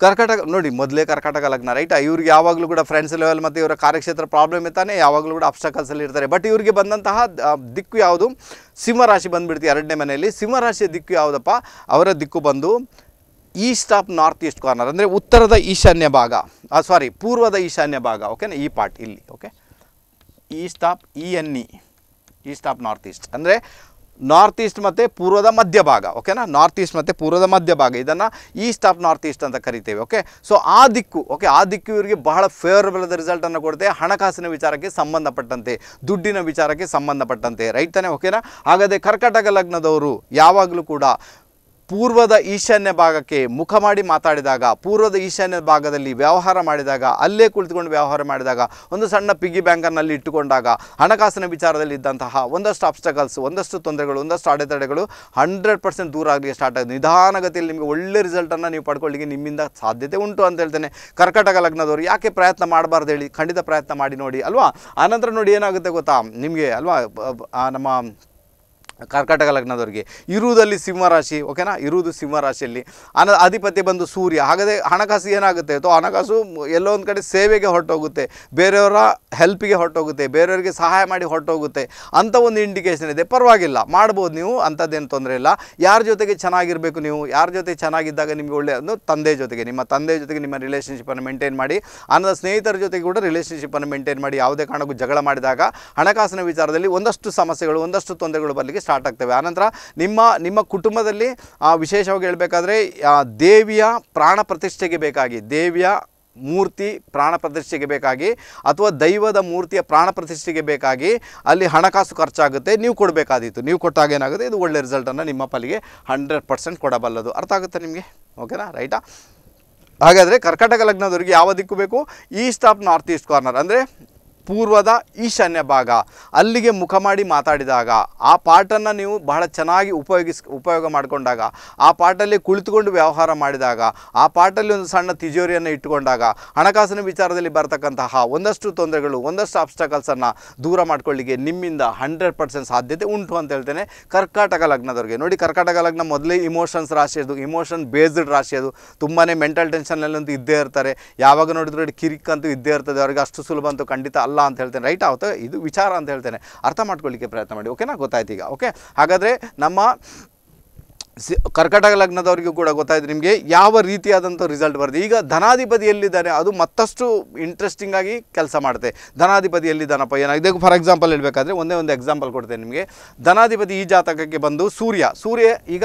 ಕರ್ಕಾಟಕ ನೋಡಿ ಮೊದಲೇ ಕರ್ಕಾಟಕ ಲಗ್ನ ರೈಟ್ ಇವ್ರಿಗೆ ಯಾವಾಗಲೂ ಕೂಡ ಫ್ರೆಂಡ್ಸ್ ಲೆವೆಲ್ ಮತ್ತು ಇವರ ಕಾರ್ಯಕ್ಷೇತ್ರ ಪ್ರಾಬ್ಲಮ್ ಇರ್ತಾನೆ ಯಾವಾಗಲೂ ಕೂಡ ಅಲ್ಲಿ ಇರ್ತಾರೆ ಬಟ್ ಇವರಿಗೆ ಬಂದಂತಹ ದಿಕ್ಕು ಯಾವುದು ಸಿಂಹರಾಶಿ ಬಂದುಬಿಡ್ತೀವಿ ಎರಡನೇ ಮನೆಯಲ್ಲಿ ಸಿಂಹರಾಶಿಯ ದಿಕ್ಕು ಯಾವುದಪ್ಪ ಅವರ ದಿಕ್ಕು ಬಂದು east of north east corner ಅಂದರೆ ಉತ್ತರದ ಈಶಾನ್ಯ ಭಾಗ ಸಾರಿ ಪೂರ್ವದ ಈಶಾನ್ಯ ಭಾಗ ಓಕೆನಾ ಈ ಪಾರ್ಟ್ ಇಲ್ಲಿ okay east of E N E east of north east ಅಂದರೆ ನಾರ್ತ್ ಈಸ್ಟ್ ಮತ್ತು ಪೂರ್ವದ ಮಧ್ಯಭಾಗ ಓಕೆನಾ ನಾರ್ತ್ ಈಸ್ಟ್ ಮತ್ತು ಪೂರ್ವದ ಮಧ್ಯಭಾಗ ಇದನ್ನು ಈಸ್ಟ್ ಆಫ್ ನಾರ್ತ್ ಈಸ್ಟ್ ಅಂತ ಕರಿತೇವೆ ಓಕೆ ಸೊ ಆ ದಿಕ್ಕು ಓಕೆ ಆ ದಿಕ್ಕು ಇವರಿಗೆ ಬಹಳ ಫೇವರಬಲ್ ಆದ ರಿಸಲ್ಟನ್ನು ಕೊಡುತ್ತೆ ಹಣಕಾಸಿನ ವಿಚಾರಕ್ಕೆ ಸಂಬಂಧಪಟ್ಟಂತೆ ದುಡ್ಡಿನ ವಿಚಾರಕ್ಕೆ ಸಂಬಂಧಪಟ್ಟಂತೆ ರೈಟ್ ಓಕೆನಾ ಹಾಗಾದರೆ ಕರ್ಕಟಕ ಲಗ್ನದವರು ಯಾವಾಗಲೂ ಕೂಡ ಪೂರ್ವದ ಈಶಾನ್ಯ ಭಾಗಕ್ಕೆ ಮುಖ ಮಾಡಿ ಮಾತಾಡಿದಾಗ ಪೂರ್ವದ ಈಶಾನ್ಯ ಭಾಗದಲ್ಲಿ ವ್ಯವಹಾರ ಮಾಡಿದಾಗ ಅಲ್ಲೇ ಕುಳಿತುಕೊಂಡು ವ್ಯವಹಾರ ಮಾಡಿದಾಗ ಒಂದು ಸಣ್ಣ ಪಿಗ್ಗಿ ಬ್ಯಾಂಕರ್ನಲ್ಲಿ ಇಟ್ಟುಕೊಂಡಾಗ ಹಣಕಾಸಿನ ವಿಚಾರದಲ್ಲಿ ಒಂದಷ್ಟು ಅಬ್ಸ್ಟಕಲ್ಸ್ ಒಂದಷ್ಟು ತೊಂದರೆಗಳು ಒಂದಷ್ಟು ಅಡೆತಡೆಗಳು ಹಂಡ್ರೆಡ್ ಪರ್ಸೆಂಟ್ ದೂರ ಆಗಲಿ ಸ್ಟಾರ್ಟ್ ಆಗಿದೆ ನಿಧಾನಗತಿಯಲ್ಲಿ ನಿಮಗೆ ಒಳ್ಳೆ ರಿಸಲ್ಟನ್ನು ನೀವು ಪಡ್ಕೊಳ್ಳಿಕ್ಕೆ ನಿಮ್ಮಿಂದ ಸಾಧ್ಯತೆ ಉಂಟು ಅಂತ ಹೇಳ್ತೇನೆ ಕರ್ಕಟಕ ಲಗ್ನದವರು ಯಾಕೆ ಪ್ರಯತ್ನ ಮಾಡಬಾರ್ದು ಹೇಳಿ ಖಂಡಿತ ಪ್ರಯತ್ನ ಮಾಡಿ ನೋಡಿ ಅಲ್ವಾ ಆನಂತರ ನೋಡಿ ಏನಾಗುತ್ತೆ ಗೊತ್ತಾ ನಿಮಗೆ ಅಲ್ವಾ ನಮ್ಮ ಕರ್ಕಾಟಕ ಲಗ್ನದವರಿಗೆ ಇರುವುದಲ್ಲಿ ಸಿಂಹರಾಶಿ ಓಕೆನಾ ಇರುವುದು ಸಿಂಹರಾಶಿಯಲ್ಲಿ ಅನ ಅಧಿಪತಿ ಬಂದು ಸೂರ್ಯ ಹಾಗಾದರೆ ಹಣಕಾಸು ಏನಾಗುತ್ತೆ ಅಥವಾ ಹಣಕಾಸು ಎಲ್ಲೋ ಒಂದು ಕಡೆ ಸೇವೆಗೆ ಹೊರಟೋಗುತ್ತೆ ಬೇರೆಯವರ ಹೆಲ್ಪಿಗೆ ಹೊರಟೋಗುತ್ತೆ ಬೇರೆಯವರಿಗೆ ಸಹಾಯ ಮಾಡಿ ಹೊರಟೋಗುತ್ತೆ ಅಂಥ ಒಂದು ಇಂಡಿಕೇಷನ್ ಇದೆ ಪರವಾಗಿಲ್ಲ ಮಾಡ್ಬೋದು ನೀವು ಅಂಥದ್ದೇನು ತೊಂದರೆ ಇಲ್ಲ ಯಾರ ಜೊತೆಗೆ ಚೆನ್ನಾಗಿರಬೇಕು ನೀವು ಯಾರ ಜೊತೆ ಚೆನ್ನಾಗಿದ್ದಾಗ ನಿಮಗೆ ಒಳ್ಳೆಯ ಒಂದು ತಂದೆ ಜೊತೆಗೆ ನಿಮ್ಮ ತಂದೆ ಜೊತೆಗೆ ನಿಮ್ಮ ರಿಲೇಷನ್ಶಿಪ್ಪನ್ನು ಮೇಂಟೈನ್ ಮಾಡಿ ಅನ್ನೋದ ಸ್ನೇಹಿತರ ಜೊತೆಗೆ ಕೂಡ ರಿಲೇಷನ್ಶಿಪ್ಪನ್ನು ಮೇಂಟೈನ್ ಮಾಡಿ ಯಾವುದೇ ಕಾರಣಕ್ಕೂ ಜಗಳ ಮಾಡಿದಾಗ ಹಣಕಾಸಿನ ವಿಚಾರದಲ್ಲಿ ಒಂದಷ್ಟು ಸಮಸ್ಯೆಗಳು ಒಂದಷ್ಟು ತೊಂದರೆಗಳು ಬರಲಿಕ್ಕೆ ಸ್ಟಾರ್ಟ್ ಆಗ್ತವೆ ಆನಂತರ ನಿಮ್ಮ ನಿಮ್ಮ ಕುಟುಂಬದಲ್ಲಿ ವಿಶೇಷವಾಗಿ ಹೇಳಬೇಕಾದ್ರೆ ದೇವಿಯ ಪ್ರಾಣ ಪ್ರತಿಷ್ಠೆಗೆ ಬೇಕಾಗಿ ದೇವಿಯ ಮೂರ್ತಿ ಪ್ರಾಣ ಪ್ರತಿಷ್ಠೆಗೆ ಬೇಕಾಗಿ ಅಥವಾ ದೈವದ ಮೂರ್ತಿಯ ಪ್ರಾಣ ಪ್ರತಿಷ್ಠೆಗೆ ಬೇಕಾಗಿ ಅಲ್ಲಿ ಹಣಕಾಸು ಖರ್ಚಾಗುತ್ತೆ ನೀವು ಕೊಡಬೇಕಾದೀತು ನೀವು ಕೊಟ್ಟಾಗ ಏನಾಗುತ್ತೆ ಇದು ಒಳ್ಳೆ ರಿಸಲ್ಟನ್ನು ನಿಮ್ಮ ಪಾಲಿಗೆ ಹಂಡ್ರೆಡ್ ಪರ್ಸೆಂಟ್ ಕೊಡಬಲ್ಲದು ಅರ್ಥ ಆಗುತ್ತೆ ನಿಮಗೆ ಓಕೆನಾ ರೈಟಾ ಹಾಗಾದರೆ ಕರ್ಕಟಕ ಲಗ್ನದವರಿಗೆ ಯಾವ ದಿಕ್ಕು ಬೇಕು east of north east corner ಅಂದರೆ ಪೂರ್ವದ ಈಶಾನ್ಯ ಭಾಗ ಅಲ್ಲಿಗೆ ಮುಖ ಮಾಡಿ ಮಾತಾಡಿದಾಗ ಆ ಪಾಟನ್ನು ನೀವು ಬಹಳ ಚೆನ್ನಾಗಿ ಉಪಯೋಗಿಸ್ ಉಪಯೋಗ ಮಾಡಿಕೊಂಡಾಗ ಆ ಪಾಟಲ್ಲಿ ಕುಳಿತುಕೊಂಡು ವ್ಯವಹಾರ ಮಾಡಿದಾಗ ಆ ಪಾಟಲ್ಲಿ ಒಂದು ಸಣ್ಣ ತಿಜೋರಿಯನ್ನು ಇಟ್ಟುಕೊಂಡಾಗ ಹಣಕಾಸಿನ ವಿಚಾರದಲ್ಲಿ ಬರತಕ್ಕಂತಹ ಒಂದಷ್ಟು ತೊಂದರೆಗಳು ಒಂದಷ್ಟು ಆಬ್ಸ್ಟಕಲ್ಸನ್ನು ದೂರ ಮಾಡ್ಕೊಳ್ಳಿಕ್ಕೆ ನಿಮ್ಮಿಂದ ಹಂಡ್ರೆಡ್ ಪರ್ಸೆಂಟ್ ಸಾಧ್ಯತೆ ಉಂಟು ಅಂತ ಹೇಳ್ತೇನೆ ಕರ್ಕಾಟಕ ಲಗ್ನದವ್ರಿಗೆ ನೋಡಿ ಕರ್ಕಾಟಕ ಲಗ್ನ ಮೊದಲೇ ಇಮೋಷನ್ಸ್ ರಾಶಿ ಅದು ಇಮೋಷನ್ ಬೇಸ್ಡ್ ರಾಶಿ ಅದು ತುಂಬಾ ಮೆಂಟಲ್ ಟೆನ್ಷನ್ನಲ್ಲಂತೂ ಇದ್ದೇ ಇರ್ತಾರೆ ಯಾವಾಗ ನೋಡಿದ್ರು ಕಿರಿಕ್ ಅಂತೂ ಇದ್ದೇ ಇರ್ತದೆ ಅವ್ರಿಗೆ ಅಷ್ಟು ಸುಲಭ ಅಂತೂ ಖಂಡಿತ ಅಲ್ಲ ಅಲ್ಲ ಅಂತ ಹೇಳ್ತೇನೆ ರೈಟ್ ಆಗುತ್ತೆ ಇದು ವಿಚಾರ ಅಂತ ಹೇಳ್ತೇನೆ ಅರ್ಥ ಮಾಡ್ಕೊಳ್ಳಿಕ್ಕೆ ಪ್ರಯತ್ನ ಮಾಡಿ ಓಕೆನಾ ಗೊತ್ತಾಯ್ತು ಈಗ ಓಕೆ ಹಾಗಾದರೆ ನಮ್ಮ ಸಿ ಕರ್ಕಟಕ ಲಗ್ನದವರಿಗೂ ಕೂಡ ಗೊತ್ತಾಯಿತು ನಿಮಗೆ ಯಾವ ರೀತಿಯಾದಂಥ ರಿಸಲ್ಟ್ ಬರುತ್ತೆ ಈಗ ಧನಾಧಿಪತಿಯಲ್ಲಿದ್ದಾನೆ ಅದು ಮತ್ತಷ್ಟು ಇಂಟ್ರೆಸ್ಟಿಂಗ್ ಆಗಿ ಕೆಲಸ ಮಾಡುತ್ತೆ ಧನಾಧಿಪತಿ ಎಲ್ಲಿದ್ದಾನಪ್ಪ ಏನಾಗಿದೆ ಫಾರ್ ಎಕ್ಸಾಂಪಲ್ ಹೇಳಬೇಕಾದ್ರೆ ಒಂದೇ ಒಂದು ಎಕ್ಸಾಂಪಲ್ ಕೊಡ್ತೇನೆ ನಿಮಗೆ ಧನಾಧಿಪತಿ ಈ ಜಾತಕಕ್ಕೆ ಬಂದು ಸೂರ್ಯ ಸೂರ್ಯ ಈಗ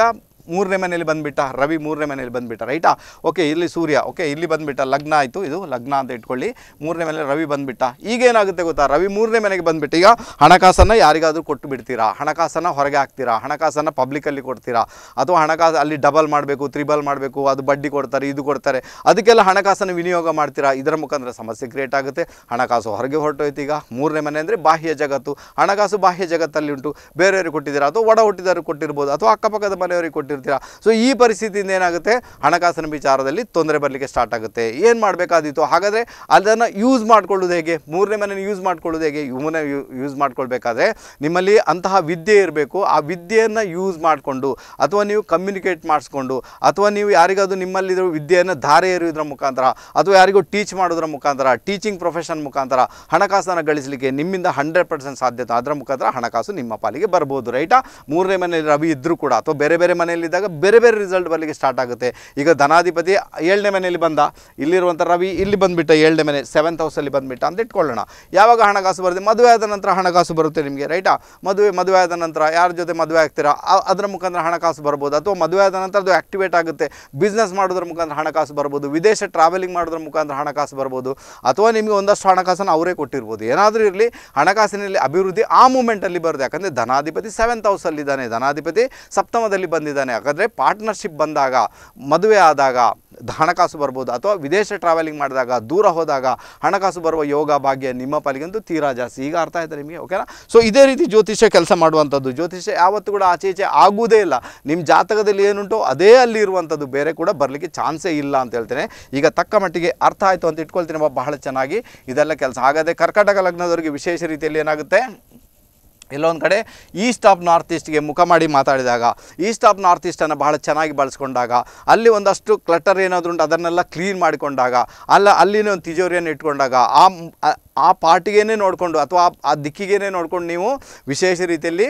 ಮೂರನೇ ಮನೇಲಿ ಬಂದುಬಿಟ್ಟ ರವಿ ಮೂರನೇ ಮನೇಲಿ ಬಂದುಬಿಟ್ಟ ರೈಟಾ ಓಕೆ ಇಲ್ಲಿ ಸೂರ್ಯ ಓಕೆ ಇಲ್ಲಿ ಬಂದುಬಿಟ್ಟ ಲಗ್ನ ಆಯಿತು ಇದು ಲಗ್ನ ಅಂತ ಇಟ್ಕೊಳ್ಳಿ ಮೂರನೇ ಮನೇಲಿ ರವಿ ಬಂದುಬಿಟ್ಟ ಈಗೇನಾಗುತ್ತೆ ಗೊತ್ತಾ ರವಿ ಮೂರನೇ ಮನೆಗೆ ಬಂದುಬಿಟ್ಟು ಈಗ ಹಣಕಾಸನ್ನು ಯಾರಿಗಾದರೂ ಕೊಟ್ಟು ಬಿಡ್ತೀರಾ ಹಣಕಾಸನ್ನು ಹೊರಗೆ ಹಾಕ್ತೀರಾ ಹಣಕಾಸನ್ನು ಪಬ್ಲಿಕಲ್ಲಿ ಕೊಡ್ತೀರಾ ಅಥವಾ ಹಣಕಾಸು ಅಲ್ಲಿ ಡಬಲ್ ಮಾಡಬೇಕು ತ್ರಿಬಲ್ ಮಾಡಬೇಕು ಅದು ಬಡ್ಡಿ ಕೊಡ್ತಾರೆ ಇದು ಕೊಡ್ತಾರೆ ಅದಕ್ಕೆಲ್ಲ ಹಣಕಾಸನ್ನು ವಿನಿಯೋಗ ಮಾಡ್ತೀರಾ ಇದರ ಮುಖಾಂತರ ಸಮಸ್ಯೆ ಕ್ರಿಯೇಟ್ ಆಗುತ್ತೆ ಹಣಕಾಸು ಹೊರಗೆ ಹೊರಟೋಯ್ತು ಈಗ ಮೂರನೇ ಮನೆ ಅಂದರೆ ಬಾಹ್ಯ ಜಗತ್ತು ಹಣಕಾಸು ಬಾಹ್ಯ ಜಗತ್ತಲ್ಲಿ ಉಂಟು ಬೇರೆಯವರು ಕೊಟ್ಟಿದ್ದೀರಾ ಅಥವಾ ಒಡ ಹುಟ್ಟಿದವರು ಕೊಟ್ಟಿರ್ಬೋದು ಅಥವಾ ಅಕ್ಕಪಕ್ಕದ ಮನೆಯವರಿಗೆ ಕೊಟ್ಟಿರ್ಬೋದು ಹೇಳ್ತೀರಾ ಸೊ ಈ ಪರಿಸ್ಥಿತಿಯಿಂದ ಏನಾಗುತ್ತೆ ಹಣಕಾಸಿನ ವಿಚಾರದಲ್ಲಿ ತೊಂದರೆ ಬರಲಿಕ್ಕೆ ಸ್ಟಾರ್ಟ್ ಆಗುತ್ತೆ ಏನು ಮಾಡಬೇಕಾದಿತ್ತು ಹಾಗಾದರೆ ಅದನ್ನು ಯೂಸ್ ಮಾಡ್ಕೊಳ್ಳೋದು ಹೇಗೆ ಮೂರನೇ ಮನೇನ ಯೂಸ್ ಮಾಡ್ಕೊಳ್ಳೋದು ಹೇಗೆ ಯೂಸ್ ಮಾಡ್ಕೊಳ್ಬೇಕಾದ್ರೆ ನಿಮ್ಮಲ್ಲಿ ಅಂತಹ ವಿದ್ಯೆ ಇರಬೇಕು ಆ ವಿದ್ಯೆಯನ್ನು ಯೂಸ್ ಮಾಡಿಕೊಂಡು ಅಥವಾ ನೀವು ಕಮ್ಯುನಿಕೇಟ್ ಮಾಡಿಸ್ಕೊಂಡು ಅಥವಾ ನೀವು ಯಾರಿಗಾದರೂ ನಿಮ್ಮಲ್ಲಿರೋ ವಿದ್ಯೆಯನ್ನು ಧಾರೆ ಇರುವುದರ ಮುಖಾಂತರ ಅಥವಾ ಯಾರಿಗೂ ಟೀಚ್ ಮಾಡೋದ್ರ ಮುಖಾಂತರ ಟೀಚಿಂಗ್ ಪ್ರೊಫೆಷನ್ ಮುಖಾಂತರ ಹಣಕಾಸನ್ನು ಗಳಿಸಲಿಕ್ಕೆ ನಿಮ್ಮಿಂದ ಹಂಡ್ರೆಡ್ ಪರ್ಸೆಂಟ್ ಸಾಧ್ಯತೆ ಅದರ ಮುಖಾಂತರ ಹಣಕಾಸು ನಿಮ್ಮ ಪಾಲಿಗೆ ಬರ್ಬೋದು ರೈಟಾ ಮೂರನೇ ಮನೆಯಲ್ಲಿ ರವಿ ಇದ್ದರೂ ಕೂಡ ಅಥವಾ ಬೇರೆ ಬೇರೆ ಮನೆಯಲ್ಲಿ ಇದ್ದಾಗ ಬೇರೆ ಬೇರೆ ರಿಸಲ್ಟ್ ಬರಲಿಕ್ಕೆ ಸ್ಟಾರ್ಟ್ ಆಗುತ್ತೆ ಈಗ ಧನಾಧಿಪತಿ ಏಳನೇ ಮನೆಯಲ್ಲಿ ಬಂದ ಇಲ್ಲಿರುವಂಥ ರವಿ ಇಲ್ಲಿ ಬಂದುಬಿಟ್ಟ ಏಳನೇ ಮನೆ ಸೆವೆಂತ್ ಹೌಸಲ್ಲಿ ಬಂದುಬಿಟ್ಟ ಅಂತ ಇಟ್ಕೊಳ್ಳೋಣ ಯಾವಾಗ ಹಣಕಾಸು ಬರುತ್ತೆ ಮದುವೆ ಆದ ನಂತರ ಹಣಕಾಸು ಬರುತ್ತೆ ನಿಮಗೆ ರೈಟಾ ಮದುವೆ ಮದುವೆ ಆದ ನಂತರ ಯಾರ ಜೊತೆ ಮದುವೆ ಆಗ್ತೀರಾ ಅದರ ಮುಖಾಂತರ ಹಣಕಾಸು ಬರ್ಬೋದು ಅಥವಾ ಮದುವೆ ಆದ ನಂತರ ಅದು ಆಕ್ಟಿವೇಟ್ ಆಗುತ್ತೆ ಬಿಸ್ನೆಸ್ ಮಾಡೋದ್ರ ಮುಖಾಂತರ ಹಣಕಾಸು ಬರ್ಬೋದು ವಿದೇಶ ಟ್ರಾವೆಲಿಂಗ್ ಮಾಡೋದ್ರ ಮುಖಾಂತರ ಹಣಕಾಸು ಬರ್ಬೋದು ಅಥವಾ ನಿಮಗೆ ಒಂದಷ್ಟು ಹಣಕಾಸನ್ನು ಅವರೇ ಕೊಟ್ಟಿರ್ಬೋದು ಏನಾದರೂ ಇರಲಿ ಹಣಕಾಸಿನಲ್ಲಿ ಅಭಿವೃದ್ಧಿ ಆ ಮೂಮೆಂಟಲ್ಲಿ ಬರುತ್ತೆ ಯಾಕಂದರೆ ಧನಾಧಿಪತಿ ಸೆವೆಂತ್ ಹೌಸಲ್ಲಿದ್ದಾನೆ ಧನಾಧಿಪತಿ ಸಪ್ತಮದಲ್ಲಿ ಬಂದಿದ್ದಾನೆ ಯಾಕಂದರೆ ಹಾಗಾದರೆ ಪಾರ್ಟ್ನರ್ಶಿಪ್ ಬಂದಾಗ ಮದುವೆ ಆದಾಗ ಹಣಕಾಸು ಬರ್ಬೋದು ಅಥವಾ ವಿದೇಶ ಟ್ರಾವೆಲಿಂಗ್ ಮಾಡಿದಾಗ ದೂರ ಹೋದಾಗ ಹಣಕಾಸು ಬರುವ ಯೋಗ ಭಾಗ್ಯ ನಿಮ್ಮ ಪಾಲಿಗಂತೂ ತೀರಾ ಜಾಸ್ತಿ ಈಗ ಅರ್ಥ ಆಯ್ತು ನಿಮಗೆ ಓಕೆನಾ ಸೊ ಇದೇ ರೀತಿ ಜ್ಯೋತಿಷ್ಯ ಕೆಲಸ ಮಾಡುವಂಥದ್ದು ಜ್ಯೋತಿಷ್ಯ ಯಾವತ್ತೂ ಕೂಡ ಆಚೆ ಈಚೆ ಆಗುವುದೇ ಇಲ್ಲ ನಿಮ್ಮ ಜಾತಕದಲ್ಲಿ ಏನುಂಟು ಅದೇ ಅಲ್ಲಿ ಇರುವಂಥದ್ದು ಬೇರೆ ಕೂಡ ಬರಲಿಕ್ಕೆ ಚಾನ್ಸೇ ಇಲ್ಲ ಅಂತ ಹೇಳ್ತೇನೆ ಈಗ ತಕ್ಕ ಮಟ್ಟಿಗೆ ಅರ್ಥ ಆಯಿತು ಅಂತ ಇಟ್ಕೊಳ್ತೀನಿ ಬಹಳ ಚೆನ್ನಾಗಿ ಇದೆಲ್ಲ ಕೆಲಸ ಹಾಗಾದರೆ ಕರ್ಕಾಟಕ ಲಗ್ನದವರಿಗೆ ವಿಶೇಷ ರೀತಿಯಲ್ಲಿ ಏನಾಗುತ್ತೆ ಎಲ್ಲೊಂದು ಕಡೆ ಈಸ್ಟ್ ಆಫ್ ನಾರ್ತ್ ಈಸ್ಟ್ಗೆ ಮುಖ ಮಾಡಿ ಮಾತಾಡಿದಾಗ ಈಸ್ಟ್ ಆಫ್ ನಾರ್ತ್ ಈಸ್ಟನ್ನು ಬಹಳ ಚೆನ್ನಾಗಿ ಬಳಸ್ಕೊಂಡಾಗ ಅಲ್ಲಿ ಒಂದಷ್ಟು ಕ್ಲಟರ್ ಏನಾದರೂ ಉಂಟು ಅದನ್ನೆಲ್ಲ ಕ್ಲೀನ್ ಮಾಡಿಕೊಂಡಾಗ ಅಲ್ಲ ಅಲ್ಲಿನೇ ಒಂದು ತಿಜೋರಿಯನ್ನು ಇಟ್ಕೊಂಡಾಗ ಆ ಆ ಪಾರ್ಟಿಗೇನೆ ನೋಡಿಕೊಂಡು ಅಥವಾ ಆ ದಿಕ್ಕಿಗೇನೆ ನೋಡಿಕೊಂಡು ನೀವು ವಿಶೇಷ ರೀತಿಯಲ್ಲಿ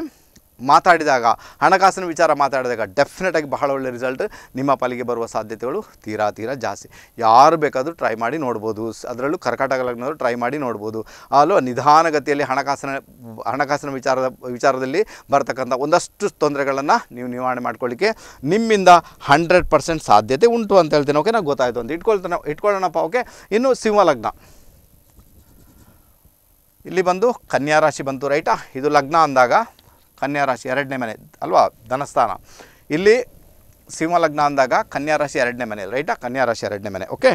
ಮಾತಾಡಿದಾಗ ಹಣಕಾಸಿನ ವಿಚಾರ ಮಾತಾಡಿದಾಗ ಡೆಫಿನೆಟಾಗಿ ಬಹಳ ಒಳ್ಳೆ ರಿಸಲ್ಟ್ ನಿಮ್ಮ ಪಾಲಿಗೆ ಬರುವ ಸಾಧ್ಯತೆಗಳು ತೀರಾ ತೀರಾ ಜಾಸ್ತಿ ಯಾರು ಬೇಕಾದರೂ ಟ್ರೈ ಮಾಡಿ ನೋಡ್ಬೋದು ಅದರಲ್ಲೂ ಕರ್ಕಾಟಕ ಲಗ್ನವರು ಟ್ರೈ ಮಾಡಿ ನೋಡ್ಬೋದು ಅಲ್ಲೂ ನಿಧಾನಗತಿಯಲ್ಲಿ ಹಣಕಾಸಿನ ಹಣಕಾಸಿನ ವಿಚಾರದ ವಿಚಾರದಲ್ಲಿ ಬರ್ತಕ್ಕಂಥ ಒಂದಷ್ಟು ತೊಂದರೆಗಳನ್ನು ನೀವು ನಿವಾರಣೆ ಮಾಡ್ಕೊಳ್ಳಿಕ್ಕೆ ನಿಮ್ಮಿಂದ ಹಂಡ್ರೆಡ್ ಪರ್ಸೆಂಟ್ ಸಾಧ್ಯತೆ ಉಂಟು ಅಂತ ಹೇಳ್ತೀನಿ ಓಕೆ ನಾವು ಗೊತ್ತಾಯಿತು ಅಂತ ಇಟ್ಕೊಳ್ತಾನೆ ಇಟ್ಕೊಳ್ಳೋಣಪ್ಪ ಓಕೆ ಇನ್ನು ಸಿಂಹ ಲಗ್ನ ಇಲ್ಲಿ ಬಂದು ಕನ್ಯಾ ರಾಶಿ ಬಂತು ರೈಟಾ ಇದು ಲಗ್ನ ಅಂದಾಗ ಕನ್ಯಾ ರಾಶಿ ಎರಡನೇ ಮನೆ ಅಲ್ವಾ ಧನಸ್ಥಾನ ಇಲ್ಲಿ ಸಿಂಹಲಗ್ನ ಅಂದಾಗ ಕನ್ಯಾ ರಾಶಿ ಎರಡನೇ ಮನೆ ರೈಟಾ ಕನ್ಯಾ ರಾಶಿ ಎರಡನೇ ಮನೆ ಓಕೆ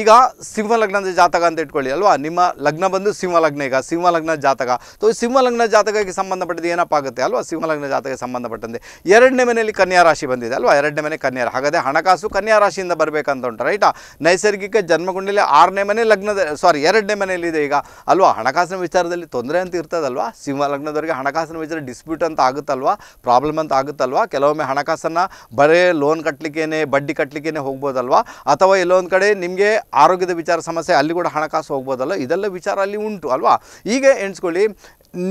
ಈಗ ಸಿಂಹ ಲಗ್ನದ ಜಾತಕ ಅಂತ ಇಟ್ಕೊಳ್ಳಿ ಅಲ್ವಾ ನಿಮ್ಮ ಲಗ್ನ ಬಂದು ಸಿಂಹ ಲಗ್ನ ಈಗ ಸಿಂಹ ಲಗ್ನ ಜಾತಕ ಸೊ ಸಿಂಹ ಲಗ್ನ ಜಾತಕಕ್ಕೆ ಸಂಬಂಧಪಟ್ಟದ್ದು ಏನಪ್ಪ ಆಗುತ್ತೆ ಅಲ್ವಾ ಸಿಂಹ ಜಾತಕಕ್ಕೆ ಸಂಬಂಧಪಟ್ಟಂತೆ ಎರಡನೇ ಮನೆಯಲ್ಲಿ ಕನ್ಯಾ ರಾಶಿ ಬಂದಿದೆ ಅಲ್ವಾ ಎರಡನೇ ಮನೆ ಕನ್ಯಾ ಹಾಗಾದರೆ ಹಣಕಾಸು ಕನ್ಯಾ ರಾಶಿಯಿಂದ ಬರಬೇಕಂತ ಉಂಟು ರೈಟಾ ನೈಸರ್ಗಿಕ ಜನ್ಮಗುಂಡಲಿ ಆರನೇ ಮನೆ ಲಗ್ನದ ಸಾರಿ ಎರಡನೇ ಮನೆಯಲ್ಲಿದೆ ಈಗ ಅಲ್ವಾ ಹಣಕಾಸಿನ ವಿಚಾರದಲ್ಲಿ ತೊಂದರೆ ಅಂತ ಇರ್ತದಲ್ವಾ ಸಿಂಹ ಲಗ್ನದವರಿಗೆ ಹಣಕಾಸಿನ ವಿಚಾರ ಡಿಸ್ಪ್ಯೂಟ್ ಅಂತ ಆಗುತ್ತಲ್ವಾ ಪ್ರಾಬ್ಲಮ್ ಅಂತ ಆಗುತ್ತಲ್ವಾ ಕೆಲವೊಮ್ಮೆ ಹಣಕಾಸನ್ನು ಬರೇ ಲೋನ್ ಕಟ್ಟಲಿಕ್ಕೇನೆ ಬಡ್ಡಿ ಕಟ್ಟಲಿಕ್ಕೇನೆ ಹೋಗ್ಬೋದಲ್ವಾ ಅಥವಾ ಎಲ್ಲೊಂದು ಕಡೆ ನಿಮಗೆ ಆರೋಗ್ಯದ ವಿಚಾರ ಸಮಸ್ಯೆ ಅಲ್ಲಿ ಕೂಡ ಹಣಕಾಸು ಹೋಗ್ಬೋದಲ್ಲ ಇದೆಲ್ಲ ವಿಚಾರ ಅಲ್ಲಿ ಉಂಟು ಅಲ್ವಾ ಈಗ ಎಣಿಸ್ಕೊಳ್ಳಿ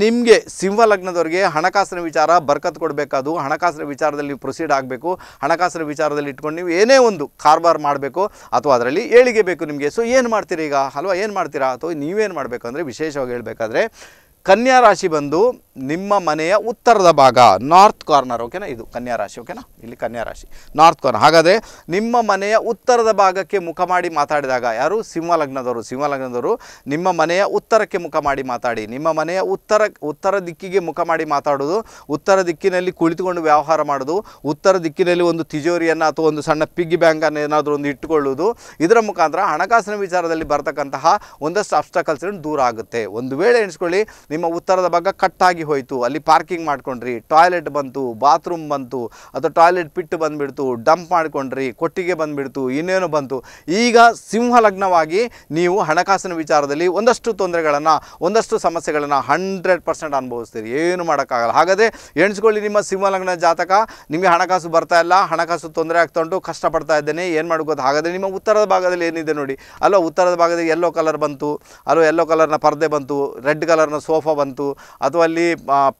ನಿಮಗೆ ಸಿಂಹ ಲಗ್ನದವರಿಗೆ ಹಣಕಾಸಿನ ವಿಚಾರ ಬರ್ಕತ್ ಕೊಡಬೇಕಾದ್ರು ಹಣಕಾಸಿನ ವಿಚಾರದಲ್ಲಿ ಪ್ರೊಸೀಡ್ ಆಗಬೇಕು ಹಣಕಾಸಿನ ವಿಚಾರದಲ್ಲಿ ಇಟ್ಕೊಂಡು ನೀವು ಏನೇ ಒಂದು ಕಾರ್ಬಾರ್ ಮಾಡಬೇಕು ಅಥವಾ ಅದರಲ್ಲಿ ಏಳಿಗೆ ಬೇಕು ನಿಮಗೆ ಸೊ ಏನು ಮಾಡ್ತೀರಿ ಈಗ ಅಲ್ವಾ ಏನು ಮಾಡ್ತೀರಾ ಅಥವಾ ನೀವೇನು ಮಾಡಬೇಕು ಅಂದರೆ ವಿಶೇಷವಾಗಿ ಹೇಳಬೇಕಾದ್ರೆ ಕನ್ಯಾ ರಾಶಿ ಬಂದು ನಿಮ್ಮ ಮನೆಯ ಉತ್ತರದ ಭಾಗ ನಾರ್ತ್ ಕಾರ್ನರ್ ಓಕೆನಾ ಇದು ಕನ್ಯಾ ರಾಶಿ ಓಕೆನಾ ಇಲ್ಲಿ ಕನ್ಯಾ ರಾಶಿ ನಾರ್ತ್ ಕಾರ್ನರ್ ಹಾಗಾದರೆ ನಿಮ್ಮ ಮನೆಯ ಉತ್ತರದ ಭಾಗಕ್ಕೆ ಮುಖ ಮಾಡಿ ಮಾತಾಡಿದಾಗ ಯಾರು ಸಿಂಹ ಲಗ್ನದವರು ಸಿಂಹ ಲಗ್ನದವರು ನಿಮ್ಮ ಮನೆಯ ಉತ್ತರಕ್ಕೆ ಮುಖ ಮಾಡಿ ಮಾತಾಡಿ ನಿಮ್ಮ ಮನೆಯ ಉತ್ತರ ಉತ್ತರ ದಿಕ್ಕಿಗೆ ಮುಖ ಮಾಡಿ ಮಾತಾಡೋದು ಉತ್ತರ ದಿಕ್ಕಿನಲ್ಲಿ ಕುಳಿತುಕೊಂಡು ವ್ಯವಹಾರ ಮಾಡೋದು ಉತ್ತರ ದಿಕ್ಕಿನಲ್ಲಿ ಒಂದು ತಿಜೋರಿಯನ್ನು ಅಥವಾ ಒಂದು ಸಣ್ಣ ಪಿಗ್ಗಿ ಬ್ಯಾಂಕನ್ನು ಏನಾದರೂ ಒಂದು ಇಟ್ಟುಕೊಳ್ಳುವುದು ಇದರ ಮುಖಾಂತರ ಹಣಕಾಸಿನ ವಿಚಾರದಲ್ಲಿ ಬರತಕ್ಕಂತಹ ಒಂದಷ್ಟು ಅಬ್ಸ್ಟಕಲ್ಸ್ ದೂರ ಆಗುತ್ತೆ ಒಂದು ವೇಳೆ ಎಣಿಸ್ಕೊಳ್ಳಿ ನಿಮ್ಮ ಉತ್ತರದ ಭಾಗ ಕಟ್ಟಾಗಿ ಹೋಯಿತು ಅಲ್ಲಿ ಪಾರ್ಕಿಂಗ್ ಮಾಡ್ಕೊಂಡ್ರಿ ಟಾಯ್ಲೆಟ್ ಬಂತು ಬಾತ್ರೂಮ್ ಬಂತು ಅಥವಾ ಟಾಯ್ಲೆಟ್ ಪಿಟ್ಟು ಬಂದುಬಿಡ್ತು ಡಂಪ್ ಮಾಡಿಕೊಂಡ್ರಿ ಕೊಟ್ಟಿಗೆ ಬಂದುಬಿಡ್ತು ಇನ್ನೇನು ಬಂತು ಈಗ ಸಿಂಹ ಲಗ್ನವಾಗಿ ನೀವು ಹಣಕಾಸಿನ ವಿಚಾರದಲ್ಲಿ ಒಂದಷ್ಟು ತೊಂದರೆಗಳನ್ನು ಒಂದಷ್ಟು ಸಮಸ್ಯೆಗಳನ್ನು ಹಂಡ್ರೆಡ್ ಪರ್ಸೆಂಟ್ ಅನುಭವಿಸ್ತೀರಿ ಏನು ಮಾಡೋಕ್ಕಾಗಲ್ಲ ಹಾಗಾದರೆ ಎಣಿಸ್ಕೊಳ್ಳಿ ನಿಮ್ಮ ಸಿಂಹಲಗ್ನ ಜಾತಕ ನಿಮಗೆ ಹಣಕಾಸು ಬರ್ತಾ ಇಲ್ಲ ಹಣಕಾಸು ತೊಂದರೆ ಆಗ್ತಾ ಉಂಟು ಕಷ್ಟಪಡ್ತಾ ಇದ್ದೇನೆ ಏನು ಮಾಡ್ಬೋದು ಹಾಗಾದರೆ ನಿಮ್ಮ ಉತ್ತರದ ಭಾಗದಲ್ಲಿ ಏನಿದೆ ನೋಡಿ ಅಲ್ಲ ಉತ್ತರದ ಭಾಗದಲ್ಲಿ ಯೆಲ್ಲೋ ಕಲರ್ ಬಂತು ಅಲ್ಲೋ ಯೆಲ್ಲೋ ಕಲರ್ನ ಪರದೆ ಬಂತು ರೆಡ್ ಕಲರ್ನ ಸೋಫಾ ಸೋಫಾ ಬಂತು ಅಥವಾ ಅಲ್ಲಿ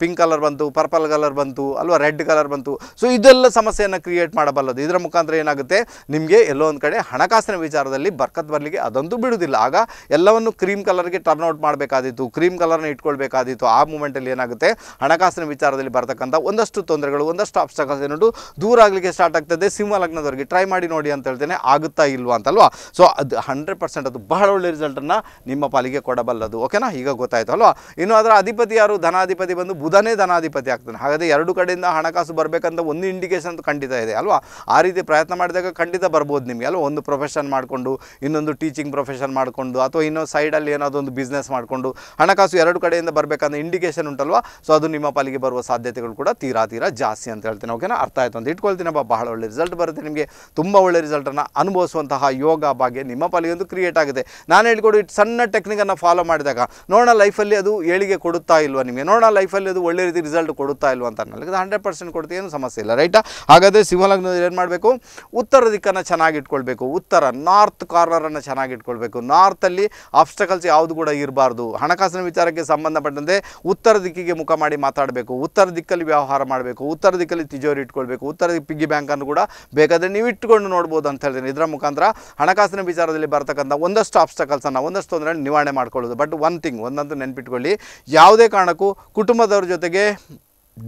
ಪಿಂಕ್ ಕಲರ್ ಬಂತು ಪರ್ಪಲ್ ಕಲರ್ ಬಂತು ಅಲ್ವಾ ರೆಡ್ ಕಲರ್ ಬಂತು ಸೊ ಇದೆಲ್ಲ ಸಮಸ್ಯೆಯನ್ನು ಕ್ರಿಯೇಟ್ ಮಾಡಬಲ್ಲದು ಇದರ ಮುಖಾಂತರ ಏನಾಗುತ್ತೆ ನಿಮಗೆ ಎಲ್ಲೋ ಒಂದು ಕಡೆ ಹಣಕಾಸಿನ ವಿಚಾರದಲ್ಲಿ ಬರ್ಕತ್ ಬರಲಿಕ್ಕೆ ಅದಂತೂ ಬಿಡುವುದಿಲ್ಲ ಆಗ ಎಲ್ಲವನ್ನು ಕ್ರೀಮ್ ಕಲರ್ಗೆ ಟರ್ನ್ ಔಟ್ ಮಾಡಬೇಕಾದಿತ್ತು ಕ್ರೀಮ್ ಕಲರ್ನ ಇಟ್ಕೊಳ್ಬೇಕಾದಿತ್ತು ಆ ಮೂಮೆಂಟಲ್ಲಿ ಏನಾಗುತ್ತೆ ಹಣಕಾಸಿನ ವಿಚಾರದಲ್ಲಿ ಬರ್ತಕ್ಕಂಥ ಒಂದಷ್ಟು ತೊಂದರೆಗಳು ಒಂದಷ್ಟು ಆಬ್ಸ್ಟಕಲ್ಸ್ ಏನುಂಟು ದೂರ ಆಗಲಿಕ್ಕೆ ಸ್ಟಾರ್ಟ್ ಆಗ್ತದೆ ಸಿಂಹ ಲಗ್ನದವರಿಗೆ ಟ್ರೈ ಮಾಡಿ ನೋಡಿ ಅಂತ ಹೇಳ್ತೇನೆ ಆಗುತ್ತಾ ಇಲ್ವಾ ಅಂತಲ್ವಾ ಸೊ ಅದು ಹಂಡ್ರೆಡ್ ಪರ್ಸೆಂಟ್ ಅದು ಬಹಳ ಒಳ್ಳೆ ರಿಸಲ್ಟನ್ನು ನಿಮ್ಮ ಪಾಲಿಗೆ ಕೊಡಬಲ್ಲದು ಓಕೆನಾ ಈಗ ಗೊತ್ತಾಯಿತು ಅಲ್ವಾ ಇನ್ನು ಇನ್ನು ಅದರ ಅಧಿಪತಿ ಯಾರು ಧನಾಧಿಪತಿ ಬಂದು ಬುಧನೇ ಧನಾಧಿಪತಿ ಆಗ್ತಾನೆ ಹಾಗಾದರೆ ಎರಡು ಕಡೆಯಿಂದ ಹಣಕಾಸು ಬರಬೇಕಂತ ಒಂದು ಇಂಡಿಕೇಶನ್ ಖಂಡಿತ ಇದೆ ಅಲ್ವಾ ಆ ರೀತಿ ಪ್ರಯತ್ನ ಮಾಡಿದಾಗ ಖಂಡಿತ ಬರ್ಬೋದು ನಿಮಗೆ ಅಲ್ವಾ ಒಂದು ಪ್ರೊಫೆಷನ್ ಮಾಡಿಕೊಂಡು ಇನ್ನೊಂದು ಟೀಚಿಂಗ್ ಪ್ರೊಫೆಷನ್ ಮಾಡಿಕೊಂಡು ಅಥವಾ ಇನ್ನೊಂದು ಸೈಡಲ್ಲಿ ಏನಾದರೂ ಒಂದು ಬಿಸ್ನೆಸ್ ಮಾಡಿಕೊಂಡು ಹಣಕಾಸು ಎರಡು ಕಡೆಯಿಂದ ಬರಬೇಕಂದ್ರೆ ಇಂಡಿಕೇಶನ್ ಉಂಟಲ್ವಾ ಸೊ ಅದು ನಿಮ್ಮ ಪಾಲಿಗೆ ಬರುವ ಸಾಧ್ಯತೆಗಳು ಕೂಡ ತೀರಾ ತೀರಾ ಜಾಸ್ತಿ ಅಂತ ಹೇಳ್ತೀನಿ ಓಕೆನಾ ಅರ್ಥ ಆಯಿತು ಅಂತ ಇಟ್ಕೊಳ್ತೀನಪ್ಪ ಬಹಳ ಒಳ್ಳೆ ರಿಸಲ್ಟ್ ಬರುತ್ತೆ ನಿಮಗೆ ತುಂಬ ಒಳ್ಳೆ ರಿಸಲ್ಟನ್ನು ಅನುಭವಿಸುವಂತಹ ಯೋಗ ಭಾಗ್ಯ ನಿಮ್ಮ ಪಾಲಿಗೆ ಒಂದು ಕ್ರಿಯೇಟ್ ಆಗುತ್ತೆ ನಾನು ಹೇಳ್ಕೊಡು ಸಣ್ಣ ಟೆಕ್ನಿಕನ್ನು ಫಾಲೋ ಮಾಡಿದಾಗ ನೋಡೋಣ ಲೈಫಲ್ಲಿ ಅದು ಹೇಳಿ ಮಕ್ಕಳಿಗೆ ಕೊಡುತ್ತಾ ಇಲ್ವಾ ನಿಮಗೆ ನೋಡೋಣ ಲೈಫಲ್ಲಿ ಅದು ಒಳ್ಳೆ ರೀತಿ ರಿಸಲ್ಟ್ ಕೊಡುತ್ತಾ ಇಲ್ವಾ ಅಂತ ಅನ್ನಲಿಕ್ಕೆ ಹಂಡ್ರೆಡ್ ಪರ್ಸೆಂಟ್ ಕೊಡ್ತೀವಿ ಏನು ಸಮಸ್ಯೆ ಇಲ್ಲ ರೈಟಾ ಹಾಗಾದರೆ ಸಿಂಹಲಗ್ನದಲ್ಲಿ ಏನು ಮಾಡಬೇಕು ಉತ್ತರ ದಿಕ್ಕನ್ನು ಚೆನ್ನಾಗಿ ಇಟ್ಕೊಳ್ಬೇಕು ಉತ್ತರ ನಾರ್ತ್ ಕಾರ್ನರನ್ನು ಚೆನ್ನಾಗಿ ಇಟ್ಕೊಳ್ಬೇಕು ನಾರ್ತಲ್ಲಿ ಆಬ್ಸ್ಟಕಲ್ಸ್ ಯಾವುದು ಕೂಡ ಇರಬಾರ್ದು ಹಣಕಾಸಿನ ವಿಚಾರಕ್ಕೆ ಸಂಬಂಧಪಟ್ಟಂತೆ ಉತ್ತರ ದಿಕ್ಕಿಗೆ ಮುಖ ಮಾಡಿ ಮಾತಾಡಬೇಕು ಉತ್ತರ ದಿಕ್ಕಲ್ಲಿ ವ್ಯವಹಾರ ಮಾಡಬೇಕು ಉತ್ತರ ದಿಕ್ಕಲ್ಲಿ ತಿಜೋರಿ ಇಟ್ಕೊಳ್ಬೇಕು ಉತ್ತರ ಪಿಗ್ಗಿ ಬ್ಯಾಂಕನ್ನು ಕೂಡ ಬೇಕಾದರೆ ನೀವು ಇಟ್ಕೊಂಡು ನೋಡ್ಬೋದು ಅಂತ ಹೇಳ್ತೀನಿ ಇದರ ಮುಖಾಂತರ ಹಣಕಾಸಿನ ವಿಚಾರದಲ್ಲಿ ಬರ್ತಕ್ಕಂಥ ಒಂದಷ್ಟು ಆಬ್ಸ್ಟಕಲ್ಸನ್ನು ಒಂದಷ್ಟು ತೊಂದರೆ ನಿವಾರಣೆ ಮಾಡ್ಕೊಳ್ಳೋದು ಬಟ್ ಒನ್ ಥಿಂಗ್ ಒಂದಂತೂ ನೆನಪಿಟ್ಕೊಳ್ಳಿ ಯಾವುದೇ ಕಾರಣಕ್ಕೂ ಕುಟುಂಬದವ್ರ ಜೊತೆಗೆ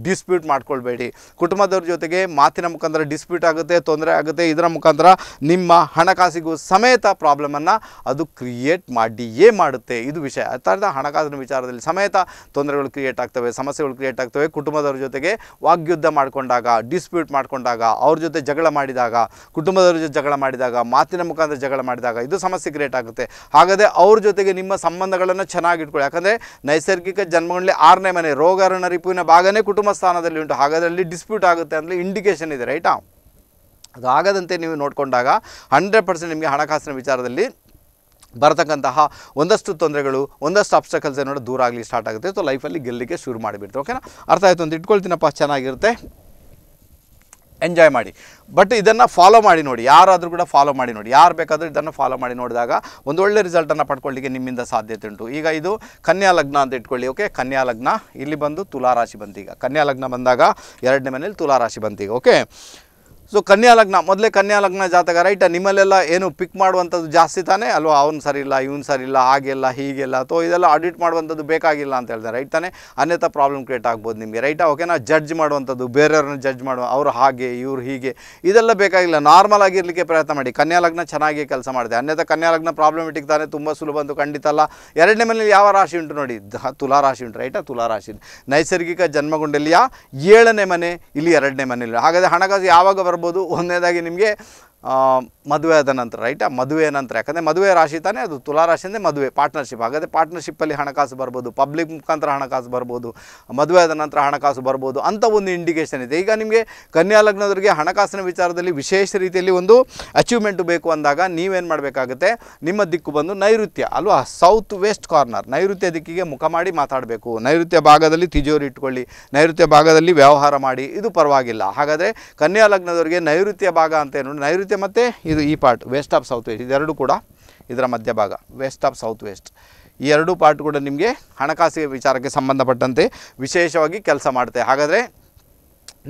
ಡಿಸ್ಪ್ಯೂಟ್ ಮಾಡ್ಕೊಳ್ಬೇಡಿ ಕುಟುಂಬದವ್ರ ಜೊತೆಗೆ ಮಾತಿನ ಮುಖಾಂತರ ಡಿಸ್ಪ್ಯೂಟ್ ಆಗುತ್ತೆ ತೊಂದರೆ ಆಗುತ್ತೆ ಇದರ ಮುಖಾಂತರ ನಿಮ್ಮ ಹಣಕಾಸಿಗೂ ಸಮೇತ ಪ್ರಾಬ್ಲಮನ್ನು ಅದು ಕ್ರಿಯೇಟ್ ಮಾಡಿಯೇ ಮಾಡುತ್ತೆ ಇದು ವಿಷಯ ಅರ್ಥಾತ್ ಹಣಕಾಸಿನ ವಿಚಾರದಲ್ಲಿ ಸಮೇತ ತೊಂದರೆಗಳು ಕ್ರಿಯೇಟ್ ಆಗ್ತವೆ ಸಮಸ್ಯೆಗಳು ಕ್ರಿಯೇಟ್ ಆಗ್ತವೆ ಕುಟುಂಬದವ್ರ ಜೊತೆಗೆ ವಾಗ್ಯುದ್ಧ ಮಾಡಿಕೊಂಡಾಗ ಡಿಸ್ಪ್ಯೂಟ್ ಮಾಡಿಕೊಂಡಾಗ ಅವ್ರ ಜೊತೆ ಜಗಳ ಮಾಡಿದಾಗ ಕುಟುಂಬದವ್ರ ಜೊತೆ ಜಗಳ ಮಾಡಿದಾಗ ಮಾತಿನ ಮುಖಾಂತರ ಜಗಳ ಮಾಡಿದಾಗ ಇದು ಸಮಸ್ಯೆ ಕ್ರಿಯೇಟ್ ಆಗುತ್ತೆ ಹಾಗಾದರೆ ಅವ್ರ ಜೊತೆಗೆ ನಿಮ್ಮ ಸಂಬಂಧಗಳನ್ನು ಚೆನ್ನಾಗಿ ಇಟ್ಕೊಳ್ಳಿ ಯಾಕಂದರೆ ನೈಸರ್ಗಿಕ ಜನ್ಮಗಳಲ್ಲಿ ಆರನೇ ಮನೆ ರೋಗ ರಿಪುವಿನ ಭಾಗನೇ ಕುಟುಂಬ ಸ್ಥಾನದಲ್ಲಿ ಉಂಟು ಹಾಗಾದಲ್ಲಿ ಡಿಸ್ಪ್ಯೂಟ್ ಆಗುತ್ತೆ ಅಂದರೆ ಇಂಡಿಕೇಶನ್ ಇದೆ ರೈಟಾ ಅದು ಆಗದಂತೆ ನೀವು ನೋಡಿಕೊಂಡಾಗ ಹಂಡ್ರೆಡ್ ಪರ್ಸೆಂಟ್ ನಿಮಗೆ ಹಣಕಾಸಿನ ವಿಚಾರದಲ್ಲಿ ಬರತಕ್ಕಂತಹ ಒಂದಷ್ಟು ತೊಂದರೆಗಳು ಒಂದಷ್ಟು ಅಬ್ಸ್ಟಕಲ್ಸ್ ಏನೋ ದೂರ ಆಗಲಿ ಸ್ಟಾರ್ಟ್ ಆಗುತ್ತೆ ಸೊ ಲೈಫಲ್ಲಿ ಗೆಲ್ಲಲಿಕ್ಕೆ ಶುರು ಮಾಡಿಬಿಡ್ತು ಓಕೆನಾ ಅರ್ಥ ಆಯಿತು ಅಂತ ಇಟ್ಕೊಳ್ತೀನಪ್ಪ ಚೆನ್ನಾಗಿರುತ್ತೆ ಎಂಜಾಯ್ ಮಾಡಿ ಬಟ್ ಇದನ್ನು ಫಾಲೋ ಮಾಡಿ ನೋಡಿ ಯಾರಾದರೂ ಕೂಡ ಫಾಲೋ ಮಾಡಿ ನೋಡಿ ಯಾರು ಬೇಕಾದರೂ ಇದನ್ನು ಫಾಲೋ ಮಾಡಿ ನೋಡಿದಾಗ ಒಂದು ಒಳ್ಳೆ ರಿಸಲ್ಟನ್ನು ಪಡ್ಕೊಳ್ಳಿಕ್ಕೆ ನಿಮ್ಮಿಂದ ಸಾಧ್ಯತೆ ಉಂಟು ಈಗ ಇದು ಕನ್ಯಾ ಲಗ್ನ ಅಂತ ಇಟ್ಕೊಳ್ಳಿ ಓಕೆ ಕನ್ಯಾ ಲಗ್ನ ಇಲ್ಲಿ ಬಂದು ತುಲಾರಾಶಿ ಬಂತೀಗ ಕನ್ಯಾ ಲಗ್ನ ಬಂದಾಗ ಎರಡನೇ ಮನೇಲಿ ತುಲಾರಾಶಿ ಬಂತೀಗ ಓಕೆ ಸೊ ಕನ್ಯಾ ಲಗ್ನ ಮೊದಲೇ ಕನ್ಯಾ ಲಗ್ನ ಜಾತಕ ರೈಟ ನಿಮ್ಮಲ್ಲೆಲ್ಲ ಏನು ಪಿಕ್ ಮಾಡುವಂಥದ್ದು ಜಾಸ್ತಿ ತಾನೇ ಅಲ್ವಾ ಅವ್ನು ಸರಿ ಇಲ್ಲ ಇವ್ನು ಸರಿ ಇಲ್ಲ ಹಾಗೆಲ್ಲ ಹೀಗೆಲ್ಲ ಅಥವಾ ಇದೆಲ್ಲ ಆಡಿಟ್ ಮಾಡುವಂಥದ್ದು ಬೇಕಾಗಿಲ್ಲ ಅಂತ ಹೇಳಿದೆ ರೈಟ್ ತಾನೇ ಅನ್ಯಥಾ ಪ್ರಾಬ್ಲಮ್ ಕ್ರಿಯೇಟ್ ಆಗ್ಬೋದು ನಿಮಗೆ ರೈಟಾ ಓಕೆ ಜಡ್ಜ್ ಮಾಡುವಂಥದ್ದು ಬೇರೆಯವ್ರನ್ನ ಜಡ್ಜ್ ಮಾಡುವ ಅವರು ಹಾಗೆ ಇವ್ರು ಹೀಗೆ ಇದೆಲ್ಲ ಬೇಕಾಗಿಲ್ಲ ನಾರ್ಮಲ್ ಆಗಿರಲಿಕ್ಕೆ ಪ್ರಯತ್ನ ಮಾಡಿ ಕನ್ಯಾ ಲಗ್ನ ಚೆನ್ನಾಗಿ ಕೆಲಸ ಮಾಡಿದೆ ಅನ್ಯಥಾ ಕನ್ಯಾ ಲಗ್ನ ಪ್ರಾಬ್ಲಮೆಟಿಕ್ ತಾನೇ ತುಂಬ ಸುಲಭ ಅಂತ ಖಂಡಿತ ಅಲ್ಲ ಎರಡನೇ ಮನೇಲಿ ಯಾವ ರಾಶಿ ಉಂಟು ನೋಡಿ ತುಲಾ ರಾಶಿ ಉಂಟು ರೈಟಾ ತುಲಾ ರಾಶಿ ನೈಸರ್ಗಿಕ ಜನ್ಮಗೊಂಡಲ್ಲಿಯ ಏಳನೇ ಮನೆ ಇಲ್ಲಿ ಎರಡನೇ ಮನೆಯಲ್ಲಿ ಹಾಗಾದರೆ ಹಣಕಾಸು ಯಾವಾಗ ಬರ ಮಾಡ್ಬೋದು ಒಂದನೇದಾಗಿ ನಿಮಗೆ ಮದುವೆ ಆದ ನಂತರ ರೈಟ್ ಆ ಮದುವೆ ನಂತರ ಯಾಕಂದರೆ ಮದುವೆ ರಾಶಿ ತಾನೇ ಅದು ತುಲಾ ರಾಶಿ ಅಂದರೆ ಮದುವೆ ಪಾರ್ಟ್ನರ್ಶಿಪ್ ಹಾಗಾದರೆ ಪಾರ್ಟ್ನರ್ಶಿಪ್ಪಲ್ಲಿ ಹಣಕಾಸು ಬರ್ಬೋದು ಪಬ್ಲಿಕ್ ಮುಖಾಂತರ ಹಣಕಾಸು ಬರ್ಬೋದು ಮದುವೆ ಆದ ನಂತರ ಹಣಕಾಸು ಬರ್ಬೋದು ಅಂತ ಒಂದು ಇಂಡಿಕೇಷನ್ ಇದೆ ಈಗ ನಿಮಗೆ ಕನ್ಯಾ ಲಗ್ನದವರಿಗೆ ಹಣಕಾಸಿನ ವಿಚಾರದಲ್ಲಿ ವಿಶೇಷ ರೀತಿಯಲ್ಲಿ ಒಂದು ಅಚೀವ್ಮೆಂಟ್ ಬೇಕು ಅಂದಾಗ ನೀವೇನು ಮಾಡಬೇಕಾಗುತ್ತೆ ನಿಮ್ಮ ದಿಕ್ಕು ಬಂದು ನೈಋತ್ಯ ಅಲ್ವಾ ಸೌತ್ ವೆಸ್ಟ್ ಕಾರ್ನರ್ ನೈಋತ್ಯ ದಿಕ್ಕಿಗೆ ಮುಖ ಮಾಡಿ ಮಾತಾಡಬೇಕು ನೈಋತ್ಯ ಭಾಗದಲ್ಲಿ ತಿಜೋರಿ ಇಟ್ಕೊಳ್ಳಿ ನೈಋತ್ಯ ಭಾಗದಲ್ಲಿ ವ್ಯವಹಾರ ಮಾಡಿ ಇದು ಪರವಾಗಿಲ್ಲ ಹಾಗಾದರೆ ಕನ್ಯಾ ಲಗ್ನದವರಿಗೆ ನೈಋತ್ಯ ಭಾಗ ಅಂತ ಏನು ನೈಋತ್ಯ ಇರುತ್ತೆ ಮತ್ತು ಇದು ಈ part west of south west ಇದೆರಡು ಕೂಡ ಇದರ ಮಧ್ಯಭಾಗ ವೆಸ್ಟ್ ಆಫ್ ಸೌತ್ ವೆಸ್ಟ್ ಈ ಎರಡೂ ಪಾರ್ಟ್ ಕೂಡ ನಿಮಗೆ ಹಣಕಾಸಿಗೆ ವಿಚಾರಕ್ಕೆ ಸಂಬಂಧಪಟ್ಟಂತೆ ವಿಶೇಷವಾಗಿ ಕೆಲಸ ಮಾಡುತ್ತೆ ಹಾಗಾದರೆ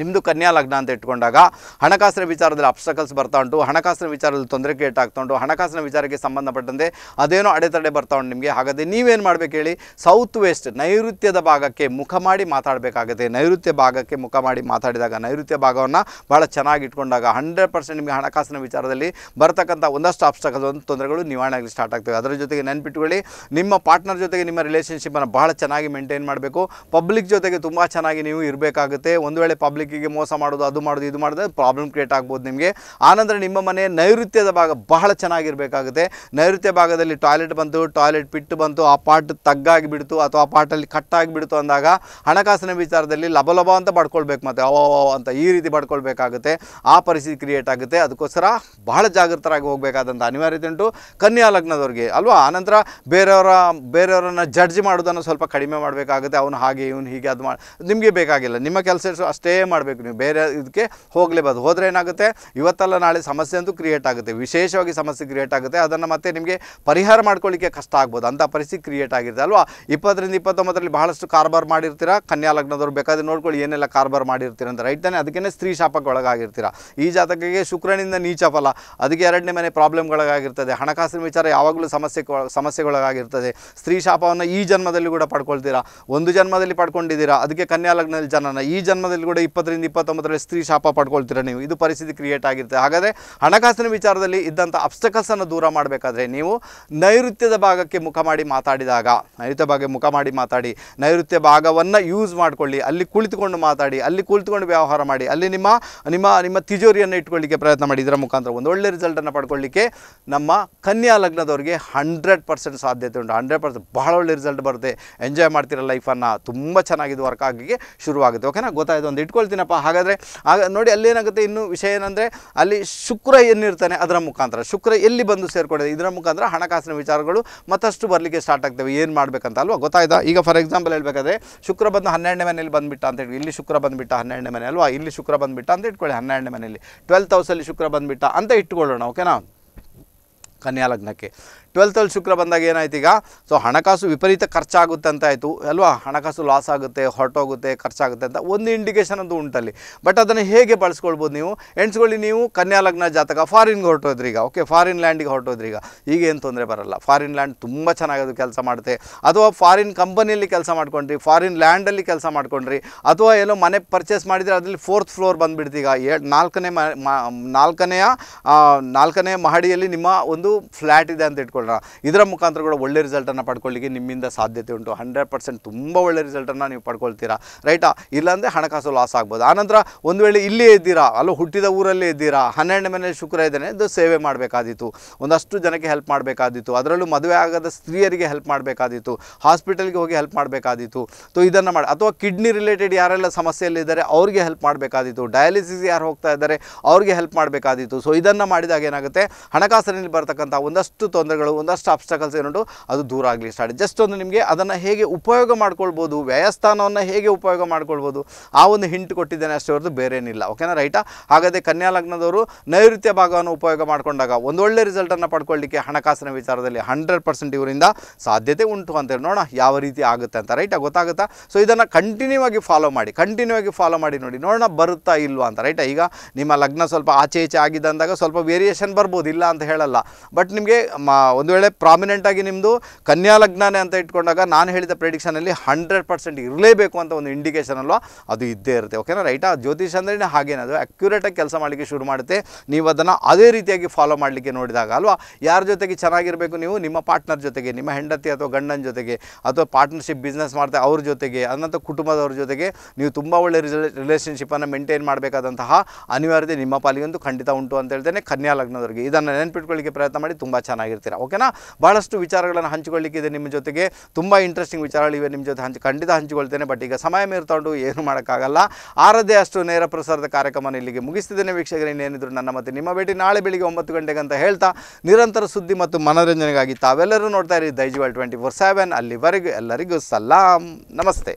ನಿಮ್ಮದು ಕನ್ಯಾ ಲಗ್ನ ಅಂತ ಇಟ್ಕೊಂಡಾಗ ಹಣಕಾಸಿನ ವಿಚಾರದಲ್ಲಿ ಅಪ್ಸ್ಟಕಲ್ಸ್ ಬರ್ತಾ ಉಂಟು ಹಣಕಾಸಿನ ವಿಚಾರದಲ್ಲಿ ತೊಂದರೆ ಆಗ್ತಾ ಉಂಟು ಹಣಕಾಸಿನ ವಿಚಾರಕ್ಕೆ ಸಂಬಂಧಪಟ್ಟಂತೆ ಅದೇನೋ ಅಡೆತಡೆ ಬರ್ತಾ ಉಂಟು ನಿಮಗೆ ಹಾಗಾದರೆ ನೀವೇನು ಮಾಡಬೇಕು ಹೇಳಿ ಸೌತ್ ವೆಸ್ಟ್ ನೈಋತ್ಯದ ಭಾಗಕ್ಕೆ ಮುಖ ಮಾಡಿ ಮಾತಾಡಬೇಕಾಗುತ್ತೆ ನೈಋತ್ಯ ಭಾಗಕ್ಕೆ ಮುಖ ಮಾಡಿ ಮಾತಾಡಿದಾಗ ನೈಋತ್ಯ ಭಾಗವನ್ನು ಭಾಳ ಚೆನ್ನಾಗಿ ಇಟ್ಕೊಂಡಾಗ ಹಂಡ್ರೆಡ್ ಪರ್ಸೆಂಟ್ ನಿಮಗೆ ಹಣಕಾಸಿನ ವಿಚಾರದಲ್ಲಿ ಬರ್ತಕ್ಕಂಥ ಒಂದಷ್ಟು ಅಪ್ಸ್ಟಕಲ್ ಒಂದು ತೊಂದರೆಗಳು ನಿವಾರಣೆ ಆಗಲಿ ಸ್ಟಾರ್ಟ್ ಆಗ್ತವೆ ಅದರ ಜೊತೆಗೆ ನೆನ್ಪಿಟ್ಕೊಳ್ಳಿ ನಿಮ್ಮ ಪಾರ್ಟ್ನರ್ ಜೊತೆಗೆ ನಿಮ್ಮ ರಿಲೇಷನ್ಶಿಪ್ಪನ್ನು ಭಾಳ ಚೆನ್ನಾಗಿ ಮೇಂಟೈನ್ ಮಾಡಬೇಕು ಪಬ್ಲಿಕ್ ಜೊತೆಗೆ ತುಂಬ ಚೆನ್ನಾಗಿ ನೀವು ಇರಬೇಕಾಗುತ್ತೆ ಒಂದು ವೇಳೆ ಪಬ್ಲಿಕ್ ಮೋಸ ಮಾಡೋದು ಅದು ಮಾಡೋದು ಇದು ಮಾಡಿದ್ರೆ ಪ್ರಾಬ್ಲಮ್ ಕ್ರಿಯೇಟ್ ಆಗ್ಬೋದು ನಿಮಗೆ ಆನಂತರ ನಿಮ್ಮ ಮನೆ ನೈಋತ್ಯದ ಭಾಗ ಬಹಳ ಚೆನ್ನಾಗಿರಬೇಕಾಗುತ್ತೆ ನೈಋತ್ಯ ಭಾಗದಲ್ಲಿ ಟಾಯ್ಲೆಟ್ ಬಂತು ಟಾಯ್ಲೆಟ್ ಪಿಟ್ಟು ಬಂತು ಆ ಪಾಟ್ ತಗ್ಗಾಗಿ ಬಿಡ್ತು ಅಥವಾ ಆ ಪಾಟಲ್ಲಿ ಕಟ್ಟಾಗಿ ಬಿಡ್ತು ಅಂದಾಗ ಹಣಕಾಸಿನ ವಿಚಾರದಲ್ಲಿ ಲಭಲಭ ಅಂತ ಪಡ್ಕೊಳ್ಬೇಕು ಮತ್ತು ಅವ ಅಂತ ಈ ರೀತಿ ಪಡ್ಕೊಳ್ಬೇಕಾಗುತ್ತೆ ಆ ಪರಿಸ್ಥಿತಿ ಕ್ರಿಯೇಟ್ ಆಗುತ್ತೆ ಅದಕ್ಕೋಸ್ಕರ ಬಹಳ ಜಾಗೃತರಾಗಿ ಹೋಗಬೇಕಾದಂಥ ಅನಿವಾರ್ಯತೆ ಉಂಟು ಕನ್ಯಾ ಲಗ್ನದವ್ರಿಗೆ ಅಲ್ವಾ ಆನಂತರ ಬೇರೆಯವರ ಬೇರೆಯವರನ್ನು ಜಡ್ಜ್ ಮಾಡೋದನ್ನು ಸ್ವಲ್ಪ ಕಡಿಮೆ ಮಾಡಬೇಕಾಗುತ್ತೆ ಅವನು ಹಾಗೆ ಇವನು ಹೀಗೆ ಅದು ಮಾಡಿ ನಿಮಗೆ ಬೇಕಾಗಿಲ್ಲ ನಿಮ್ಮ ಕೆಲಸ ಅಷ್ಟೇ ಮಾಡಬೇಕು ನೀವು ಬೇರೆ ಇದಕ್ಕೆ ಹೋಗಲೇಬಾರ್ದು ಹೋದರೆ ಏನಾಗುತ್ತೆ ಇವತ್ತಲ್ಲ ನಾಳೆ ಸಮಸ್ಯೆ ಅಂತೂ ಕ್ರಿಯೇಟ್ ಆಗುತ್ತೆ ವಿಶೇಷವಾಗಿ ಸಮಸ್ಯೆ ಕ್ರಿಯೇಟ್ ಆಗುತ್ತೆ ಅದನ್ನು ಮತ್ತೆ ನಿಮಗೆ ಪರಿಹಾರ ಮಾಡ್ಕೊಳ್ಳಿಕ್ಕೆ ಕಷ್ಟ ಆಗ್ಬೋದು ಅಂಥ ಪರಿಸ್ಥಿತಿ ಕ್ರಿಯೇಟ್ ಆಗಿರುತ್ತೆ ಅಲ್ವಾ ಇಪ್ಪತ್ತರಿಂದ ಇಪ್ಪತ್ತೊಂಬತ್ತರಲ್ಲಿ ಬಹಳಷ್ಟು ಕಾರ್ಬಾರ್ ಮಾಡಿರ್ತೀರ ಕನ್ಯಾ ಲಗ್ನದವ್ರು ಬೇಕಾದ್ರೆ ನೋಡ್ಕೊಳ್ಳಿ ಏನೆಲ್ಲ ಕಾರ್ಬಾರ್ ಮಾಡಿರ್ತೀರ ಅಂತ ರೈಟ್ ತಾನೆ ಅದಕ್ಕೇ ಸ್ತ್ರೀ ಶಾಪಕ್ಕೆ ಒಳಗಾಗಿರ್ತೀರ ಈ ಜಾತಕಕ್ಕೆ ಶುಕ್ರನಿಂದ ನೀಚ ಫಲ ಅದಕ್ಕೆ ಎರಡನೇ ಮನೆ ಪ್ರಾಬ್ಲಮ್ಗಳಾಗಿರ್ತದೆ ಹಣಕಾಸಿನ ವಿಚಾರ ಯಾವಾಗಲೂ ಸಮಸ್ಯೆ ಸಮಸ್ಯೆಗೊಳಗಾಗಿರ್ತದೆ ಸ್ತ್ರೀ ಶಾಪವನ್ನು ಈ ಜನ್ಮದಲ್ಲಿ ಕೂಡ ಪಡ್ಕೊಳ್ತೀರಾ ಒಂದು ಜನ್ಮದಲ್ಲಿ ಪಡ್ಕೊಂಡಿದ್ದೀರಾ ಅದಕ್ಕೆ ಕನ್ಯಾ ಲಗ್ನದಲ್ಲಿ ಜನನ ಈ ಜನ್ಮದಲ್ಲಿ ಕೂಡ ಇಪ್ಪತ್ತರಿಂದ ಇಪ್ಪತ್ತೊಂಬತ್ತರಲ್ಲಿ ಸ್ತ್ರೀ ಶಾಪ ಪಡ್ಕೊಳ್ತೀರ ನೀವು ಇದು ಪರಿಸ್ಥಿತಿ ಕ್ರಿಯೇಟ್ ಆಗಿರುತ್ತೆ ಹಾಗಾದರೆ ಹಣಕಾಸಿನ ವಿಚಾರದಲ್ಲಿ ಇದ್ದಂಥ ಅಬ್ಸ್ಟಕಲ್ಸನ್ನು ದೂರ ಮಾಡಬೇಕಾದ್ರೆ ನೀವು ನೈಋತ್ಯದ ಭಾಗಕ್ಕೆ ಮುಖ ಮಾಡಿ ಮಾತಾಡಿದಾಗ ನೈಋತ್ಯ ಭಾಗಕ್ಕೆ ಮುಖ ಮಾಡಿ ಮಾತಾಡಿ ನೈಋತ್ಯ ಭಾಗವನ್ನು ಯೂಸ್ ಮಾಡಿಕೊಳ್ಳಿ ಅಲ್ಲಿ ಕುಳಿತುಕೊಂಡು ಮಾತಾಡಿ ಅಲ್ಲಿ ಕುಳಿತುಕೊಂಡು ವ್ಯವಹಾರ ಮಾಡಿ ಅಲ್ಲಿ ನಿಮ್ಮ ನಿಮ್ಮ ನಿಮ್ಮ ತಿಜೋರಿಯನ್ನು ಇಟ್ಕೊಳ್ಳಿಕ್ಕೆ ಪ್ರಯತ್ನ ಮಾಡಿ ಇದರ ಮುಖಾಂತರ ಒಂದು ಒಳ್ಳೆ ರಿಸಲ್ಟನ್ನು ಪಡ್ಕೊಳ್ಳಿಕ್ಕೆ ನಮ್ಮ ಕನ್ಯಾ ಲಗ್ನದವರಿಗೆ ಹಂಡ್ರೆಡ್ ಪರ್ಸೆಂಟ್ ಸಾಧ್ಯತೆ ಉಂಟು ಹಂಡ್ರೆಡ್ ಪರ್ಸೆಂಟ್ ಬಹಳ ಒಳ್ಳೆ ರಿಸಲ್ಟ್ ಬರುತ್ತೆ ಎಂಜಾಯ್ ಮಾಡ್ತೀರ ಲೈಫನ್ನು ತುಂಬ ಚೆನ್ನಾಗಿದ್ದು ವರ್ಕ್ ಆಗಿಗೆ ಶುರುವಾಗುತ್ತೆ ಓಕೆನಾ ಗೊತ್ತಾಯಿತು ಒಂದು ಇಟ್ಕೊಳ್ಳಿ ತಿಳ್ಕೊಳ್ತೀನಪ್ಪ ಹಾಗಾದರೆ ಆಗ ನೋಡಿ ಅಲ್ಲಿ ಏನಾಗುತ್ತೆ ಇನ್ನು ವಿಷಯ ಏನಂದರೆ ಅಲ್ಲಿ ಶುಕ್ರ ಏನಿರ್ತಾನೆ ಅದರ ಮುಖಾಂತರ ಶುಕ್ರ ಎಲ್ಲಿ ಬಂದು ಸೇರ್ಕೊಂಡಿದೆ ಇದರ ಮುಖಾಂತರ ಹಣಕಾಸಿನ ವಿಚಾರಗಳು ಮತ್ತಷ್ಟು ಬರಲಿಕ್ಕೆ ಸ್ಟಾರ್ಟ್ ಆಗ್ತವೆ ಏನು ಮಾಡಬೇಕಂತ ಅಲ್ವಾ ಗೊತ್ತಾಯ್ತಾ ಈಗ ಫಾರ್ ಎಕ್ಸಾಂಪಲ್ ಹೇಳಬೇಕಾದ್ರೆ ಶುಕ್ರ ಬಂದು ಹನ್ನೆರಡನೇ ಮನೆಯಲ್ಲಿ ಬಂದುಬಿಟ್ಟ ಅಂತ ಹೇಳಿ ಇಲ್ಲಿ ಶುಕ್ರ ಬಂದುಬಿಟ್ಟ ಹನ್ನೆರಡನೇ ಮನೆ ಅಲ್ವಾ ಇಲ್ಲಿ ಶುಕ್ರ ಬಂದುಬಿಟ್ಟ ಅಂತ ಇಟ್ಕೊಳ್ಳಿ ಹನ್ನೆರಡನೇ ಮನೆಯಲ್ಲಿ ಟ್ವೆಲ್ತ್ ಹೌಸಲ್ಲಿ ಶುಕ್ರ ಬಂದುಬಿಟ್ಟ ಅಂತ ಇಟ್ಕೊಳ್ಳೋಣ ಓಕೆನಾ ಕನ್ಯಾ ಲಗ್ನಕ್ಕೆ ಟ್ವೆಲ್ತಲ್ಲಿ ಶುಕ್ರ ಬಂದಾಗ ಏನಾಯ್ತು ಈಗ ಸೊ ಹಣಕಾಸು ವಿಪರೀತ ಖರ್ಚಾಗುತ್ತೆ ಅಂತ ಆಯಿತು ಅಲ್ವಾ ಹಣಕಾಸು ಲಾಸ್ ಆಗುತ್ತೆ ಹೊರಟೋಗುತ್ತೆ ಖರ್ಚಾಗುತ್ತೆ ಅಂತ ಒಂದು ಇಂಡಿಕೇಷನ್ ಅದು ಉಂಟಲ್ಲಿ ಬಟ್ ಅದನ್ನು ಹೇಗೆ ಬಳಸ್ಕೊಳ್ಬೋದು ನೀವು ಎಣ್ಸ್ಕೊಳ್ಳಿ ನೀವು ಕನ್ಯಾ ಲಗ್ನ ಜಾತಕ ಫಾರಿನ್ಗೆ ಹೊರಟೋದ್ರಿ ಈಗ ಓಕೆ ಫಾರಿನ್ ಲ್ಯಾಂಡಿಗೆ ಹೊರಟೋದ್ರಿ ಈಗ ಏನು ತೊಂದರೆ ಬರಲ್ಲ ಫಾರಿನ್ ಲ್ಯಾಂಡ್ ತುಂಬ ಚೆನ್ನಾಗಿ ಅದು ಕೆಲಸ ಮಾಡುತ್ತೆ ಅಥವಾ ಫಾರಿನ್ ಕಂಪನಿಯಲ್ಲಿ ಕೆಲಸ ಮಾಡ್ಕೊಂಡ್ರಿ ಫಾರಿನ್ ಲ್ಯಾಂಡಲ್ಲಿ ಕೆಲಸ ಮಾಡ್ಕೊಂಡ್ರಿ ಅಥವಾ ಏನೋ ಮನೆ ಪರ್ಚೇಸ್ ಮಾಡಿದರೆ ಅದರಲ್ಲಿ ಫೋರ್ತ್ ಫ್ಲೋರ್ ಬಂದುಬಿಡ್ತೀಗ ಎ ನಾಲ್ಕನೇ ನಾಲ್ಕನೆಯ ನಾಲ್ಕನೇ ಮಹಡಿಯಲ್ಲಿ ನಿಮ್ಮ ಒಂದು ಫ್ಲ್ಯಾಟ್ ಇದೆ ಅಂತ ಇಟ್ಕೊಳ್ಳಿ ಇದರ ಮುಖಾಂತರ ಕೂಡ ಒಳ್ಳೆ ರಿಸಲ್ಟನ್ನು ಪಡ್ಕೊಳ್ಳಿಕ್ಕೆ ನಿಮ್ಮಿಂದ ಸಾಧ್ಯತೆ ಉಂಟು ಹಂಡ್ರೆಡ್ ಪರ್ಸೆಂಟ್ ತುಂಬ ಒಳ್ಳೆ ರಿಸಲ್ಟನ್ನು ನೀವು ಪಡ್ಕೊಳ್ತೀರಾ ರೈಟಾ ಇಲ್ಲಾಂದರೆ ಹಣಕಾಸು ಲಾಸ್ ಆಗ್ಬೋದು ಆನಂತರ ಒಂದು ವೇಳೆ ಇಲ್ಲೇ ಇದ್ದೀರಾ ಅಲ್ಲೂ ಹುಟ್ಟಿದ ಊರಲ್ಲೇ ಇದ್ದೀರಾ ಹನ್ನೆರಡನೇ ಮನೆ ಶುಕ್ರ ಇದ್ದಾನೆ ಅದು ಸೇವೆ ಮಾಡಬೇಕಾದಿತ್ತು ಒಂದಷ್ಟು ಜನಕ್ಕೆ ಹೆಲ್ಪ್ ಮಾಡಬೇಕಾದಿತ್ತು ಅದರಲ್ಲೂ ಮದುವೆ ಆಗದ ಸ್ತ್ರೀಯರಿಗೆ ಹೆಲ್ಪ್ ಮಾಡಬೇಕಾದಿತ್ತು ಹಾಸ್ಪಿಟಲ್ಗೆ ಹೋಗಿ ಹೆಲ್ಪ್ ಮಾಡಬೇಕಾದಿತ್ತು ಸೊ ಇದನ್ನು ಮಾಡಿ ಅಥವಾ ಕಿಡ್ನಿ ರಿಲೇಟೆಡ್ ಯಾರೆಲ್ಲ ಸಮಸ್ಯೆಯಲ್ಲಿದ್ದಾರೆ ಅವ್ರಿಗೆ ಹೆಲ್ಪ್ ಮಾಡಬೇಕಾದಿತ್ತು ಡಯಾಲಿಸಿಸ್ ಯಾರು ಹೋಗ್ತಾ ಇದ್ದಾರೆ ಅವ್ರಿಗೆ ಹೆಲ್ಪ್ ಮಾಡಬೇಕಾದಿತ್ತು ಸೊ ಇದನ್ನು ಮಾಡಿದಾಗ ಏನಾಗುತ್ತೆ ಹಣಕಾಸಿನಲ್ಲಿ ಬರ್ತಕ್ಕಂಥ ಒಂದಷ್ಟು ತೊಂದರೆಗಳು ತೊಂದರೆಗಳು ಒಂದಷ್ಟು ಆಬ್ಸ್ಟಕಲ್ಸ್ ಏನುಂಟು ಅದು ದೂರ ಆಗಲಿ ಸ್ಟಾರ್ಟ್ ಜಸ್ಟ್ ಒಂದು ನಿಮಗೆ ಅದನ್ನು ಹೇಗೆ ಉಪಯೋಗ ಮಾಡ್ಕೊಳ್ಬೋದು ವ್ಯಯಸ್ಥಾನವನ್ನು ಹೇಗೆ ಉಪಯೋಗ ಮಾಡ್ಕೊಳ್ಬೋದು ಆ ಒಂದು ಹಿಂಟ್ ಕೊಟ್ಟಿದ್ದೇನೆ ಅಷ್ಟೇ ಹೊರತು ಬೇರೇನಿಲ್ಲ ಓಕೆನಾ ರೈಟಾ ಹಾಗಾದರೆ ಕನ್ಯಾ ಲಗ್ನದವರು ನೈಋತ್ಯ ಭಾಗವನ್ನು ಉಪಯೋಗ ಮಾಡಿಕೊಂಡಾಗ ಒಂದೊಳ್ಳೆ ರಿಸಲ್ಟನ್ನು ಪಡ್ಕೊಳ್ಳಿಕ್ಕೆ ಹಣಕಾಸಿನ ವಿಚಾರದಲ್ಲಿ ಹಂಡ್ರೆಡ್ ಪರ್ಸೆಂಟ್ ಇವರಿಂದ ಸಾಧ್ಯತೆ ಉಂಟು ಅಂತೇಳಿ ನೋಡೋಣ ಯಾವ ರೀತಿ ಆಗುತ್ತೆ ಅಂತ ರೈಟಾ ಗೊತ್ತಾಗುತ್ತಾ ಸೊ ಇದನ್ನು ಕಂಟಿನ್ಯೂ ಆಗಿ ಫಾಲೋ ಮಾಡಿ ಕಂಟಿನ್ಯೂ ಆಗಿ ಫಾಲೋ ಮಾಡಿ ನೋಡಿ ನೋಡೋಣ ಬರುತ್ತಾ ಇಲ್ವಾ ಅಂತ ರೈಟಾ ಈಗ ನಿಮ್ಮ ಲಗ್ನ ಸ್ವಲ್ಪ ಆಚೆ ಈಚೆ ಆಗಿದ್ದಂದಾಗ ಸ್ವಲ್ಪ ವೇರಿಯೇಷನ್ ಬರ್ಬೋದು ಇಲ್ಲ ಅಂತ ಹೇಳಲ್ಲ ಬಟ್ ನಿಮಗೆ ಒಂದು ವೇಳೆ ಪ್ರಾಮಿನೆಂಟಾಗಿ ನಿಮ್ಮದು ಕನ್ಯಾ ಲಗ್ನನೇ ಅಂತ ಇಟ್ಕೊಂಡಾಗ ನಾನು ಹೇಳಿದ ಪ್ರೆಡಿಕ್ಷನಲ್ಲಿ ಹಂಡ್ರೆಡ್ ಪರ್ಸೆಂಟ್ ಇರಲೇಬೇಕು ಅಂತ ಒಂದು ಇಂಡಿಕೇಷನ್ ಅಲ್ವಾ ಅದು ಇದ್ದೇ ಇರುತ್ತೆ ಓಕೆನಾ ರೈಟಾ ಜ್ಯೋತಿಷ್ ಅಂದ್ರೆ ಹಾಗೇನದು ಅಕ್ಯುರೇಟಾಗಿ ಕೆಲಸ ಮಾಡಲಿಕ್ಕೆ ಶುರು ಮಾಡುತ್ತೆ ನೀವು ಅದನ್ನು ಅದೇ ರೀತಿಯಾಗಿ ಫಾಲೋ ಮಾಡಲಿಕ್ಕೆ ನೋಡಿದಾಗ ಅಲ್ವಾ ಯಾರ ಜೊತೆಗೆ ಚೆನ್ನಾಗಿರಬೇಕು ನೀವು ನಿಮ್ಮ ಪಾರ್ಟ್ನರ್ ಜೊತೆಗೆ ನಿಮ್ಮ ಹೆಂಡತಿ ಅಥವಾ ಗಂಡನ ಜೊತೆಗೆ ಅಥವಾ ಪಾರ್ಟ್ನರ್ಶಿಪ್ ಬಿಸ್ನೆಸ್ ಮಾಡ್ತಾ ಅವ್ರ ಜೊತೆಗೆ ಅನ್ನಂಥ ಕುಟುಂಬದವ್ರ ಜೊತೆಗೆ ನೀವು ತುಂಬ ಒಳ್ಳೆ ರಿಲೇಷನ್ಶಿಪ್ಪನ್ನು ಮೇಂಟೈನ್ ಮಾಡಬೇಕಾದಂತಹ ಅನಿವಾರ್ಯತೆ ನಿಮ್ಮ ಒಂದು ಖಂಡಿತ ಉಂಟು ಅಂತ ಹೇಳ್ತೇನೆ ಕನ್ಯಾ ಲಗ್ನದವರಿಗೆ ಇದನ್ನು ನೆನ್ಪಿಟ್ಕೊಳ್ಳಿಕ್ಕೆ ಪ್ರಯತ್ನ ಮಾಡಿ ತುಂಬ ಚೆನ್ನಾಗಿರ್ತೀರ ಓಕೆನಾ ಭಾಳಷ್ಟು ವಿಚಾರಗಳನ್ನು ಹಂಚಿಕೊಳ್ಳಿಕ್ಕಿದೆ ನಿಮ್ಮ ಜೊತೆಗೆ ತುಂಬ ಇಂಟ್ರೆಸ್ಟಿಂಗ್ ವಿಚಾರಗಳಿವೆ ನಿಮ್ಮ ಜೊತೆ ಹಂಚಿ ಖಂಡಿತ ಹಂಚಿಕೊಳ್ತೇನೆ ಬಟ್ ಈಗ ಸಮಯ ಮೇರೆ ಏನು ಮಾಡೋಕ್ಕಾಗಲ್ಲ ಆರದೇ ಅಷ್ಟು ನೇರ ಪ್ರಸಾರದ ಕಾರ್ಯಕ್ರಮವನ್ನು ಇಲ್ಲಿಗೆ ಮುಗಿಸ್ತಿದ್ದೇನೆ ವೀಕ್ಷಕರು ಇನ್ನೇನಿದ್ರು ನನ್ನ ಮತ್ತೆ ನಿಮ್ಮ ಭೇಟಿ ನಾಳೆ ಬೆಳಿಗ್ಗೆ ಒಂಬತ್ತು ಗಂಟೆಗೆ ಅಂತ ಹೇಳ್ತಾ ನಿರಂತರ ಸುದ್ದಿ ಮತ್ತು ಮನೋರಂಜನೆಗಾಗಿ ತಾವೆಲ್ಲರೂ ನೋಡ್ತಾ ಇರಿ ದೈಜಿವಾಲ್ ಟ್ವೆಂಟಿ ಫೋರ್ ಸೆವೆನ್ ಅಲ್ಲಿವರೆಗೂ ಎಲ್ಲರಿಗೂ ಸಲಾಂ ನಮಸ್ತೆ